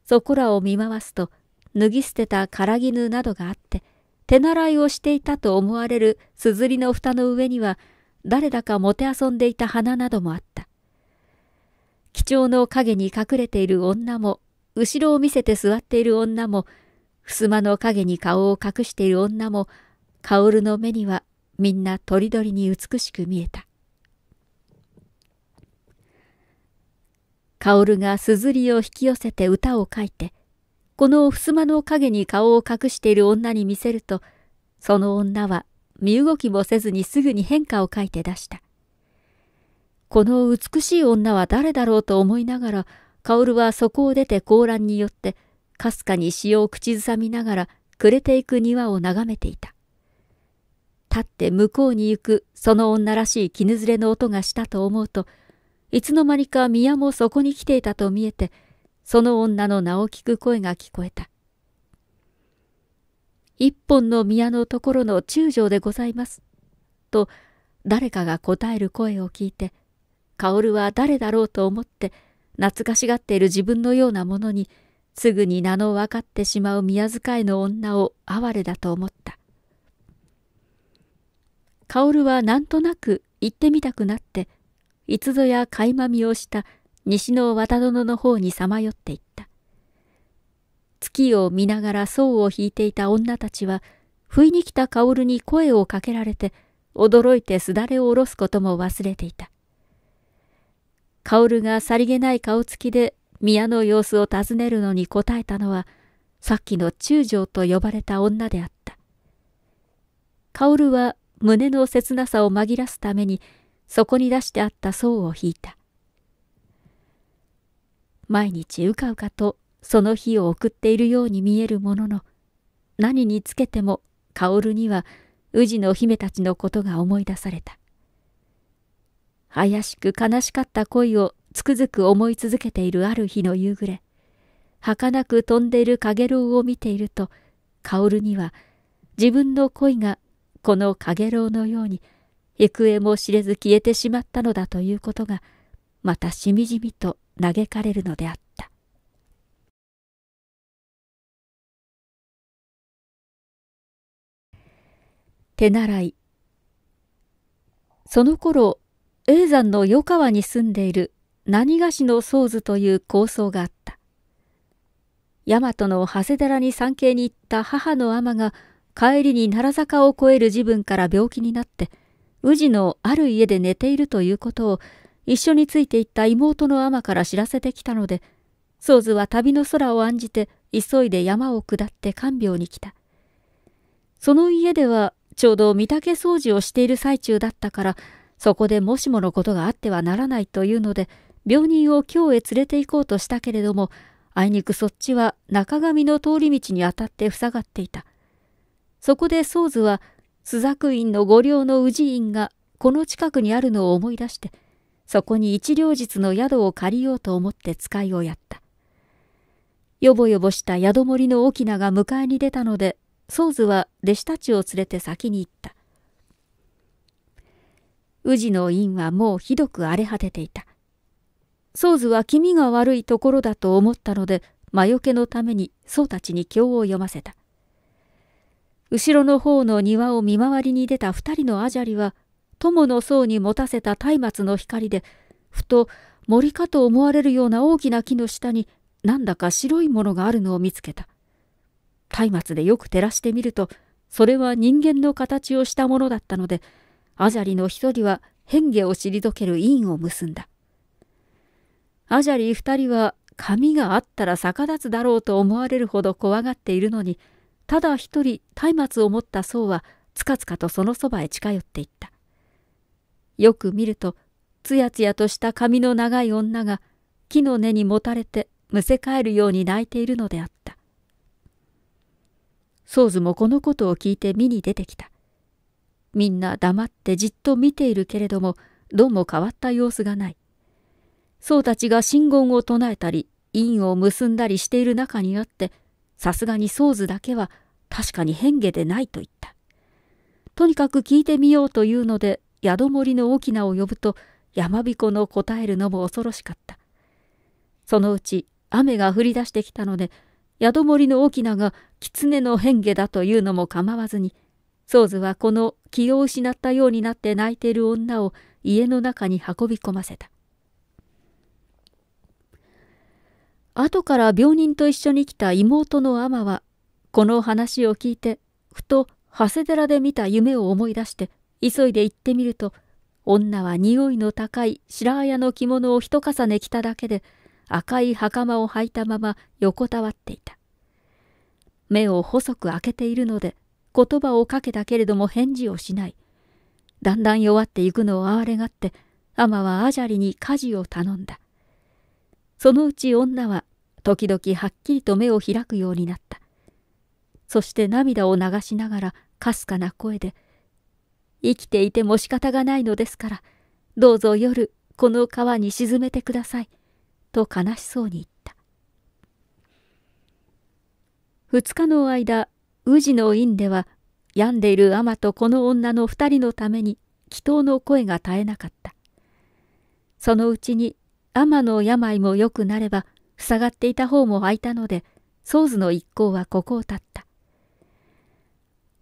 そこらを見回すと、脱ぎ捨てた唐絹などがあって、手習いをしていたと思われる硯の蓋の上には誰だかもてあそんでいた花などもあった。貴重の影に隠れている女も、後ろを見せて座っている女も、襖の影に顔を隠している女も、薫の目にはみんなとりどりに美しく見えた。薫が硯を引き寄せて歌を書いて、この襖の陰に顔を隠している女に見せると、その女は身動きもせずにすぐに変化を書いて出した。この美しい女は誰だろうと思いながら、薫はそこを出て高欄によって、かすかに潮を口ずさみながら、暮れていく庭を眺めていた。立って向こうに行くその女らしい絹ずれの音がしたと思うと、いつの間にか宮もそこに来ていたと見えて、その女の名を聞く声が聞こえた。一本の宮のところの中将でございます。と、誰かが答える声を聞いて、薫は誰だろうと思って、懐かしがっている自分のようなものに、すぐに名の分かってしまう宮遣いの女を哀れだと思った。薫はなんとなく行ってみたくなって、いつぞや垣いまみをした西の渡殿の方にさまよっていった。月を見ながら層を引いていた女たちは、不意に来た薫に声をかけられて、驚いてすだれを下ろすことも忘れていた。薫がさりげない顔つきで宮の様子を尋ねるのに答えたのは、さっきの中将と呼ばれた女であった。薫は胸の切なさを紛らすために、そこに出してあった層を引いた。毎日うかうかとその日を送っているように見えるものの何につけても薫には宇治の姫たちのことが思い出された怪しく悲しかった恋をつくづく思い続けているある日の夕暮れ儚く飛んでいるかげろうを見ていると薫には自分の恋がこのかげろうのように行方も知れず消えてしまったのだということがまたしみじみと嘆かれるのであった手習いその頃永山の余川に住んでいる何菓子の宗図という構想があった大和の長谷寺に参詣に行った母の尼が帰りに奈良坂を越える自分から病気になって宇治のある家で寝ているということを一緒についていった妹の尼から知らせてきたので、宗図は旅の空を案じて急いで山を下って看病に来た。その家ではちょうど御嶽掃除をしている最中だったから、そこでもしものことがあってはならないというので、病人を京へ連れて行こうとしたけれども、あいにくそっちは中上の通り道にあたって塞がっていた。そこで宗図は、朱雀院の御寮の氏院がこの近くにあるのを思い出して、そこに一両日の宿を借りようと思って使いをやった。よぼよぼした宿守の翁が迎えに出たので、宗図は弟子たちを連れて先に行った。宇治の院はもうひどく荒れ果てていた。宗図は気味が悪いところだと思ったので、魔除けのために僧たちに経を読ませた。後ろの方の庭を見回りに出た二人のアジャリは、友の層に持たせた松明の光でふと森かと思われるような大きな木の下になんだか白いものがあるのを見つけた松明でよく照らしてみるとそれは人間の形をしたものだったのでアジャリの一人は変化を退ける院を結んだアジャリ二人は髪があったら逆立つだろうと思われるほど怖がっているのにただ一人松明を持った僧はつかつかとそのそばへ近寄っていったよく見るとつやつやとした髪の長い女が木の根にもたれてむせ返るように泣いているのであったー図もこのことを聞いて見に出てきたみんな黙ってじっと見ているけれどもどうも変わった様子がない僧たちが信言を唱えたり印を結んだりしている中にあってさすがにー図だけは確かに変化でないと言ったとにかく聞いてみようというので宿守の翁を呼ぶと山彦の答えるのも恐ろしかった。そのうち雨が降り出してきたので、宿守の翁が狐の変化だというのも構わずに、宗図はこの気を失ったようになって泣いている女を家の中に運び込ませた。後から病人と一緒に来た妹の尼は、この話を聞いて、ふと長谷寺で見た夢を思い出して、急いで行ってみると、女は匂いの高い白綾の着物を一重ね着ただけで、赤い袴を履いたまま横たわっていた。目を細く開けているので、言葉をかけたけれども返事をしない。だんだん弱っていくのを哀れがって、アマはアジャリに家事を頼んだ。そのうち女は、時々はっきりと目を開くようになった。そして涙を流しながら、かすかな声で、生きていても仕方がないのですから、どうぞ夜、この川に沈めてください。と悲しそうに言った。二日の間、宇治の院では、病んでいる尼とこの女の二人のために祈祷の声が絶えなかった。そのうちに、尼の病も良くなれば、塞がっていた方も空いたので、僧図の一行はここを立った。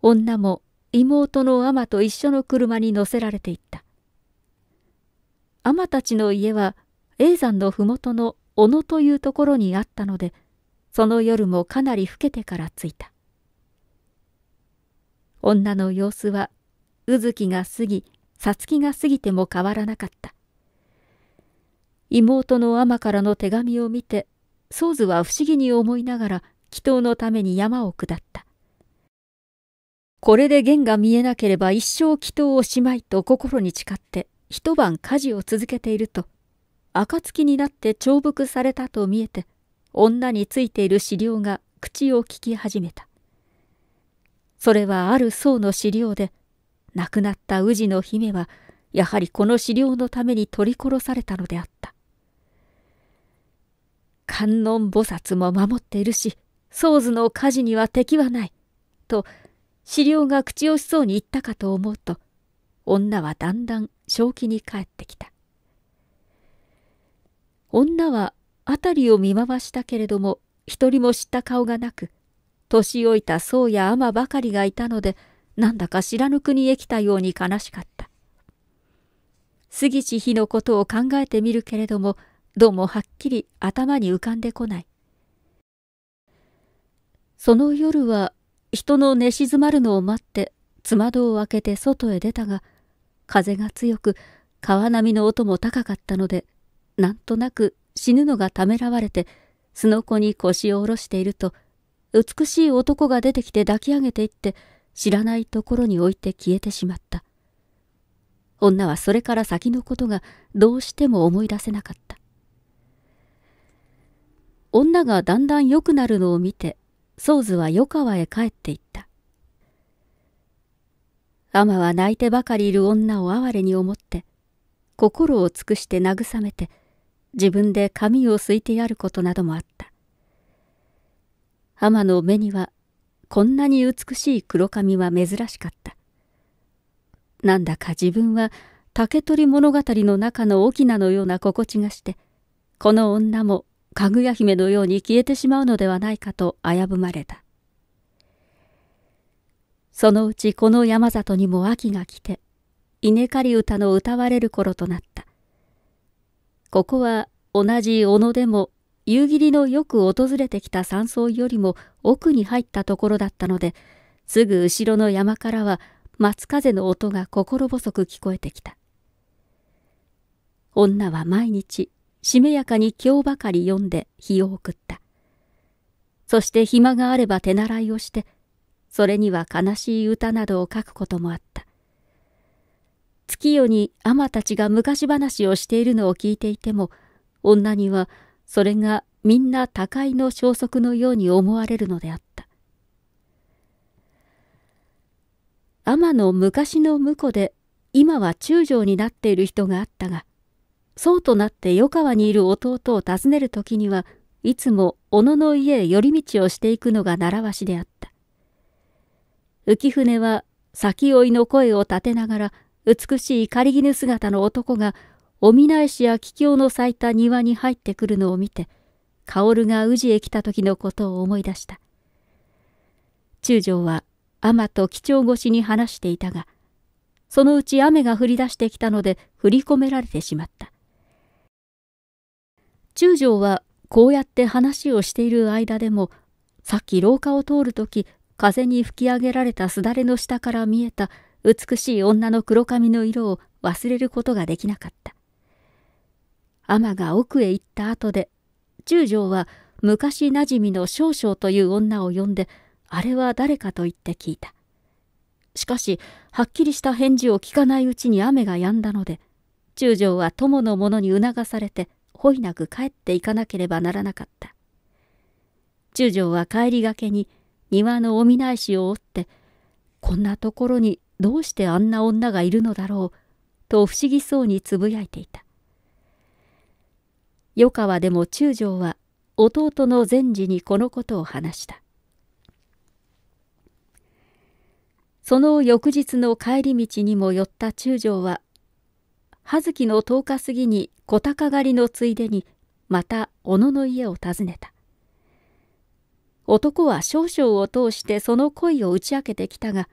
女も妹のアマと一緒の車に乗せられていった。アマたちの家は永山の麓の小野というところにあったので、その夜もかなり老けてから着いた。女の様子は、う月が過ぎ、さつきが過ぎても変わらなかった。妹のアからの手紙を見て、宗図は不思議に思いながら、祈祷のために山を下った。これで弦が見えなければ一生祈祷をしまいと心に誓って一晩家事を続けていると、暁になって重複されたと見えて、女についている資料が口を聞き始めた。それはある僧の資料で、亡くなった宇治の姫は、やはりこの資料のために取り殺されたのであった。観音菩薩も守っているし、僧図の火事には敵はない、と、資料が口惜しそうに言ったかと思うと、女はだんだん正気に帰ってきた。女は辺りを見回したけれども、一人も知った顔がなく、年老いた僧や尼ばかりがいたので、なんだか知らぬ国へ来たように悲しかった。杉地日のことを考えてみるけれども、どうもはっきり頭に浮かんでこない。その夜は人の寝静まるのを待って、つまどを開けて外へ出たが、風が強く、川波の音も高かったので、なんとなく死ぬのがためらわれて、すのこに腰を下ろしていると、美しい男が出てきて抱き上げていって、知らないところに置いて消えてしまった。女はそれから先のことがどうしても思い出せなかった。女がだんだん良くなるのを見て、ーズは与川へ帰っていった。アマは泣いてばかりいる女を哀れに思って、心を尽くして慰めて、自分で髪をすいてやることなどもあった。アマの目には、こんなに美しい黒髪は珍しかった。なんだか自分は竹取物語の中の翁のような心地がして、この女もかぐや姫のように消えてしまうのではないかと危ぶまれた。そのうちこの山里にも秋が来て、稲刈り歌の歌われる頃となった。ここは同じ小野でも夕霧のよく訪れてきた山荘よりも奥に入ったところだったので、すぐ後ろの山からは松風の音が心細く聞こえてきた。女は毎日しめやかに今日ばかり読んで日を送った。そして暇があれば手習いをして、それには悲しい歌などを書くこともあった。月夜に尼たちが昔話をしているのを聞いていても、女にはそれがみんな高いの消息のように思われるのであった。天の昔の婿で今は中将になっている人があったが、僧となって余川にいる弟を訪ねる時にはいつも小野の家へ寄り道をしていくのが習わしであった。浮舟は先追いの声を立てながら美しい狩り絹姿の男がお見返いしや桔梗の咲いた庭に入ってくるのを見て薫が宇治へ来た時のことを思い出した中将は天と貴重越しに話していたがそのうち雨が降り出してきたので振り込められてしまった中将はこうやって話をしている間でもさっき廊下を通る時風に吹き上げられたすだれの下から見えた美しい女の黒髪の色を忘れることができなかった。天が奥へ行った後で中将は昔なじみの少々という女を呼んであれは誰かと言って聞いた。しかしはっきりした返事を聞かないうちに雨が止んだので中将は友の者に促されて恋なく帰っていかなければならなかった。中将は帰りがけに庭のお見返しを折って、こんなところにどうしてあんな女がいるのだろう、と不思議そうにつぶやいていた。余川でも中将は弟の善治にこのことを話した。その翌日の帰り道にも寄った中将は葉月の10日過ぎに小鷹狩りのついでにまた小野の家を訪ねた男は少々を通してその恋を打ち明けてきたが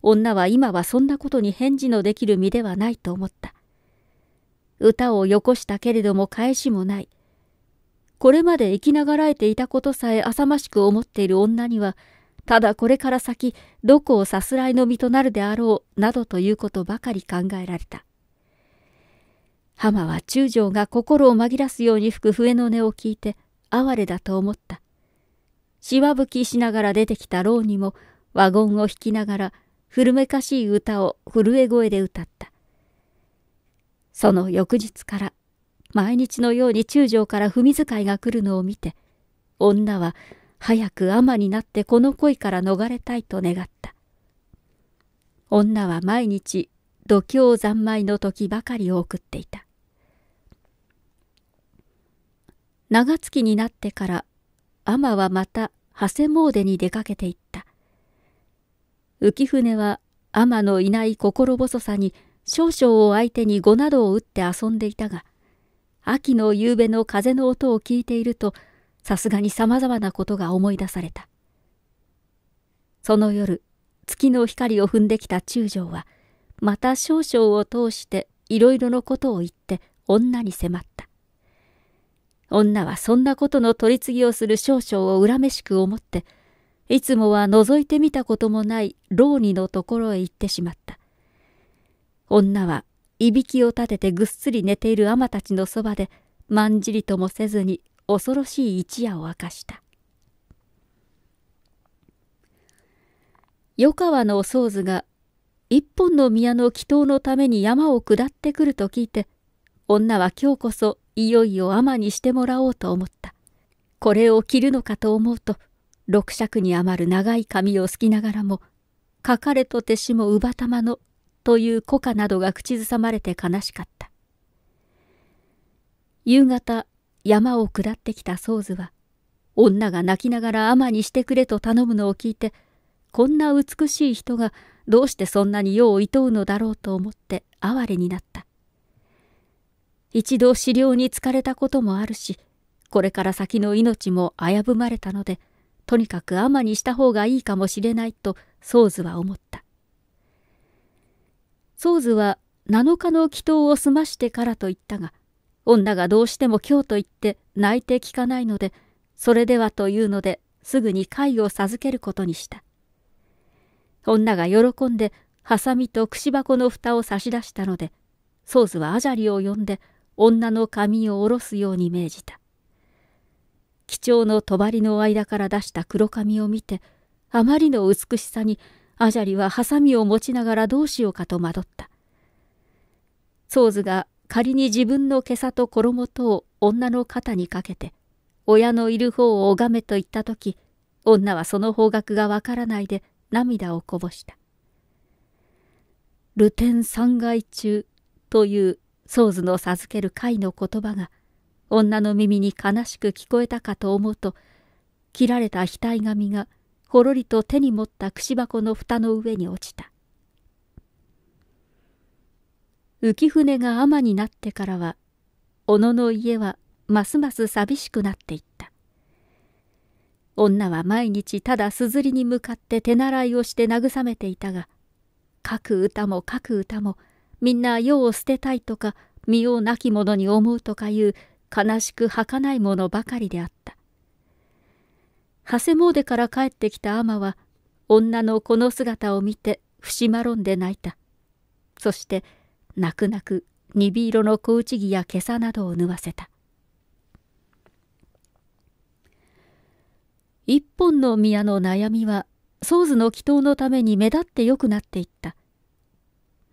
女は今はそんなことに返事のできる身ではないと思った歌をよこしたけれども返しもないこれまで生きながらえていたことさえ浅ましく思っている女にはただこれから先どこをさすらいの身となるであろうなどということばかり考えられた浜は中将が心を紛らすように吹く笛の音を聞いて哀れだと思った。しわぶきしながら出てきた牢にもワゴンを引きながら古めかしい歌を震え声で歌った。その翌日から毎日のように中将から踏み遣いが来るのを見て女は早く尼になってこの恋から逃れたいと願った。女は毎日度胸三昧の時ばかりを送っていた。長月になってから、アマはまた長谷詣に出かけていった。浮舟はアマのいない心細さに少々を相手に碁などを打って遊んでいたが、秋の夕べの風の音を聞いていると、さすがに様々なことが思い出された。その夜、月の光を踏んできた中将は、また少々を通していろいろのことを言って女に迫った。女はそんなことの取り次ぎをする少々を恨めしく思って、いつもは覗いてみたこともない老二のところへ行ってしまった。女はいびきを立ててぐっすり寝ている尼たちのそばで、まんじりともせずに恐ろしい一夜を明かした。与川の宗図が一本の宮の祈祷のために山を下ってくると聞いて、女は今日こそいよいよ尼にしてもらおうと思った。これを着るのかと思うと、六尺に余る長い髪をすきながらも、書かれとてしもうばたまの、という古歌などが口ずさまれて悲しかった。夕方、山を下ってきた宗図は、女が泣きながら尼にしてくれと頼むのを聞いて、こんな美しい人がどうしてそんなに世を厭うのだろうと思って哀れになった。一度狩猟に疲れたこともあるし、これから先の命も危ぶまれたので、とにかく尼にした方がいいかもしれないと、ー図は思った。ー図は7日の祈祷を済ましてからと言ったが、女がどうしても今日と言って泣いて聞かないので、それではというのですぐに貝を授けることにした。女が喜んで、ハサミと櫛箱の蓋を差し出したので、ソーズはアジャリを呼んで、女の髪を下ろすように命じた。貴重の帳の間から出した黒髪を見て、あまりの美しさに、アジャリはハサミを持ちながらどうしようかと惑った。ソーズが仮に自分の袈裟と衣とを女の肩にかけて、親のいる方を拝めと言った時、女はその方角がわからないで涙をこぼした。ルテン三害中というソーズの授ける会の言葉が女の耳に悲しく聞こえたかと思うと切られた額紙がほろりと手に持った櫛箱の蓋の上に落ちた浮舟が尼になってからは小野の家はますます寂しくなっていった女は毎日ただすずりに向かって手習いをして慰めていたが書く歌も書く歌もみんな世を捨てたいとか、身を亡き者に思うとかいう悲しく儚いものばかりであった。長谷詣から帰ってきた尼は、女のこの姿を見て、しまろんで泣いた。そして、泣く泣く、鈍色の小内着や袈裟などを縫わせた。一本の宮の悩みは、僧図の祈祷のために目立ってよくなっていった。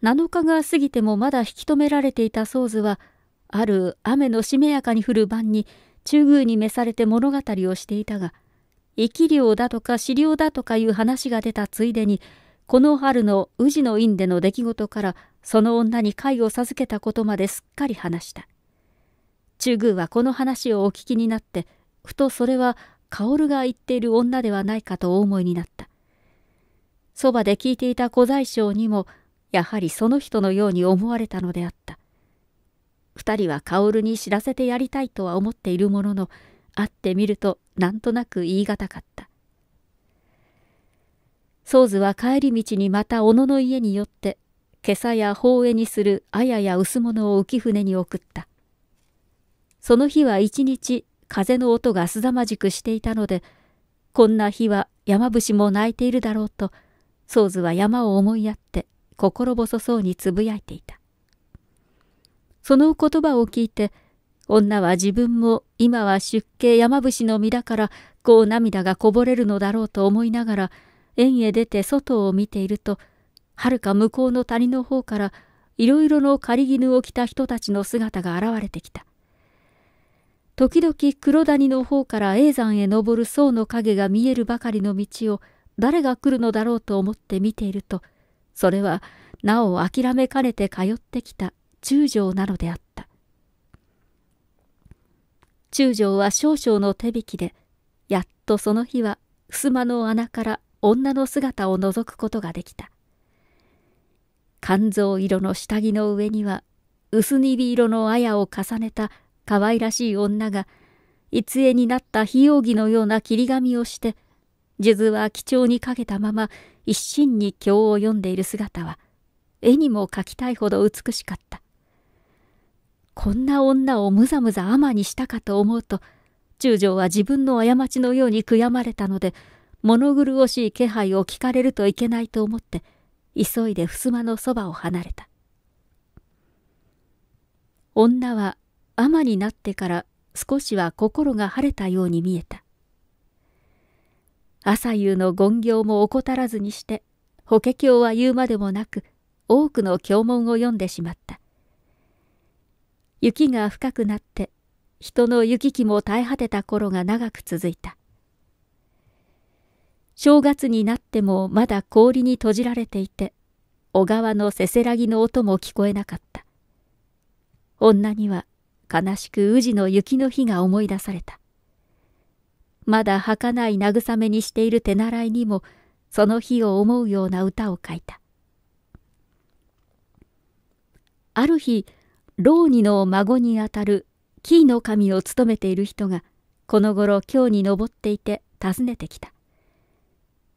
7日が過ぎてもまだ引き止められていた宗図は、ある雨のしめやかに降る晩に、中宮に召されて物語をしていたが、生き量だとか死量だとかいう話が出たついでに、この春の宇治の院での出来事から、その女に会を授けたことまですっかり話した。中宮はこの話をお聞きになって、ふとそれは薫が言っている女ではないかとお思いになった。そばで聞いていた小宰相にも、やはりその人のように思われたのであった。二人は薫に知らせてやりたいとは思っているものの、会ってみるとなんとなく言い難かった。ー図は帰り道にまた小野の家に寄って、袈裟や法絵にする綾や薄物を浮舟に送った。その日は一日風の音がすざまじくしていたので、こんな日は山伏も泣いているだろうと、ー図は山を思いやって心細そうにつぶやいていた。その言葉を聞いて、女は自分も今は出家山伏の身だからこう涙がこぼれるのだろうと思いながら園へ出て外を見ているとはるか向こうの谷の方からいろいろの狩り絹を着た人たちの姿が現れてきた時々黒谷の方から永山へ登る僧の影が見えるばかりの道を誰が来るのだろうと思って見ているとそれはなお諦めかねて通ってきた中将なのであった。中将は少々の手引きで、やっとその日は襖の穴から女の姿を覗くことができた。肝臓色の下着の上には薄鈍色の綾を重ねた可愛らしい女が、いつになった非容疑のような切り紙をして数珠は貴重にかけたまま一心に経を読んでいる姿は絵にも描きたいほど美しかったこんな女をむざむざ尼にしたかと思うと中将は自分の過ちのように悔やまれたので物苦しい気配を聞かれるといけないと思って急いで襖のそばを離れた女は尼になってから少しは心が晴れたように見えた朝夕の言行も怠らずにして、法華経は言うまでもなく、多くの経文を読んでしまった。雪が深くなって、人の行き来も耐え果てた頃が長く続いた。正月になってもまだ氷に閉じられていて、小川のせせらぎの音も聞こえなかった。女には悲しく宇治の雪の日が思い出された。まだ儚い慰めにしている手習いにも、その日を思うような歌を書いた。ある日、老二の孫にあたる紀の神を務めている人が、この頃京に登っていて訪ねてきた。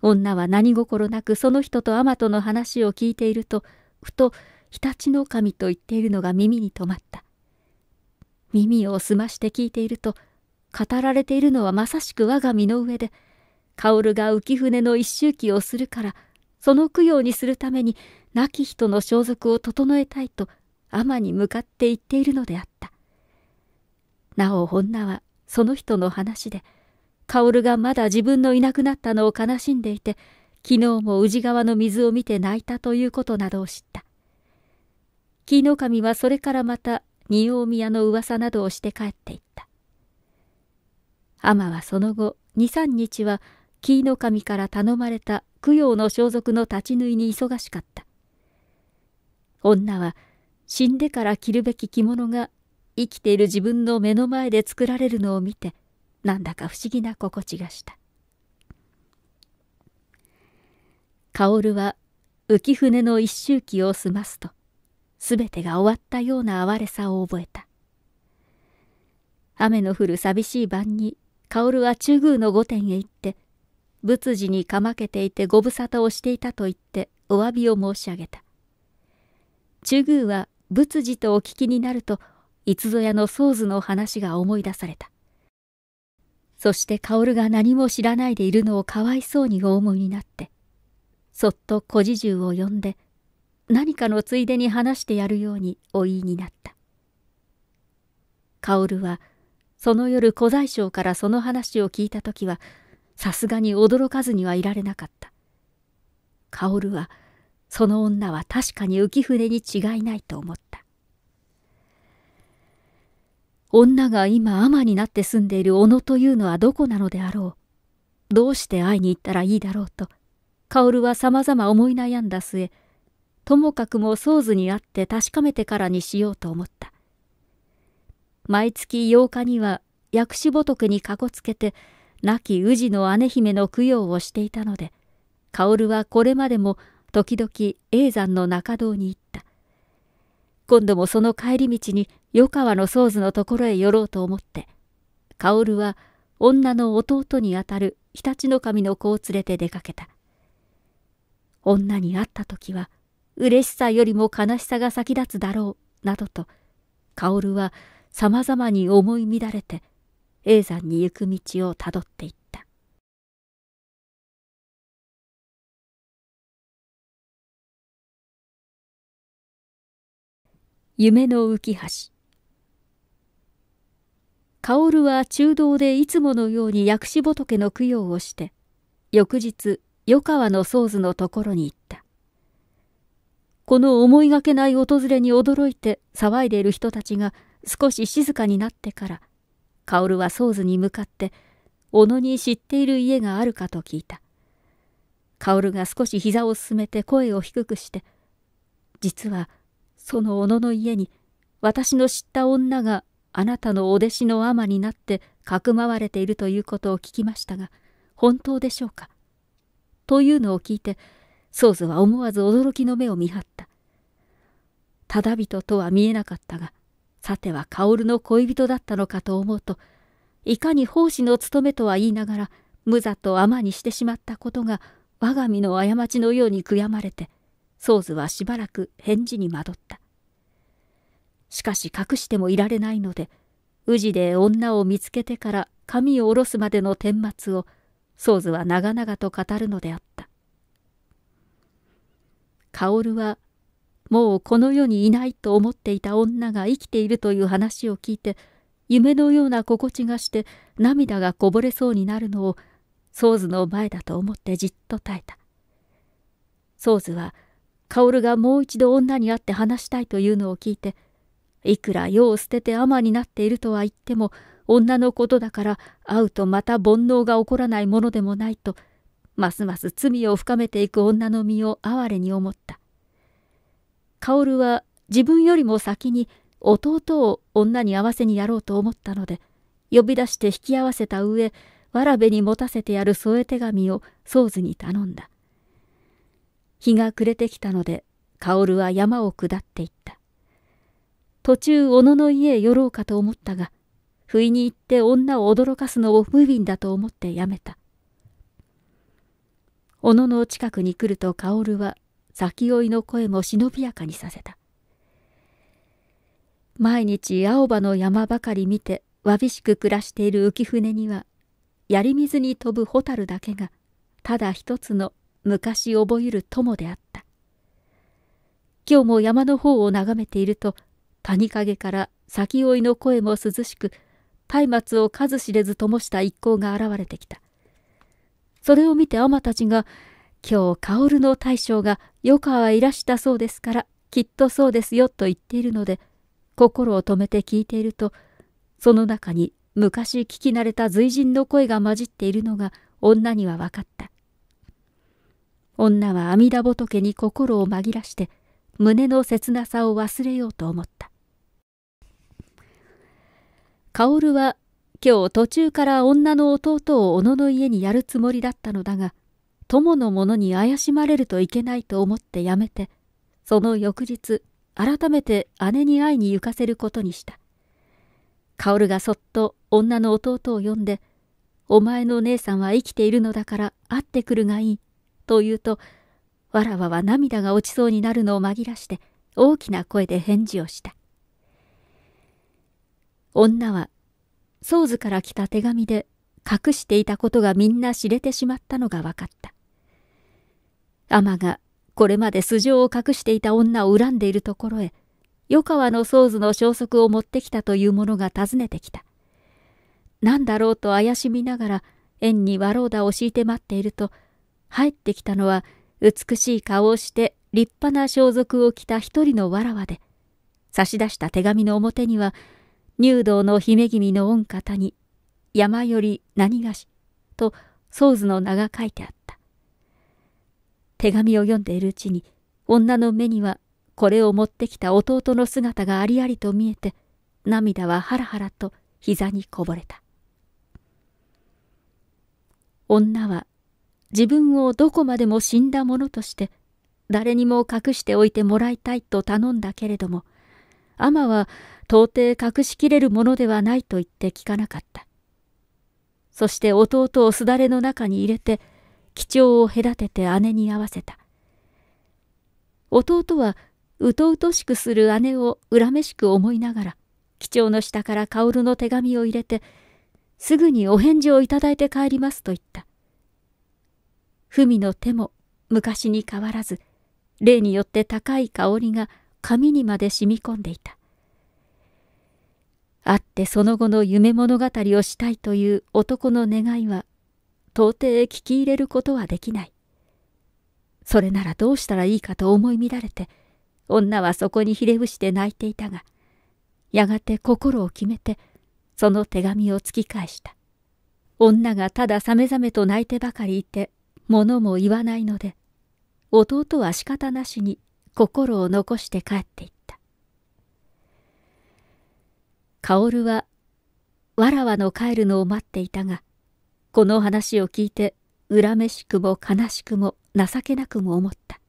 女は何心なくその人と天との話を聞いていると、ふと常陸の神と言っているのが耳に留まった。耳を澄まして聞いていると、語られているのはまさしく我が身の上で、薫が浮舟の一周忌をするから、その供養にするために亡き人の装束を整えたいと天に向かって言っているのであった。なお女はその人の話で、薫がまだ自分のいなくなったのを悲しんでいて、昨日も宇治川の水を見て泣いたということなどを知った。紀伊守はそれからまた仁王宮の噂などをして帰っていた。アマはその後23日は紀伊の神から頼まれた供養の装束の立ち縫いに忙しかった女は死んでから着るべき着物が生きている自分の目の前で作られるのを見てなんだか不思議な心地がした薫は浮舟の一周忌を済ますと全てが終わったような哀れさを覚えた雨の降る寂しい晩に薫は中宮の御殿へ行って、仏寺にかまけていてご無沙汰をしていたと言ってお詫びを申し上げた。中宮は仏寺とお聞きになると、いつぞやの宗図の話が思い出された。そして薫が何も知らないでいるのをかわいそうにお思いになって、そっと小侍従を呼んで、何かのついでに話してやるようにお言いになった。薫は、その夜小宰相からその話を聞いた時はさすがに驚かずにはいられなかった薫はその女は確かに浮舟に違いないと思った女が今尼になって住んでいる小野というのはどこなのであろうどうして会いに行ったらいいだろうと薫はさまざま思い悩んだ末ともかくも想図に会って確かめてからにしようと思った毎月8日には薬師仏にかこつけて亡き宇治の姉姫の供養をしていたので薫はこれまでも時々永山の中堂に行った今度もその帰り道に与川の僧図のところへ寄ろうと思って薫は女の弟にあたる常陸守の子を連れて出かけた女に会った時は嬉しさよりも悲しさが先立つだろうなどと薫はさまざまに思い乱れて叡山に行く道をたどっていった夢の浮橋薫は中道でいつものように薬師仏の供養をして翌日与川の僧図のところに行ったこの思いがけない訪れに驚いて騒いでいる人たちが少し静かになってから、薫はー図に向かって、小野に知っている家があるかと聞いた。薫が少し膝を進めて声を低くして、実はその小野の家に私の知った女があなたのお弟子の尼になってかくまわれているということを聞きましたが、本当でしょうかというのを聞いて、ー図は思わず驚きの目を見張った。ただ人とは見えなかったが、さては薫の恋人だったのかと思うといかに奉仕の務めとは言いながら無駄と甘にしてしまったことが我が身の過ちのように悔やまれて宗図はしばらく返事に惑った。しかし隠してもいられないので宇治で女を見つけてから髪を下ろすまでの顛末を宗図は長々と語るのであった。薫はもうこの世にいないと思っていた女が生きているという話を聞いて、夢のような心地がして涙がこぼれそうになるのを、ソーズの前だと思ってじっと耐えた。ソーズは、薫がもう一度女に会って話したいというのを聞いて、いくら世を捨てて尼になっているとは言っても、女のことだから会うとまた煩悩が起こらないものでもないと、ますます罪を深めていく女の身を哀れに思った。薫は自分よりも先に弟を女に合わせにやろうと思ったので、呼び出して引き合わせた上、わらべに持たせてやる添え手紙を宗図に頼んだ。日が暮れてきたので、薫は山を下っていった。途中、小野の家へ寄ろうかと思ったが、不意に行って女を驚かすのを無憫だと思ってやめた。小野の近くに来ると薫は先追いの声も忍びやかにさせた毎日青葉の山ばかり見てわびしく暮らしている浮舟には槍水に飛ぶ蛍だけがただ一つの昔覚える友であった今日も山の方を眺めていると谷陰から先追いの声も涼しく松明を数知れず灯した一行が現れてきたそれを見て尼たちが今日薫の大将が余川はいらしたそうですからきっとそうですよと言っているので心を止めて聞いているとその中に昔聞き慣れた随人の声が混じっているのが女には分かった女は阿弥陀仏に心を紛らして胸の切なさを忘れようと思った薫は今日途中から女の弟を小野の家にやるつもりだったのだが友の者に怪しまれるといけないと思ってやめて、その翌日、改めて姉に会いに行かせることにした。薫がそっと女の弟を呼んで、お前の姉さんは生きているのだから会ってくるがいい、と言うと、わらわは涙が落ちそうになるのを紛らして、大きな声で返事をした。女は、宗図から来た手紙で隠していたことがみんな知れてしまったのが分かった。アマがこれまで素性を隠していた女を恨んでいるところへ、与川の宗図の消息を持ってきたという者が訪ねてきた。何だろうと怪しみながら、縁に和老だを敷いて待っていると、入ってきたのは美しい顔をして立派な装束を着た一人のわらわで、差し出した手紙の表には、入道の姫君の御方に、山より何がし、と、宗図の名が書いてあった。手紙を読んでいるうちに女の目にはこれを持ってきた弟の姿がありありと見えて涙はハラハラと膝にこぼれた女は自分をどこまでも死んだものとして誰にも隠しておいてもらいたいと頼んだけれどもアマは到底隠しきれるものではないと言って聞かなかったそして弟をすだれの中に入れて貴重を隔てて姉に会わせた。弟はうとうとしくする姉を恨めしく思いながら、貴重の下から薫の手紙を入れて、すぐにお返事をいただいて帰りますと言った。文の手も昔に変わらず、例によって高い香りが髪にまで染み込んでいた。会ってその後の夢物語をしたいという男の願いは到底聞き入れることはできない。それならどうしたらいいかと思い乱れて、女はそこにひれ伏して泣いていたが、やがて心を決めて、その手紙を突き返した。女がたださめざめと泣いてばかりいて、物も言わないので、弟は仕方なしに心を残して帰っていった。薫は、わらわの帰るのを待っていたが、この話を聞いて恨めしくも悲しくも情けなくも思った。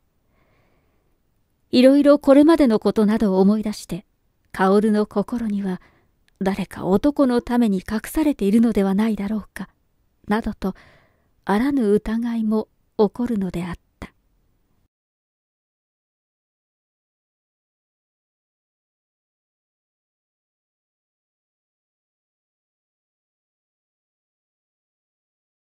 いろいろこれまでのことなどを思い出して、薫の心には誰か男のために隠されているのではないだろうか、などとあらぬ疑いも起こるのであった。